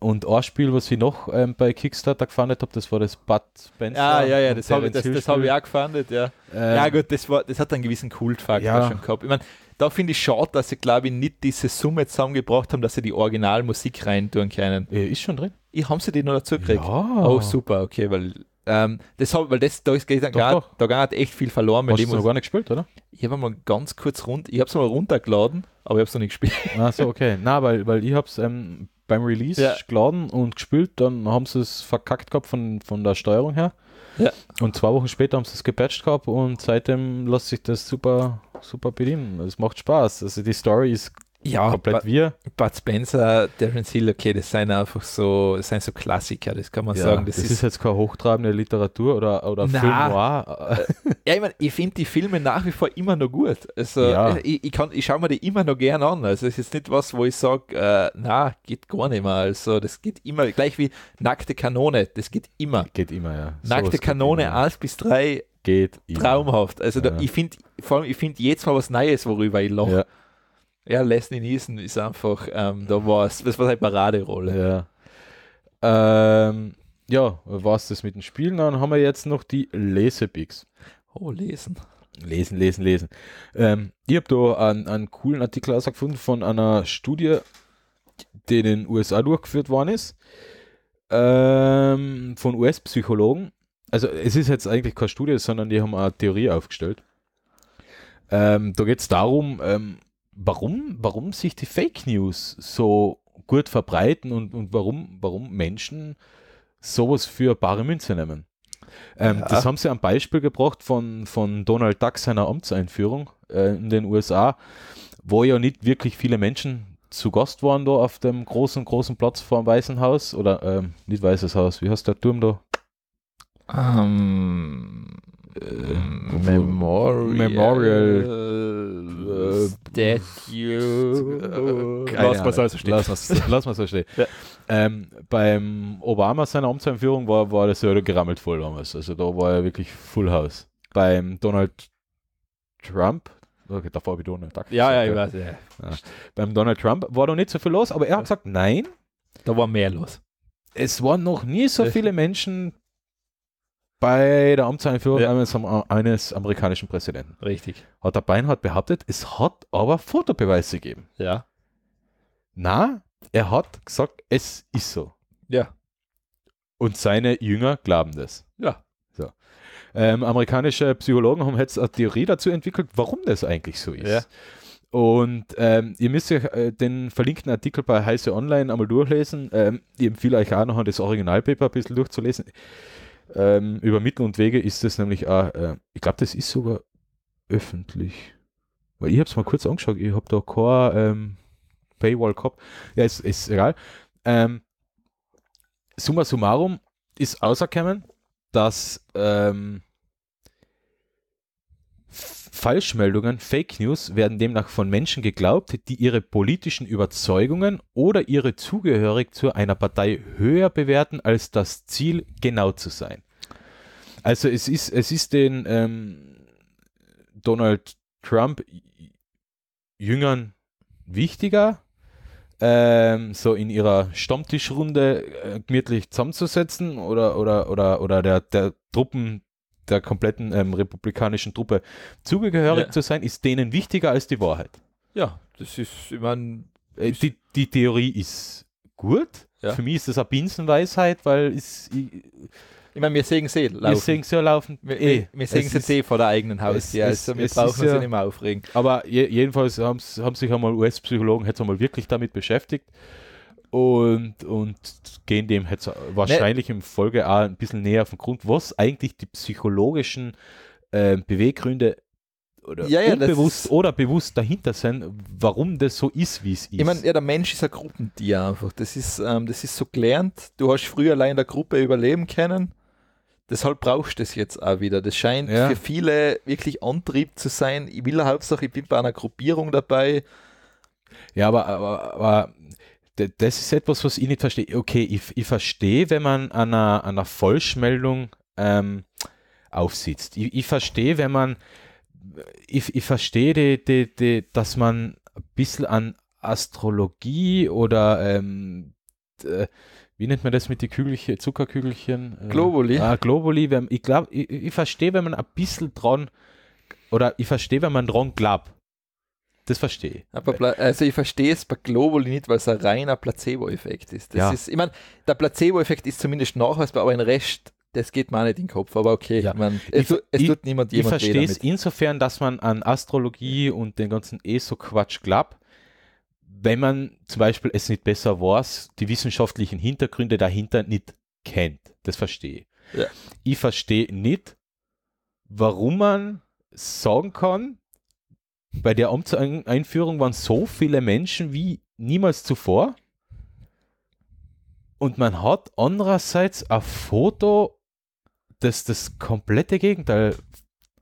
S2: und ein Spiel, was ich noch ähm, bei Kickstarter gefundet habe, das war das Bud Spencer. Ah, ja, ja, ja, das habe ich, hab ich auch
S1: gefundet, ja. Ähm, ja
S2: gut, das, war, das hat einen gewissen Kultfaktor
S1: ja. schon gehabt. Ich meine, da finde ich schade, dass sie, glaube ich, nicht diese Summe zusammengebracht haben, dass sie die Originalmusik reintun können. Ja, ist schon drin. Ich haben sie die noch dazu gekriegt. Ja. Oh, super, okay, weil ähm, das hab, weil das, da ist geht dann doch, grad, doch. da grad echt viel verloren. Hast du noch gar nicht gespielt, oder? Ich habe mal
S2: ganz kurz rund, ich habe es mal runtergeladen, aber ich habe es noch nicht gespielt. Ach so, okay. Na, weil, weil ich habe es ähm, beim Release ja. geladen und gespielt, dann haben sie es verkackt gehabt von, von der Steuerung her. Ja. Und zwei Wochen später haben sie es gepatcht gehabt und seitdem lässt sich das super, super bedienen. Es macht Spaß. Also die Story ist ja, komplett wir. Bud Spencer,
S1: Terence Hill, okay, das sind einfach so, das sind so Klassiker, das kann man ja, sagen. Das, das ist, ist, jetzt keine hochtrabende
S2: Literatur oder, oder Film ja,
S1: ich meine, ich finde die Filme nach wie vor immer noch gut. Also ja. ich, ich, kann, ich schaue mir die immer noch gern an. Also es ist nicht was, wo ich sage, äh, na, geht gar nicht mehr. Also das geht immer, gleich wie nackte Kanone, das geht immer. Geht immer, ja. So nackte Kanone 1 bis 3 geht traumhaft. Immer. Also da, ich finde, vor allem, ich finde jetzt mal was Neues, worüber ich lache. Ja. Ja, Leslie Nielsen ist einfach, ähm, da war es, das war
S2: seine halt Paraderolle. Ja. Ähm, ja, war es das mit den Spielen. Dann haben wir jetzt noch die Lesepics.
S1: Oh, lesen.
S2: Lesen, lesen, lesen. Ähm, ich habe da einen, einen, coolen Artikel ausgefunden von einer Studie, die in den USA durchgeführt worden ist, ähm, von US-Psychologen. Also es ist jetzt eigentlich keine Studie, sondern die haben eine Theorie aufgestellt. Ähm, da geht es darum, ähm, warum, warum sich die Fake News so gut verbreiten und, und warum, warum Menschen sowas für bare Münze nehmen. Ähm, ja. Das haben sie am Beispiel gebracht von, von Donald Duck seiner Amtseinführung äh, in den USA, wo ja nicht wirklich viele Menschen zu Gast waren da auf dem großen, großen Platz vor dem Weißen Haus oder ähm, nicht Weißes Haus, wie heißt der Turm da? Um, ähm, Memorial. Memorial.
S1: Statue. Lass mal so stehen.
S2: Lass mal so stehen. Ja. Ähm, beim Obama seiner Amtseinführung war, war das ja gerammelt voll damals. Also da war er wirklich Full House. Beim Donald Trump, okay, davor habe ich Donald Duck. Ja, ja, ich weiß. Ja. ja. Beim Donald Trump war da nicht so viel los, aber er hat gesagt, nein. Da war mehr los. Es waren noch nie so viele Menschen bei der Amtseinführung ja. eines, eines, amerikanischen Präsidenten. Richtig. Hat der Beinhardt behauptet, es hat aber Fotobeweise gegeben. Ja. Na, er hat gesagt, es ist so. Ja. Und seine Jünger glauben das. Ja. So. Ähm, amerikanische Psychologen haben jetzt eine Theorie dazu entwickelt, warum das eigentlich so ist. Ja. Und ähm, ihr müsst euch äh, den verlinkten Artikel bei Heiße Online einmal durchlesen. Ähm, ich empfehle euch auch noch, das Originalpaper ein bisschen durchzulesen ähm, über Mittel und Wege ist das nämlich auch, äh, ich glaube, das ist sogar öffentlich. Weil ich habe es mal kurz angeschaut, ich habe da kein ähm, Paywall gehabt. Ja, ist, ist egal. Ähm, summa summarum ist außerkommen, dass ähm, Falschmeldungen, Fake News werden demnach von Menschen geglaubt, die ihre politischen Überzeugungen oder ihre Zugehörigkeit zu einer Partei höher bewerten als das Ziel, genau zu sein. Also es ist, es ist den ähm, Donald Trump Jüngern wichtiger, ähm, so in ihrer Stammtischrunde äh, gemütlich zusammenzusetzen oder, oder, oder, oder der, der Truppen der kompletten ähm, republikanischen Truppe zugehörig ja. zu sein, ist denen wichtiger als die Wahrheit. Ja, das ist, ich meine. Äh, die, die Theorie ist gut. Ja. Für mich ist das eine Binsenweisheit, weil es. Ich, ich meine, wir sehen eh sie laufen. Wir sehen sie laufen. Wir, eh, wir sehen sie eh vor der eigenen Haustür. ja, also wir brauchen sie ja, nicht mehr aufregen. Aber je, jedenfalls haben sich einmal US-Psychologen jetzt einmal wirklich damit beschäftigt und, und gehen dem jetzt halt wahrscheinlich ne. im Folge auch ein bisschen näher auf den Grund, was eigentlich die psychologischen äh, Beweggründe oder ja, ja, unbewusst oder bewusst dahinter sein, warum das so ist, wie es ist. Ich meine, ja, der Mensch ist ein Gruppentier einfach.
S1: Das ist, ähm, das ist so gelernt. Du hast früher allein in der Gruppe überleben können. Deshalb brauchst du das jetzt auch wieder. Das scheint ja. für viele wirklich Antrieb zu sein. Ich will Hauptsache, ich bin bei einer
S2: Gruppierung dabei. Ja, aber, aber, aber das ist etwas, was ich nicht verstehe. Okay, ich, ich verstehe, wenn man an einer, an einer Vollschmeldung ähm, aufsitzt. Ich, ich, verstehe, wenn man, ich, ich verstehe, die, die, die, dass man ein bisschen an Astrologie oder ähm, äh, wie nennt man das mit den Kügelchen, Zuckerkügelchen? Äh, Globuli. Ah, Globuli. ich glaube, ich, ich verstehe, wenn man ein bisschen dran, oder ich verstehe, wenn man dran glaubt. Das verstehe ich. Aber also ich verstehe es bei Global nicht, weil es ein reiner Placebo-Effekt
S1: ist. Das ja. ist, ich meine, der Placebo-Effekt ist zumindest nachweisbar, aber ein Rest, das geht mir nicht in den
S2: Kopf. Aber okay, ja. ich mein, es, ich, es, tut niemand jemand Ich verstehe es insofern, dass man an Astrologie und den ganzen ESO-Quatsch glaubt, wenn man zum Beispiel es nicht besser weiß, die wissenschaftlichen Hintergründe dahinter nicht kennt. Das verstehe ich. Ja. Ich verstehe nicht, warum man sagen kann, bei der Amtseinführung waren so viele Menschen wie niemals zuvor. Und man hat andererseits ein Foto, das das komplette Gegenteil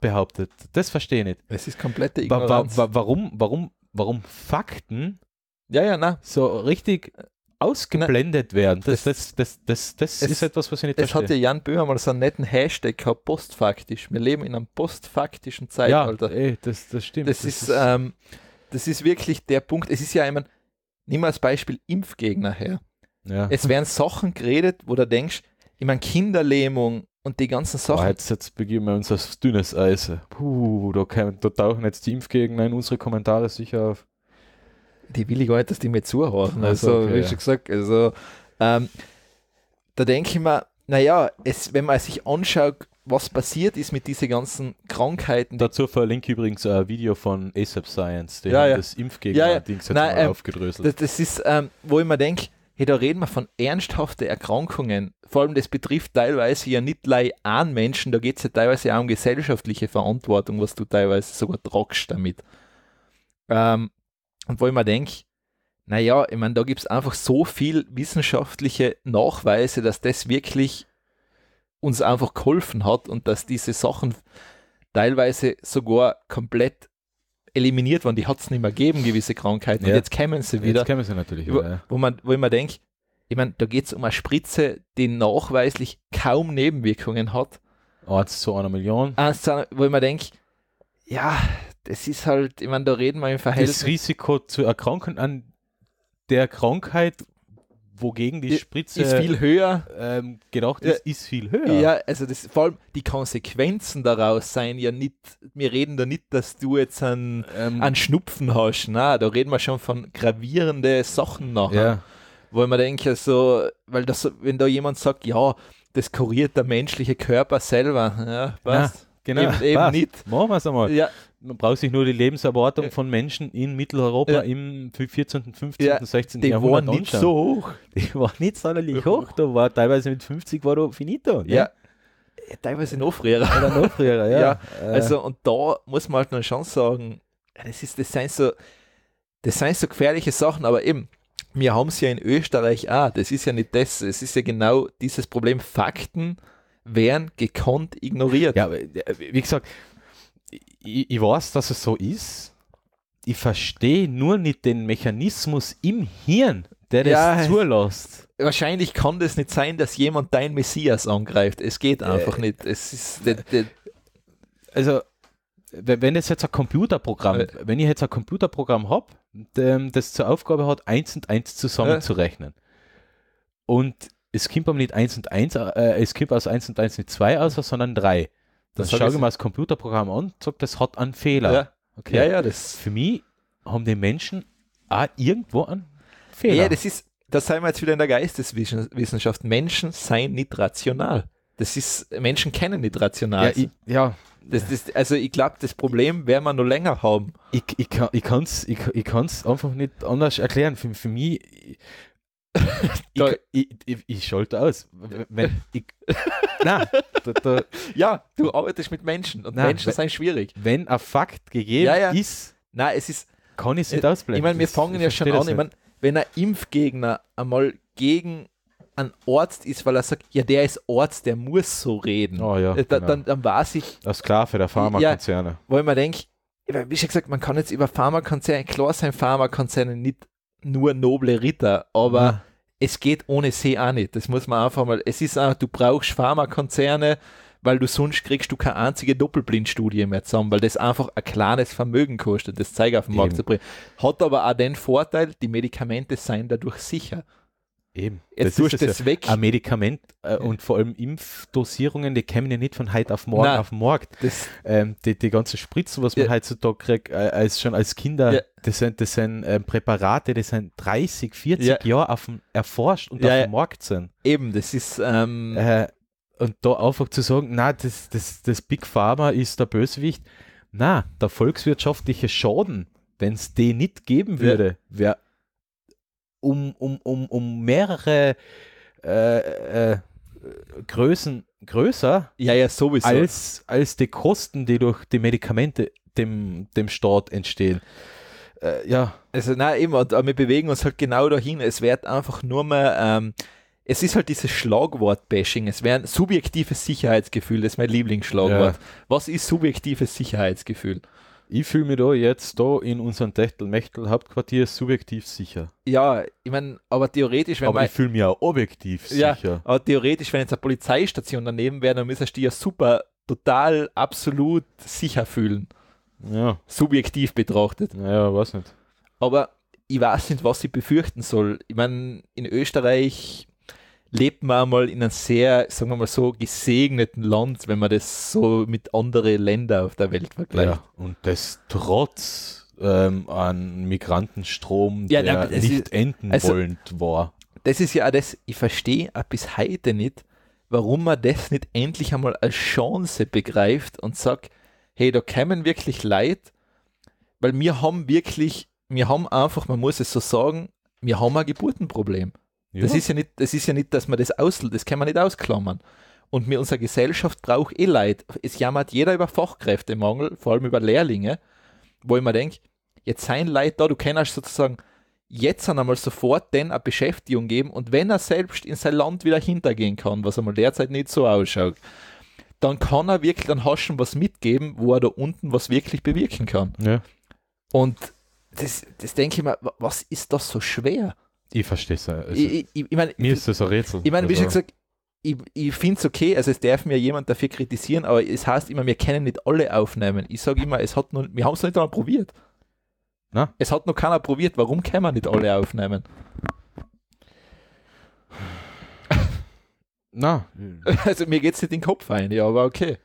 S2: behauptet. Das verstehe ich nicht. Es ist komplette Ignoranz. Wa wa wa warum, warum, warum Fakten ja, ja, na. so richtig ausgeblendet Na, werden. Das, das, das, das, das es, ist etwas, was ich nicht es verstehe. Es hat ja Jan Böhmer mal so einen netten
S1: Hashtag gehabt, postfaktisch. Wir leben in einem postfaktischen Zeitalter. Ja, ey, das, das stimmt. Das, das ist, ist ähm, das ist wirklich der Punkt. Es ist ja immer, nimm mal als Beispiel Impfgegner her. Ja. Es werden Sachen geredet, wo du denkst, ich meine, Kinderlähmung und die ganzen
S2: Sachen. Oh, jetzt, jetzt begeben wir uns auf dünnes Eis. Puh, da, kann, da tauchen jetzt die Impfgegner in unsere Kommentare sicher auf die will ich gar nicht, dass die mir zuhören. Also, okay, wie schon gesagt,
S1: also ähm, da denke ich mir, naja, es, wenn man sich anschaut, was passiert ist mit diesen ganzen
S2: Krankheiten. Dazu verlinke ich übrigens ein Video von ASAP Science, der ja, ja. das Impfgegner-Dings ja, ja. Nein, ähm, aufgedröselt. Das,
S1: das ist, ähm, wo ich mir denke, hey, da reden wir von ernsthaften Erkrankungen. Vor allem, das betrifft teilweise ja nicht nur einen Menschen, da geht es ja teilweise auch um gesellschaftliche Verantwortung, was du teilweise sogar tragst damit. Ähm, und wo ich mir denke, naja, ich meine, da gibt es einfach so viel wissenschaftliche Nachweise, dass das wirklich uns einfach geholfen hat und dass diese Sachen teilweise sogar komplett eliminiert waren. Die hat es nicht mehr gegeben, gewisse Krankheiten. Ja. Und jetzt kämen sie wieder. Jetzt kämen sie natürlich wieder. Wo, ja. wo, man, wo ich mir denke, ich meine, da geht es um eine Spritze, die nachweislich kaum Nebenwirkungen hat.
S2: 1 zu einer Million. 1 zu einer, wo ich mir denke, ja, das ist halt, ich meine, da reden wir im Verhältnis. Das Risiko zu erkranken an der Krankheit, wogegen die Spritze ist viel höher ähm, gedacht ist, ja, ist viel höher. Ja,
S1: also das, vor allem die Konsequenzen daraus seien ja nicht, wir reden da nicht, dass du jetzt einen, ähm, an Schnupfen hast, na, da reden wir schon von gravierenden Sachen nachher. Ja. Wo man denke, so, weil das, wenn da jemand sagt, ja, das kuriert der menschliche Körper
S2: selber, ja, passt. Na, genau, eben, eben passt. nicht. Machen wir es einmal. Ja, man braucht sich nur die Lebenserwartung von Menschen in Mitteleuropa ja. im 14., 15., ja. 16. Die Jahrhundert Die war nicht so hoch. Die war nicht sonderlich hoch. Da war teilweise mit 50 war da finito. Ne? Ja.
S1: Teilweise noch früher.
S2: Oder noch früher,
S1: ja. ja. Äh. Also, und da muss man halt noch schon sagen, das, ist, das, sind so, das sind so gefährliche Sachen, aber eben, wir haben es ja in Österreich auch. Das ist ja nicht das, es ist ja genau dieses Problem. Fakten werden gekonnt
S2: ignoriert. Ja, äh, wie gesagt, ich, ich weiß, dass es so ist. Ich verstehe nur nicht den Mechanismus im Hirn, der das ja,
S1: zulässt. Wahrscheinlich kann das nicht sein, dass jemand dein Messias angreift. Es geht äh. einfach äh, nicht.
S2: Es ist. De, de also, wenn es jetzt ein Computerprogramm, äh, wenn ich jetzt ein Computerprogramm habe, ähm, das zur Aufgabe hat, eins und eins zusammenzurechnen. Äh. Und es kommt aber nicht eins und eins, äh, es kommt aus eins und eins nicht zwei aus, sondern drei. Das dann schaue ich mir das Computerprogramm an sagt, das hat einen Fehler. Ja. Okay. ja, ja, das. Für mich haben die Menschen auch irgendwo einen Fehler. Ja, das ist, das sind
S1: wir jetzt wieder in der Geisteswissenschaft. Menschen seien nicht rational. Das ist, Menschen kennen nicht rational. Ja, ich, ja. Das, das, also ich glaube, das Problem werden wir noch länger haben. Ich,
S2: ich, kann, es ich, ich kann's einfach nicht anders erklären. Für, für mich, ich, ich, ich, ich schalte aus. Wenn, ich, nein, da, da, ja, du arbeitest mit Menschen und nein, Menschen wenn, sind schwierig. Wenn ein Fakt gegeben ja, ja. ist,
S1: nein, es ist, kann ich es äh, nicht äh, ausblenden. Ich meine, wir fangen ja schon an. Ich meine, wenn ein Impfgegner einmal gegen ein Arzt ist, weil er sagt, ja, der ist Arzt, der muss so reden. Oh, ja, äh, da, genau. dann, dann war sich.
S2: Als Sklave der Pharmakonzerne. Ja,
S1: weil man denkt, wie schon gesagt, man kann jetzt über Pharmakonzerne, klar sind Pharmakonzerne nicht nur noble Ritter, aber ja es geht ohne sie auch nicht. Das muss man einfach mal. Es ist auch, du brauchst Pharmakonzerne, weil du sonst kriegst du keine einzige Doppelblindstudie mehr zusammen, weil das einfach ein kleines Vermögen kostet, das Zeug auf den Markt zu bringen. Hat aber auch den Vorteil, die Medikamente seien dadurch sicher.
S2: Eben. Jetzt das ist, das ja. weg. Ein Medikament äh, und vor allem Impfdosierungen, die kämen ja nicht von heute auf morgen Nein, auf den Markt. Ähm, die, die ganzen Spritzen, was man heutzutage kriegt, äh, als schon als Kinder, ja. das sind, das sind äh, Präparate, die sind 30, 40 ja. Jahre auf dem, erforscht und auf dem Markt sind. Eben, das ist. Ähm, äh, und da einfach zu sagen, na, das, das, das Big Pharma ist der Bösewicht. Na, der volkswirtschaftliche Schaden, wenn es den nicht geben würde, wäre um, um, um, um mehrere äh, äh, Größen größer. Ja, ja, sowieso. Als, als die Kosten, die durch die Medikamente dem, dem Staat entstehen. Äh, ja.
S1: Also, na eben, und, äh, wir bewegen uns halt genau dahin. Es wird einfach nur mehr. Ähm, es ist halt dieses Schlagwort-Bashing. Es wäre ein subjektives Sicherheitsgefühl, das
S2: ist mein Lieblingsschlagwort. Ja. Was ist subjektives Sicherheitsgefühl? Ich fühle mich da jetzt da in unserem Techtel-Mechtel-Hauptquartier subjektiv sicher.
S1: Ja, ich meine, aber theoretisch, wenn Aber ich fühle mich auch objektiv ja, sicher. Aber theoretisch, wenn jetzt eine Polizeistation daneben wäre, dann müsstest du dich ja super, total, absolut sicher fühlen. Ja. Subjektiv betrachtet.
S2: Naja, weiß nicht.
S1: Aber ich weiß nicht, was ich befürchten soll. Ich meine, in Österreich lebt man einmal in einem sehr, sagen wir mal so, gesegneten Land, wenn man das so mit anderen Ländern auf der Welt vergleicht. Ja, und das trotz
S2: ähm, an Migrantenstrom, ja, der also, nicht enden also, wollend
S1: war. Das ist ja auch das, ich verstehe auch bis heute nicht, warum man das nicht endlich einmal als Chance begreift und sagt, hey, da kämen wirklich Leid, weil wir haben wirklich, wir haben einfach, man muss es so sagen, wir haben ein Geburtenproblem. Ja. Das ist ja nicht, das ist ja nicht, dass man das aus, das kann man nicht ausklammern. Und mit unserer Gesellschaft braucht eh Leid. Es jammert jeder über Fachkräftemangel, vor allem über Lehrlinge, wo ich mir denke, jetzt sein Leid da, du kannst sozusagen jetzt einmal sofort denn eine Beschäftigung geben und wenn er selbst in sein Land wieder hintergehen kann, was einmal derzeit nicht so ausschaut, dann kann er wirklich dann Haschen was mitgeben, wo er da unten was wirklich bewirken kann. Ja. Und das, das denke ich mir, was ist das so schwer?
S2: Ich verstehe äh, es ich, ich, ich mein, Mir ist das ein Rätsel. Ich meine, wie schon also gesagt,
S1: ich, ich finde es okay, also es darf mir jemand dafür kritisieren, aber es heißt immer, wir können nicht alle aufnehmen. Ich sage immer, es hat nur, wir haben es nicht einmal probiert. Na? Es hat noch keiner probiert, warum können wir nicht alle aufnehmen? Na. Also mir geht es nicht in den Kopf ein, ja, aber okay.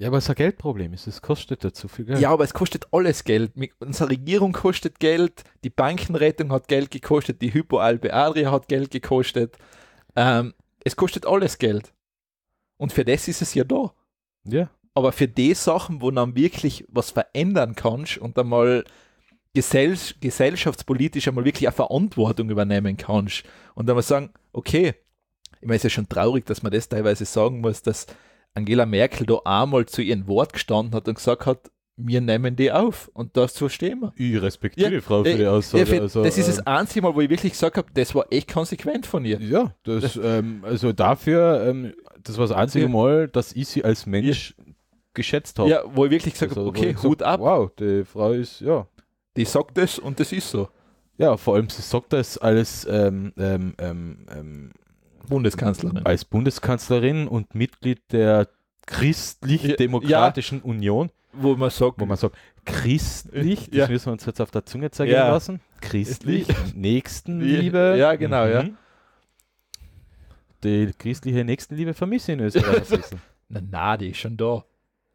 S1: Ja, aber es ist ein Geldproblem. Es kostet dazu viel Geld. Ja, aber es kostet alles Geld. Unsere Regierung kostet Geld, die Bankenrettung hat Geld gekostet, die Hypo Alpe Adria hat Geld gekostet. Ähm, es kostet alles Geld. Und für das ist es ja da. Ja. Aber für die Sachen, wo man wirklich was verändern kannst und einmal gesell gesellschaftspolitisch einmal wirklich eine Verantwortung übernehmen kannst und einmal sagen, okay, ich meine, es ist ja schon traurig, dass man das teilweise sagen muss, dass Angela Merkel da einmal zu ihrem Wort gestanden hat und gesagt hat, wir nehmen die auf und das zu wir. Ich respektiere ja, die Frau für äh, die Aussage. Für, also, das ist das ähm, einzige Mal, wo
S2: ich wirklich gesagt habe, das war echt konsequent von ihr. Ja, das, ähm, also dafür, ähm, das war das einzige ja. Mal, dass ich sie als Mensch ja. geschätzt habe. Ja, wo ich wirklich gesagt habe, also, okay, Hut ab. Wow, die Frau ist, ja. Die sagt das und das ist so. Ja, vor allem sie sagt das alles ähm, ähm, ähm Bundeskanzlerin. Als Bundeskanzlerin und Mitglied der Christlich-Demokratischen ja, Union. Wo man sagt, wo man sagt, christlich, das müssen wir uns jetzt auf der Zunge zeigen ja. lassen. Christlich, Nächstenliebe. Ja, genau, mhm. ja. Die christliche Nächstenliebe vermisse ich in Österreich.
S1: na, na, die ist schon da.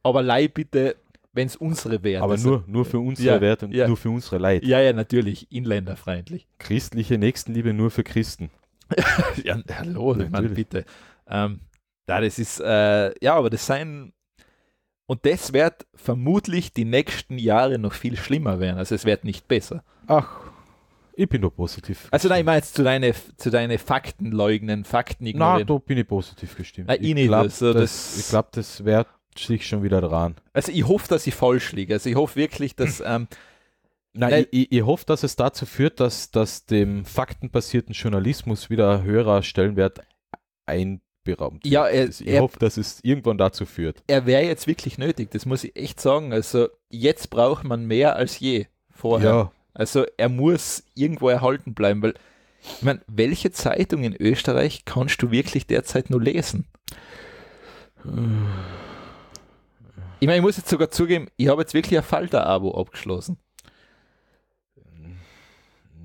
S1: Aber leih bitte, wenn es unsere wäre. Aber also nur, nur für unsere ja, Werte und nur für unsere Leid. Ja, ja, natürlich, inländerfreundlich.
S2: Christliche Nächstenliebe nur für Christen.
S1: ja, hallo, Natürlich. Mann, bitte. Ähm, ja, das ist, äh, ja, aber das sein, und das wird vermutlich die nächsten Jahre noch viel schlimmer werden. Also es wird nicht besser.
S2: Ach, ich bin doch
S1: positiv. Also nein, ich meine jetzt zu deinen zu deine Fakten leugnen, Fakten ignorieren. Nein, da bin ich
S2: positiv gestimmt. Na, ich, ich glaube, das, also das, glaub, das wird sich schon wieder dran. Also ich hoffe, dass ich falsch liege. Also ich hoffe wirklich, dass ähm, Nein, ich, ich, hoffe, dass es dazu führt, dass, dass dem faktenbasierten Journalismus wieder höherer Stellenwert einberaumt ja, er, also ich er, hoffe, dass es irgendwann dazu führt.
S1: Er wäre jetzt wirklich nötig, das muss ich echt sagen. Also jetzt braucht man mehr als je vorher. Ja. Also er muss irgendwo erhalten bleiben, weil ich meine, welche Zeitung in Österreich kannst du wirklich derzeit nur lesen? Äh. Ich meine, ich muss jetzt sogar zugeben, ich habe jetzt wirklich ein Falter-Abo abgeschlossen.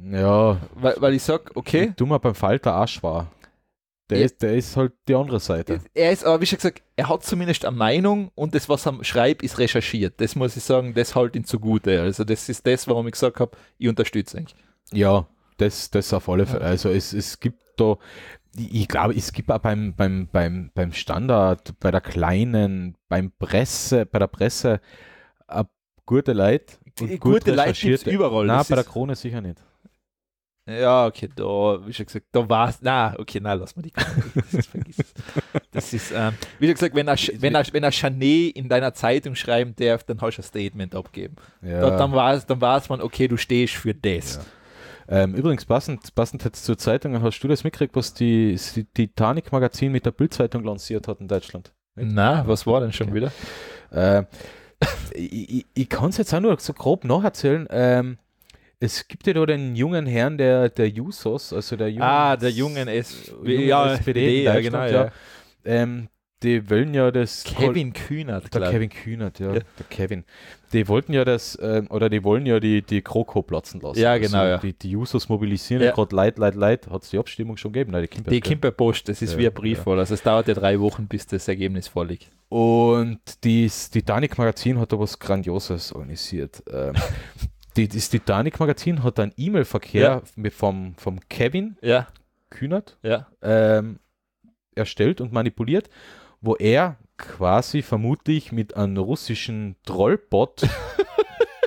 S2: Ja. Weil, weil ich sag, okay. Du mal beim Falter Arsch war. Der, ja. ist, der ist halt die andere Seite.
S1: Er ist, aber wie schon gesagt, er hat zumindest eine Meinung und das, was er schreibt, ist recherchiert. Das muss ich sagen, das halt ihn zugute. Also das ist das, warum ich gesagt habe, ich unterstütze ihn.
S2: Ja, das, das auf alle Fälle. Also es, es gibt da, ich glaube, es gibt auch beim, beim, beim, beim Standard, bei der kleinen, beim Presse, bei der Presse äh, gute Leute. Gut gute Leute gibt überall. Nein, das bei der Krone sicher nicht.
S1: Ja, okay, da, wie schon gesagt, da war es. Nein, okay, nein, lass mal die das, vergiss Das ist, ähm, wie schon gesagt, wenn er, wenn, er, wenn er Chanet in deiner Zeitung schreiben darf, dann hast du ein Statement abgeben. Ja. Da, dann war es dann war
S2: es man, okay, du stehst für das. Ja. Ähm, übrigens, passend, passend jetzt zur Zeitung, hast du das mitgekriegt, was die, die Titanic-Magazin mit der Bildzeitung lanciert hat in Deutschland? Na, was war denn schon okay. wieder? Ähm, ich, ich, ich kann es jetzt auch nur so grob nacherzählen. Ähm, es gibt ja da den jungen Herrn, der, der Jusos, also der jungen, ah, der jungen, S äh, jungen ja, SPD, ja, genau, ja. Ähm, die wollen ja das. Kevin Kol Kühnert, Der glaub. Kevin Kühnert, ja, ja, Der Kevin. Die wollten ja das, ähm, oder die wollen ja die, die Kroko platzen lassen. Ja, genau. Also ja. Die, die Users mobilisieren ja. gerade Leid, Leid, Leid. Hat es die Abstimmung schon
S1: gegeben? Nein, die Kimper. Die Kimper Post, das ist ja, wie ein Brief, ja. Also es dauert ja drei Wochen, bis das Ergebnis vorliegt. Und
S2: das Titanic Magazin hat da was Grandioses organisiert. Ähm, die, das Titanic-Magazin hat einen E-Mail-Verkehr ja. vom, vom Kevin ja. Kühnert ja. Ähm, erstellt und manipuliert, wo er quasi vermutlich mit einem russischen Trollbot,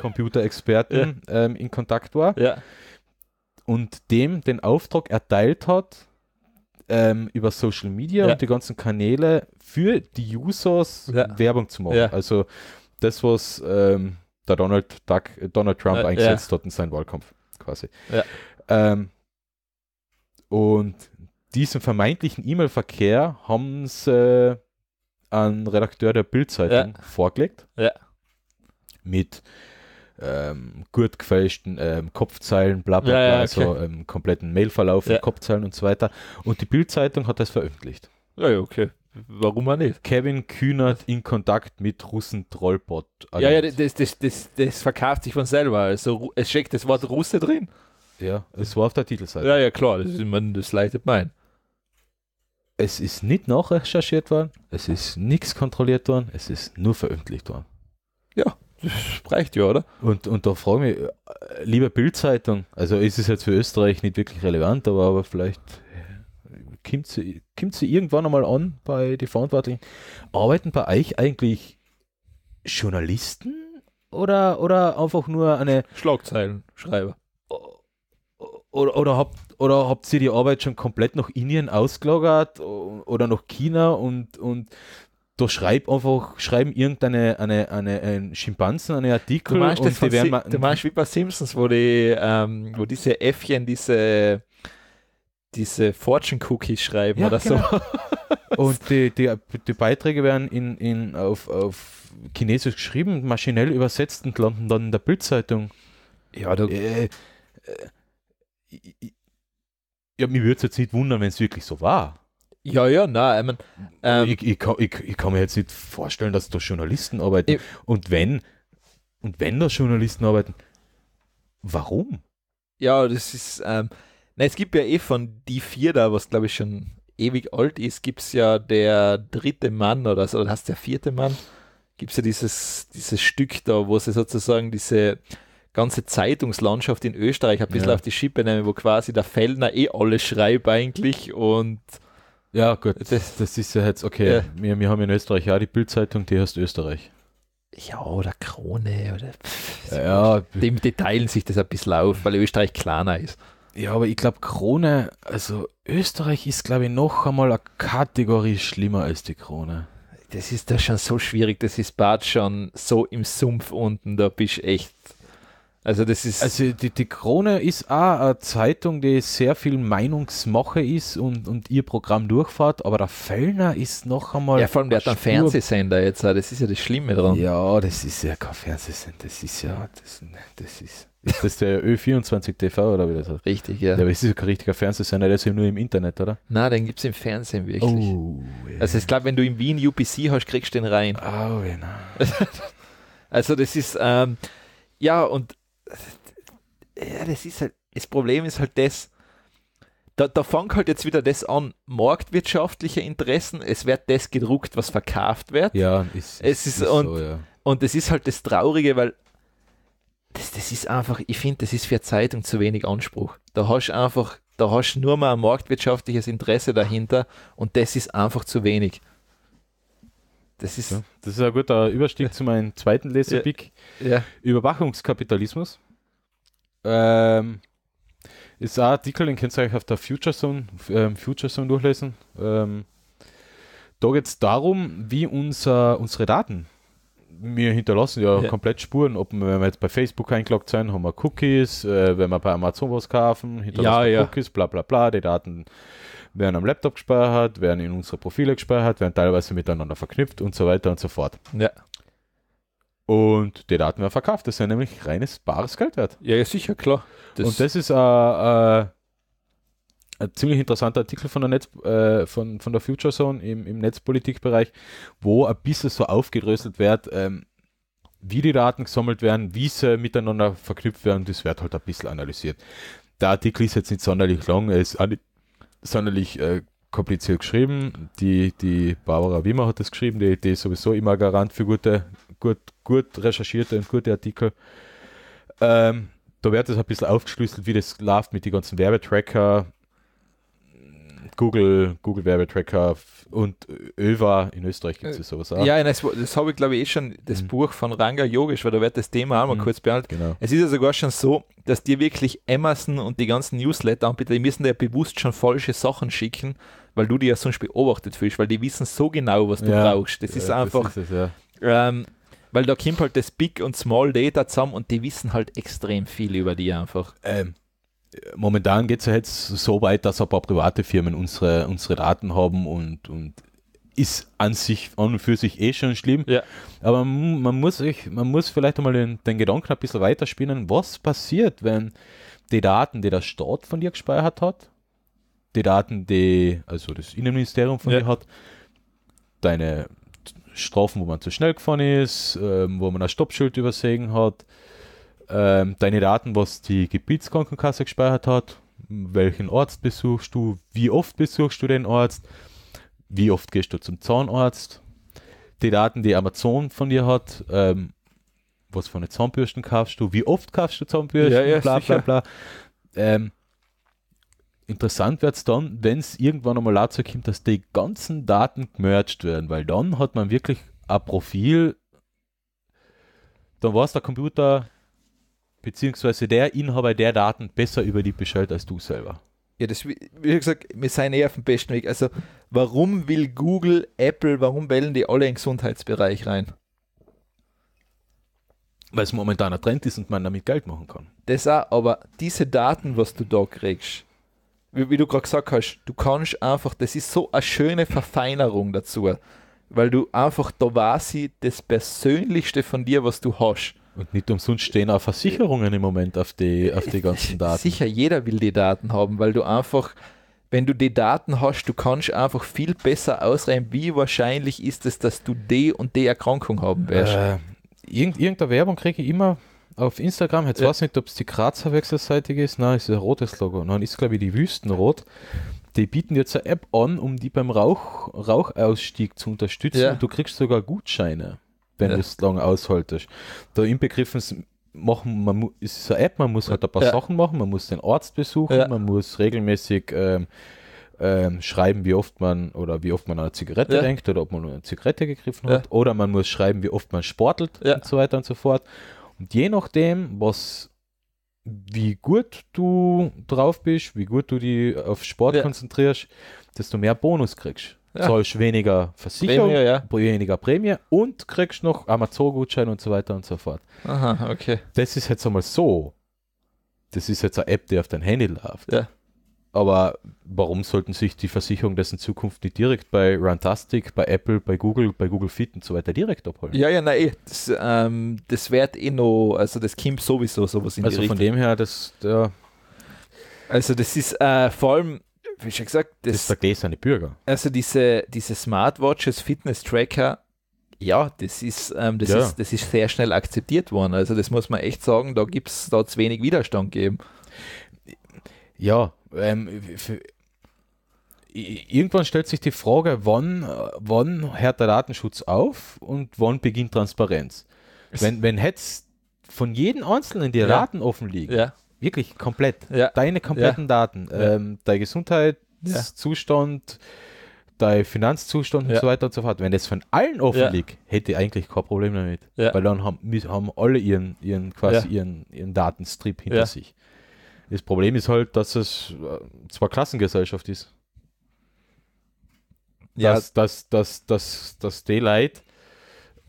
S2: Computerexperten, ja. ähm, in Kontakt war und dem den Auftrag erteilt hat, ähm, über Social Media und die ganzen Kanäle für die Users Werbung zu machen. Also das, was ähm, der Donald, Duck, Donald Trump ja, eingesetzt ja. hat in seinen Wahlkampf quasi. Ja. Ähm, und diesen vermeintlichen E-Mail-Verkehr haben sie äh, an Redakteur der Bildzeitung vorgelegt. Mit ähm, gut gefälschten ähm, Kopfzeilen, bla bla bla, ja, ja, okay. also ähm, kompletten Mailverlauf, ja. Kopfzeilen und so weiter. Und die Bildzeitung hat das veröffentlicht. Ja, okay warum auch nicht? Kevin Kühnert in Kontakt mit Russen Trollbot. Ja, ja, das, das, das, das verkauft sich von selber.
S1: Also es steckt das Wort Russe drin.
S2: Ja, es war auf der Titelseite. Ja, ja, klar, das, ist, man, das leitet mein. Es ist nicht nachrecherchiert worden, es ist nichts kontrolliert worden, es ist nur veröffentlicht worden. Ja, das reicht ja, oder? Und, und da frage ich mich, äh, liebe Bildzeitung, also ist es jetzt für Österreich nicht wirklich relevant, aber, aber vielleicht kommt sie, kommt sie irgendwann einmal an bei die Verantwortlichen. Arbeiten bei euch eigentlich Journalisten oder, oder einfach nur eine. Schlagzeilenschreiber. Oder, oder, habt, oder habt ihr die Arbeit schon komplett nach Indien ausgelagert oder nach China und, und da schreib einfach, schreiben irgendeine eine, eine, einen Schimpansen einen Artikel. Du meinst, und die werden du meinst
S1: wie bei Simpsons, wo, die, ähm, wo diese Äffchen diese diese
S2: Fortune cookie schreiben ja, oder genau. so. Und die, die, die, Beiträge werden in, in, auf, auf Chinesisch geschrieben, maschinell übersetzt und landen dann in der Bildzeitung. Ja, du. Äh, äh, ich, ja, mir würde es jetzt nicht wundern, wenn es wirklich so war. Ja, ja, nein, ich, mein, ähm, ich, ich, kann, ich, ich, kann mir jetzt nicht vorstellen, dass da Journalisten arbeiten. Ich, und wenn, und wenn da Journalisten arbeiten, warum?
S1: Ja, das ist, ähm, na, es gibt ja eh von die vier da, was glaube ich schon ewig alt ist, gibt es ja der dritte Mann oder so, oder hast der vierte Mann, gibt es ja dieses, dieses Stück da, wo sie sozusagen diese ganze Zeitungslandschaft in Österreich ein bisschen ja. auf die Schippe nehmen, wo quasi der Fellner eh alles schreibt eigentlich
S2: und ja, gut, das, das ist ja jetzt okay. Ja. Wir, wir haben in Österreich auch die Bildzeitung, die heißt Österreich. Ja, oder
S1: Krone oder
S2: pff, ja, dem, die
S1: teilen sich das ein bisschen auf, weil Österreich kleiner ist.
S2: Ja, aber ich glaube, Krone, also Österreich ist, glaube ich, noch einmal eine Kategorie schlimmer als die Krone. Das ist da schon
S1: so schwierig, das ist Bad schon so im Sumpf unten, da bist du echt. Also,
S2: das ist. Also, die, die Krone ist auch eine Zeitung, die sehr viel Meinungsmache ist und, und ihr Programm durchfahrt, aber der Fellner ist noch einmal. Ja, vor allem der hat einen Fernsehsender jetzt, auch. das ist ja das Schlimme dran. Ja, das ist ja kein Fernsehsender, das ist ja. Das, das ist. Ist das der Ö24 TV oder wie das heißt? Richtig, ja. aber es ist kein richtiger Fernsehsender, der ist eben nur im Internet, oder?
S1: Nein, den gibt es im Fernsehen wirklich. Oh, yeah. Also ich glaube, wenn du in Wien UPC hast, kriegst du den rein. Oh, genau. also das ist, ähm, ja, und ja, das ist halt, das Problem ist halt das, da, da fängt halt jetzt wieder das an, marktwirtschaftliche Interessen, es wird das gedruckt, was verkauft wird. Ja, ist, es ist, ist und, so, ja. und es ist halt das Traurige, weil das, das ist einfach, ich finde, das ist für Zeitung zu wenig Anspruch. Da hast du einfach, da hast du nur mal ein marktwirtschaftliches Interesse dahinter und das ist einfach zu wenig. Das ist, ja,
S2: das ist ein guter Überstieg zu meinem zweiten Lesepick. Ja, ja. Überwachungskapitalismus. Ähm, ist ein Artikel, den könnt ihr euch auf der Future Zone, ähm, Future Zone durchlesen. Ähm, da geht es darum, wie unser, unsere Daten wir hinterlassen ja, ja, komplett Spuren, ob wir, wenn wir jetzt bei Facebook eingeloggt sind, haben wir Cookies, äh, wenn wir bei Amazon was kaufen, hinterlassen ja, Cookies, bla bla bla, die Daten werden am Laptop gespeichert, werden in unsere Profile gespeichert, werden teilweise miteinander verknüpft und so weiter und so fort. Ja. Und die Daten werden verkauft, das ist ja nämlich reines bares Geld wert. Ja, ja sicher, klar. Das und das ist äh, äh, ein ziemlich interessanter Artikel von der Netz, äh, von, von der Future Zone im, im Netzpolitikbereich, wo ein bisschen so aufgedröselt wird, ähm, wie die Daten gesammelt werden, wie sie miteinander verknüpft werden, das wird halt ein bisschen analysiert. Der Artikel ist jetzt nicht sonderlich lang, er ist auch nicht sonderlich äh, kompliziert geschrieben. Die, die Barbara Wimmer hat das geschrieben, die, die ist sowieso immer Garant für gute, gut, gut recherchierte und gute Artikel. Ähm, da wird es ein bisschen aufgeschlüsselt, wie das läuft mit den ganzen Werbetracker, Google, Google Werbetracker und ÖVA in Österreich gibt es sowas auch. Ja, das,
S1: das habe ich glaube ich eh schon, das mhm. Buch von Ranga Yogisch, weil da wird das Thema auch mal mhm. kurz behandelt. Genau. Es ist ja sogar schon so, dass dir wirklich Amazon und die ganzen Newsletter-Anbieter, die müssen dir ja bewusst schon falsche Sachen schicken, weil du die ja sonst beobachtet fühlst, weil die wissen so genau, was du ja. brauchst. Das ja, ist einfach. Das ist es, ähm, weil da kommt halt das Big und Small Data zusammen und die wissen halt extrem
S2: viel über die einfach. Ähm, momentan geht es ja jetzt so weit, dass ein paar private Firmen unsere, unsere Daten haben und, und ist an sich an und für sich eh schon schlimm. Ja. Aber man muss, ich, man muss vielleicht einmal den, den Gedanken ein bisschen weiterspinnen, was passiert, wenn die Daten, die der Staat von dir gespeichert hat, die Daten, die also das Innenministerium von ja. dir hat, deine Strafen, wo man zu schnell gefahren ist, äh, wo man ein Stoppschild übersehen hat, ähm, deine Daten, was die Gebietskrankenkasse gespeichert hat, welchen Arzt besuchst du, wie oft besuchst du den Arzt, wie oft gehst du zum Zahnarzt, die Daten, die Amazon von dir hat, ähm, was für eine Zahnbürsten kaufst du, wie oft kaufst du Zahnbürsten, ja, ja, bla, bla, bla bla ähm, interessant wird es dann, wenn es irgendwann einmal dazu kommt, dass die ganzen Daten gemerged werden, weil dann hat man wirklich ein Profil, dann weiß der Computer, beziehungsweise der Inhaber der Daten besser über die Bescheid als du selber. Ja, das, wie gesagt, wir
S1: sind eher auf dem besten Weg. Also, warum will Google, Apple, warum wählen die alle in den Gesundheitsbereich rein? Weil es momentan ein Trend ist und man damit Geld machen kann. Das auch, aber diese Daten, was du da kriegst, wie, wie du gerade gesagt hast, du kannst einfach, das ist so eine schöne Verfeinerung dazu, weil du einfach da quasi das Persönlichste von dir, was du hast und nicht umsonst stehen auch Versicherungen im Moment auf die, auf die ganzen Daten. Sicher, jeder will die Daten haben, weil du einfach, wenn du die Daten hast, du kannst einfach viel besser ausrechnen, wie wahrscheinlich ist es, dass du die und die
S2: Erkrankung haben wirst. Äh, irgend, irgendeine Werbung kriege ich immer auf Instagram, jetzt ja. weiß ich nicht, ob es die Grazer Wechselseitige ist, nein, es ist ein rotes Logo, nein, ist glaube ich die Wüstenrot. Die bieten jetzt eine App an, um die beim Rauch, Rauchausstieg zu unterstützen ja. und du kriegst sogar Gutscheine wenn ja. du es lang aushaltest. Da inbegriffen machen, man ist so eine App, man muss halt ein paar ja. Sachen machen, man muss den Arzt besuchen, ja. man muss regelmäßig ähm, ähm, schreiben, wie oft man oder wie oft man an eine Zigarette ja. denkt oder ob man eine Zigarette gegriffen hat oder man muss schreiben, wie oft man sportelt und so weiter und so fort. Und je nachdem, was wie gut du drauf bist, wie gut du dich auf Sport konzentrierst, desto mehr Bonus kriegst. Ja. Zahlst weniger Versicherung, Prämie, ja. weniger Prämie und kriegst noch Amazon-Gutschein und so weiter und so fort. Aha, okay. Das ist jetzt einmal so. Das ist jetzt eine App, die auf dein Handy läuft. Ja. Aber warum sollten sich die Versicherungen das in Zukunft nicht direkt bei Runtastic, bei Apple, bei Google, bei Google Fit und so weiter direkt abholen? Ja,
S1: ja, nein, eh, das, ähm, das wird eh noch, also das kommt sowieso sowas in also die Richtung. Also von dem her, das, ja. Also das ist äh, vor allem, wie schon gesagt,
S2: das, das ist der gläserne Bürger.
S1: Also diese, diese Smartwatches, Fitness-Tracker, ja, das ist, ähm, das, ja. ist, das ist sehr schnell akzeptiert worden. Also das muss man echt sagen, da gibt es da
S2: wenig Widerstand geben. Ja, ähm, für, irgendwann stellt sich die Frage, wann, äh, wann hört der Datenschutz auf und wann beginnt Transparenz? Wenn, wenn jetzt von jedem Einzelnen die Daten offen liegen, ja. Wirklich komplett. Ja. Deine kompletten ja. Daten. Ähm, dein Gesundheitszustand, dein Finanzzustand und so weiter und so fort. Wenn das von allen offen liegt, hätte ich eigentlich kein Problem damit. Weil dann haben, haben alle ihren, ihren quasi ihren, ihren Datenstrip hinter sich. Das Problem ist halt, dass es äh, zwar Klassengesellschaft ist. Ja. Dass, dass, dass, dass, dass die Leute,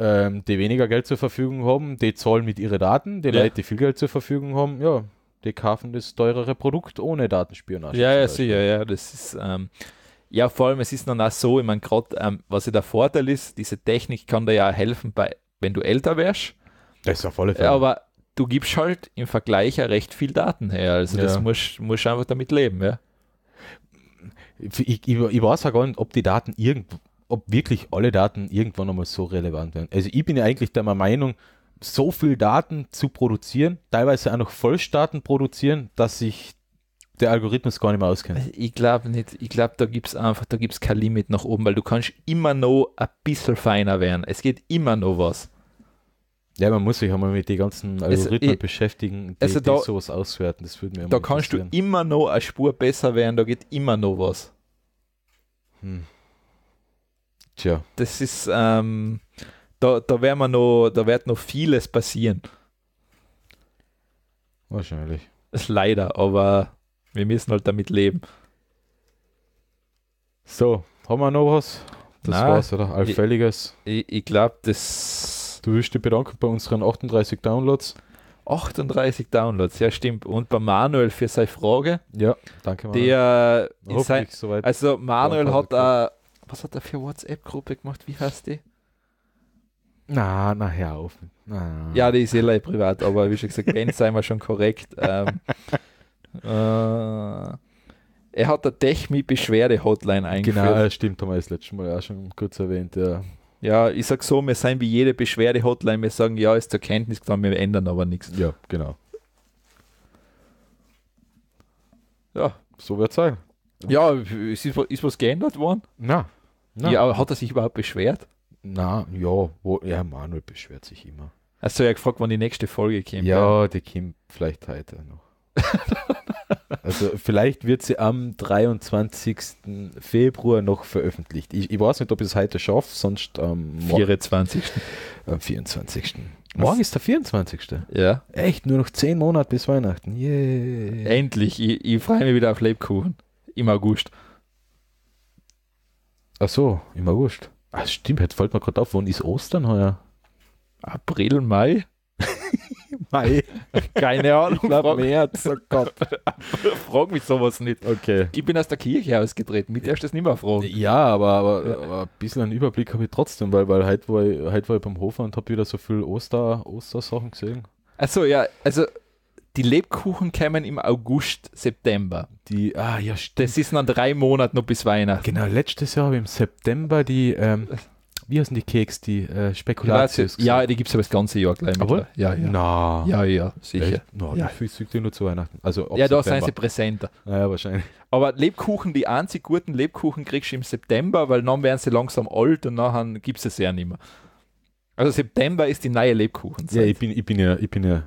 S2: ähm, die weniger Geld zur Verfügung haben, die zahlen mit ihren Daten, die ja. Leute, die viel Geld zur Verfügung haben, ja, die kaufen das teurere Produkt ohne Datenspionage. Ja, ja, sicher,
S1: ja, das ist. Ähm, ja, vor allem, es ist dann auch so, ich meine, gerade, ähm, was ja der Vorteil ist, diese Technik kann dir ja helfen, bei, wenn du älter wärst. Das ist auf alle Fälle. Aber du gibst halt im Vergleich
S2: ja recht viel Daten her. Also ja. das musst du einfach damit leben, ja. Ich, ich, ich weiß auch gar nicht, ob die Daten irgendwo, ob wirklich alle Daten irgendwann einmal so relevant werden. Also ich bin ja eigentlich der Meinung, so viel Daten zu produzieren, teilweise auch noch Vollstaaten produzieren, dass sich der Algorithmus gar nicht mehr auskennt. Also ich glaube nicht. Ich glaube,
S1: da gibt es einfach, da gibt es kein Limit nach oben, weil du kannst immer noch ein bisschen feiner werden. Es geht
S2: immer noch was. Ja, man muss sich einmal mit den ganzen Algorithmen also, beschäftigen, die, also da, die sowas auswerten. Das würde mir Da kannst du
S1: immer noch eine Spur besser werden, da geht immer noch was.
S2: Hm. Tja.
S1: Das ist, ähm, da, da, werden wir noch, da wird noch vieles passieren. Wahrscheinlich. Leider, aber wir müssen halt damit leben.
S2: So, haben wir noch was? Das Nein, war's, oder? Allfälliges. Ich, ich glaube, das. Du wirst dich bedanken bei unseren 38 Downloads. 38 Downloads,
S1: ja stimmt. Und bei Manuel für seine Frage. Ja, danke Manuel. Der sein, so also Manuel hat, äh, was hat er für WhatsApp-Gruppe gemacht? Wie heißt die?
S2: Na, na, hör auf. Na. Ja,
S1: die ist eh leider privat, aber wie schon gesagt, Ben, seien wir schon korrekt. Ähm, äh, er hat der Techmi-Beschwerde-Hotline
S2: eingeführt. Genau, stimmt, haben wir das letzte Mal auch schon kurz erwähnt, ja.
S1: Ja, ich sag so, wir sind wie jede Beschwerde-Hotline, wir sagen, ja, ist zur Kenntnis genommen, wir ändern aber nichts. Ja, genau. Ja. So wird es sein. Ja, ist,
S2: ist was geändert
S1: worden? Nein.
S2: Ja, aber hat er
S1: sich überhaupt beschwert?
S2: Na, ja, wo, ja, Manuel beschwert sich immer. Hast du ja gefragt, wann die nächste Folge kommt? Ja, ja. die kommt vielleicht heute noch. also vielleicht wird sie am 23. Februar noch veröffentlicht. Ich, ich weiß nicht, ob ich es heute schaffe, sonst am ähm, 24. Am 24. Morgen ist der 24. Ja. Echt, nur noch 10 Monate bis Weihnachten. Yay.
S1: Endlich, ich, ich freue mich wieder auf Lebkuchen. Im August.
S2: Ach so, im August. Ach stimmt, jetzt fällt mir gerade auf, wann ist Ostern heuer? April, Mai?
S1: Mai. Keine Ahnung. Ich glaub,
S2: März, oh Gott. Frag mich sowas nicht. Okay. Ich bin aus der Kirche ausgetreten, mit darfst du das nicht mehr fragen. Ja, aber, aber, aber ein bisschen einen Überblick habe ich trotzdem, weil, weil heute, war ich, heute war ich beim Hofer und habe wieder so viel Oster, Ostersachen gesehen.
S1: Achso, ja, also die Lebkuchen kämen im August, September. Die, ah, ja, das ist dann drei Monate noch bis Weihnachten. Genau,
S2: letztes Jahr habe ich im September die, ähm, wie heißen die Keks, die äh, Spekulatius?
S1: Ja, die gibt es aber das ganze Jahr gleich. Obwohl? Ja, ja. Na. Ja, ja, sicher. Na, ja. Wie
S2: viel nur zu Weihnachten? Also ja, da September. sind sie
S1: präsenter. Naja, wahrscheinlich. Aber Lebkuchen, die einzig guten Lebkuchen kriegst du im September, weil dann werden sie langsam alt und nachher gibt es es ja nicht mehr. Also September ist die neue Lebkuchenzeit. Ja, ich
S2: bin, ich bin ja, ich bin ja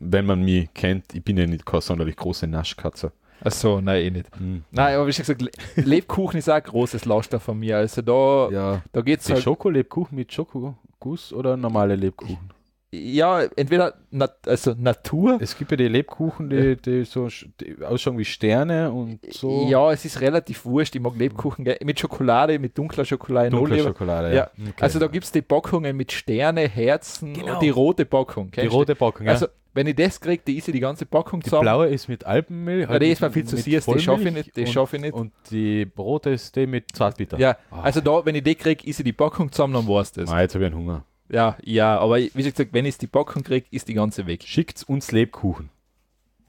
S2: wenn man mich kennt, ich bin ja nicht keine sonderlich große Naschkatze. Ach so, nein, eh nicht. Mhm.
S1: Nein, aber wie schon gesagt, Lebkuchen ist auch ein großes Lauster von mir. Also da, ja. da geht's halt.
S2: schoko mit Schokoguss oder normale Lebkuchen? ja, entweder nat also Natur. Es gibt ja die Lebkuchen, die, die so die ausschauen wie Sterne und so. Ja,
S1: es ist relativ wurscht. Ich mag Lebkuchen gell? mit Schokolade, mit dunkler Schokolade. Dunkler Schokolade, ja. Okay. Also da gibt es die Packungen mit Sterne, Herzen genau. und die rote Packung. Die rote Packung, ja. Also wenn ich das kriege, die ist die ganze Packung zusammen. Die blaue ist mit Alpenmilch. ja, halt die ist mir viel zu süß, die schaffe ich nicht. und, schaff ich nicht. und
S2: die rote ist die mit Zartbitter. Ja, oh. also da, wenn ich die kriege, ist die Packung zusammen, dann war es das. Ah, jetzt habe ich einen Hunger.
S1: Ja, ja, aber wie gesagt, wenn ich die Packung kriege, ist die ganze weg. Schickt uns Lebkuchen.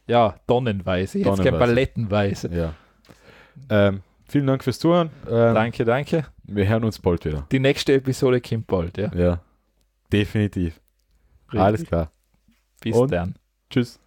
S1: Ja, tonnenweise. Jetzt kein Palettenweise. Ja. Ähm, vielen Dank fürs Zuhören. Ähm, danke, danke.
S2: Wir hören uns bald wieder.
S1: Die nächste Episode kommt bald, ja. Ja,
S2: definitiv. Richtig. Alles klar. Bis Und dann. Tschüss.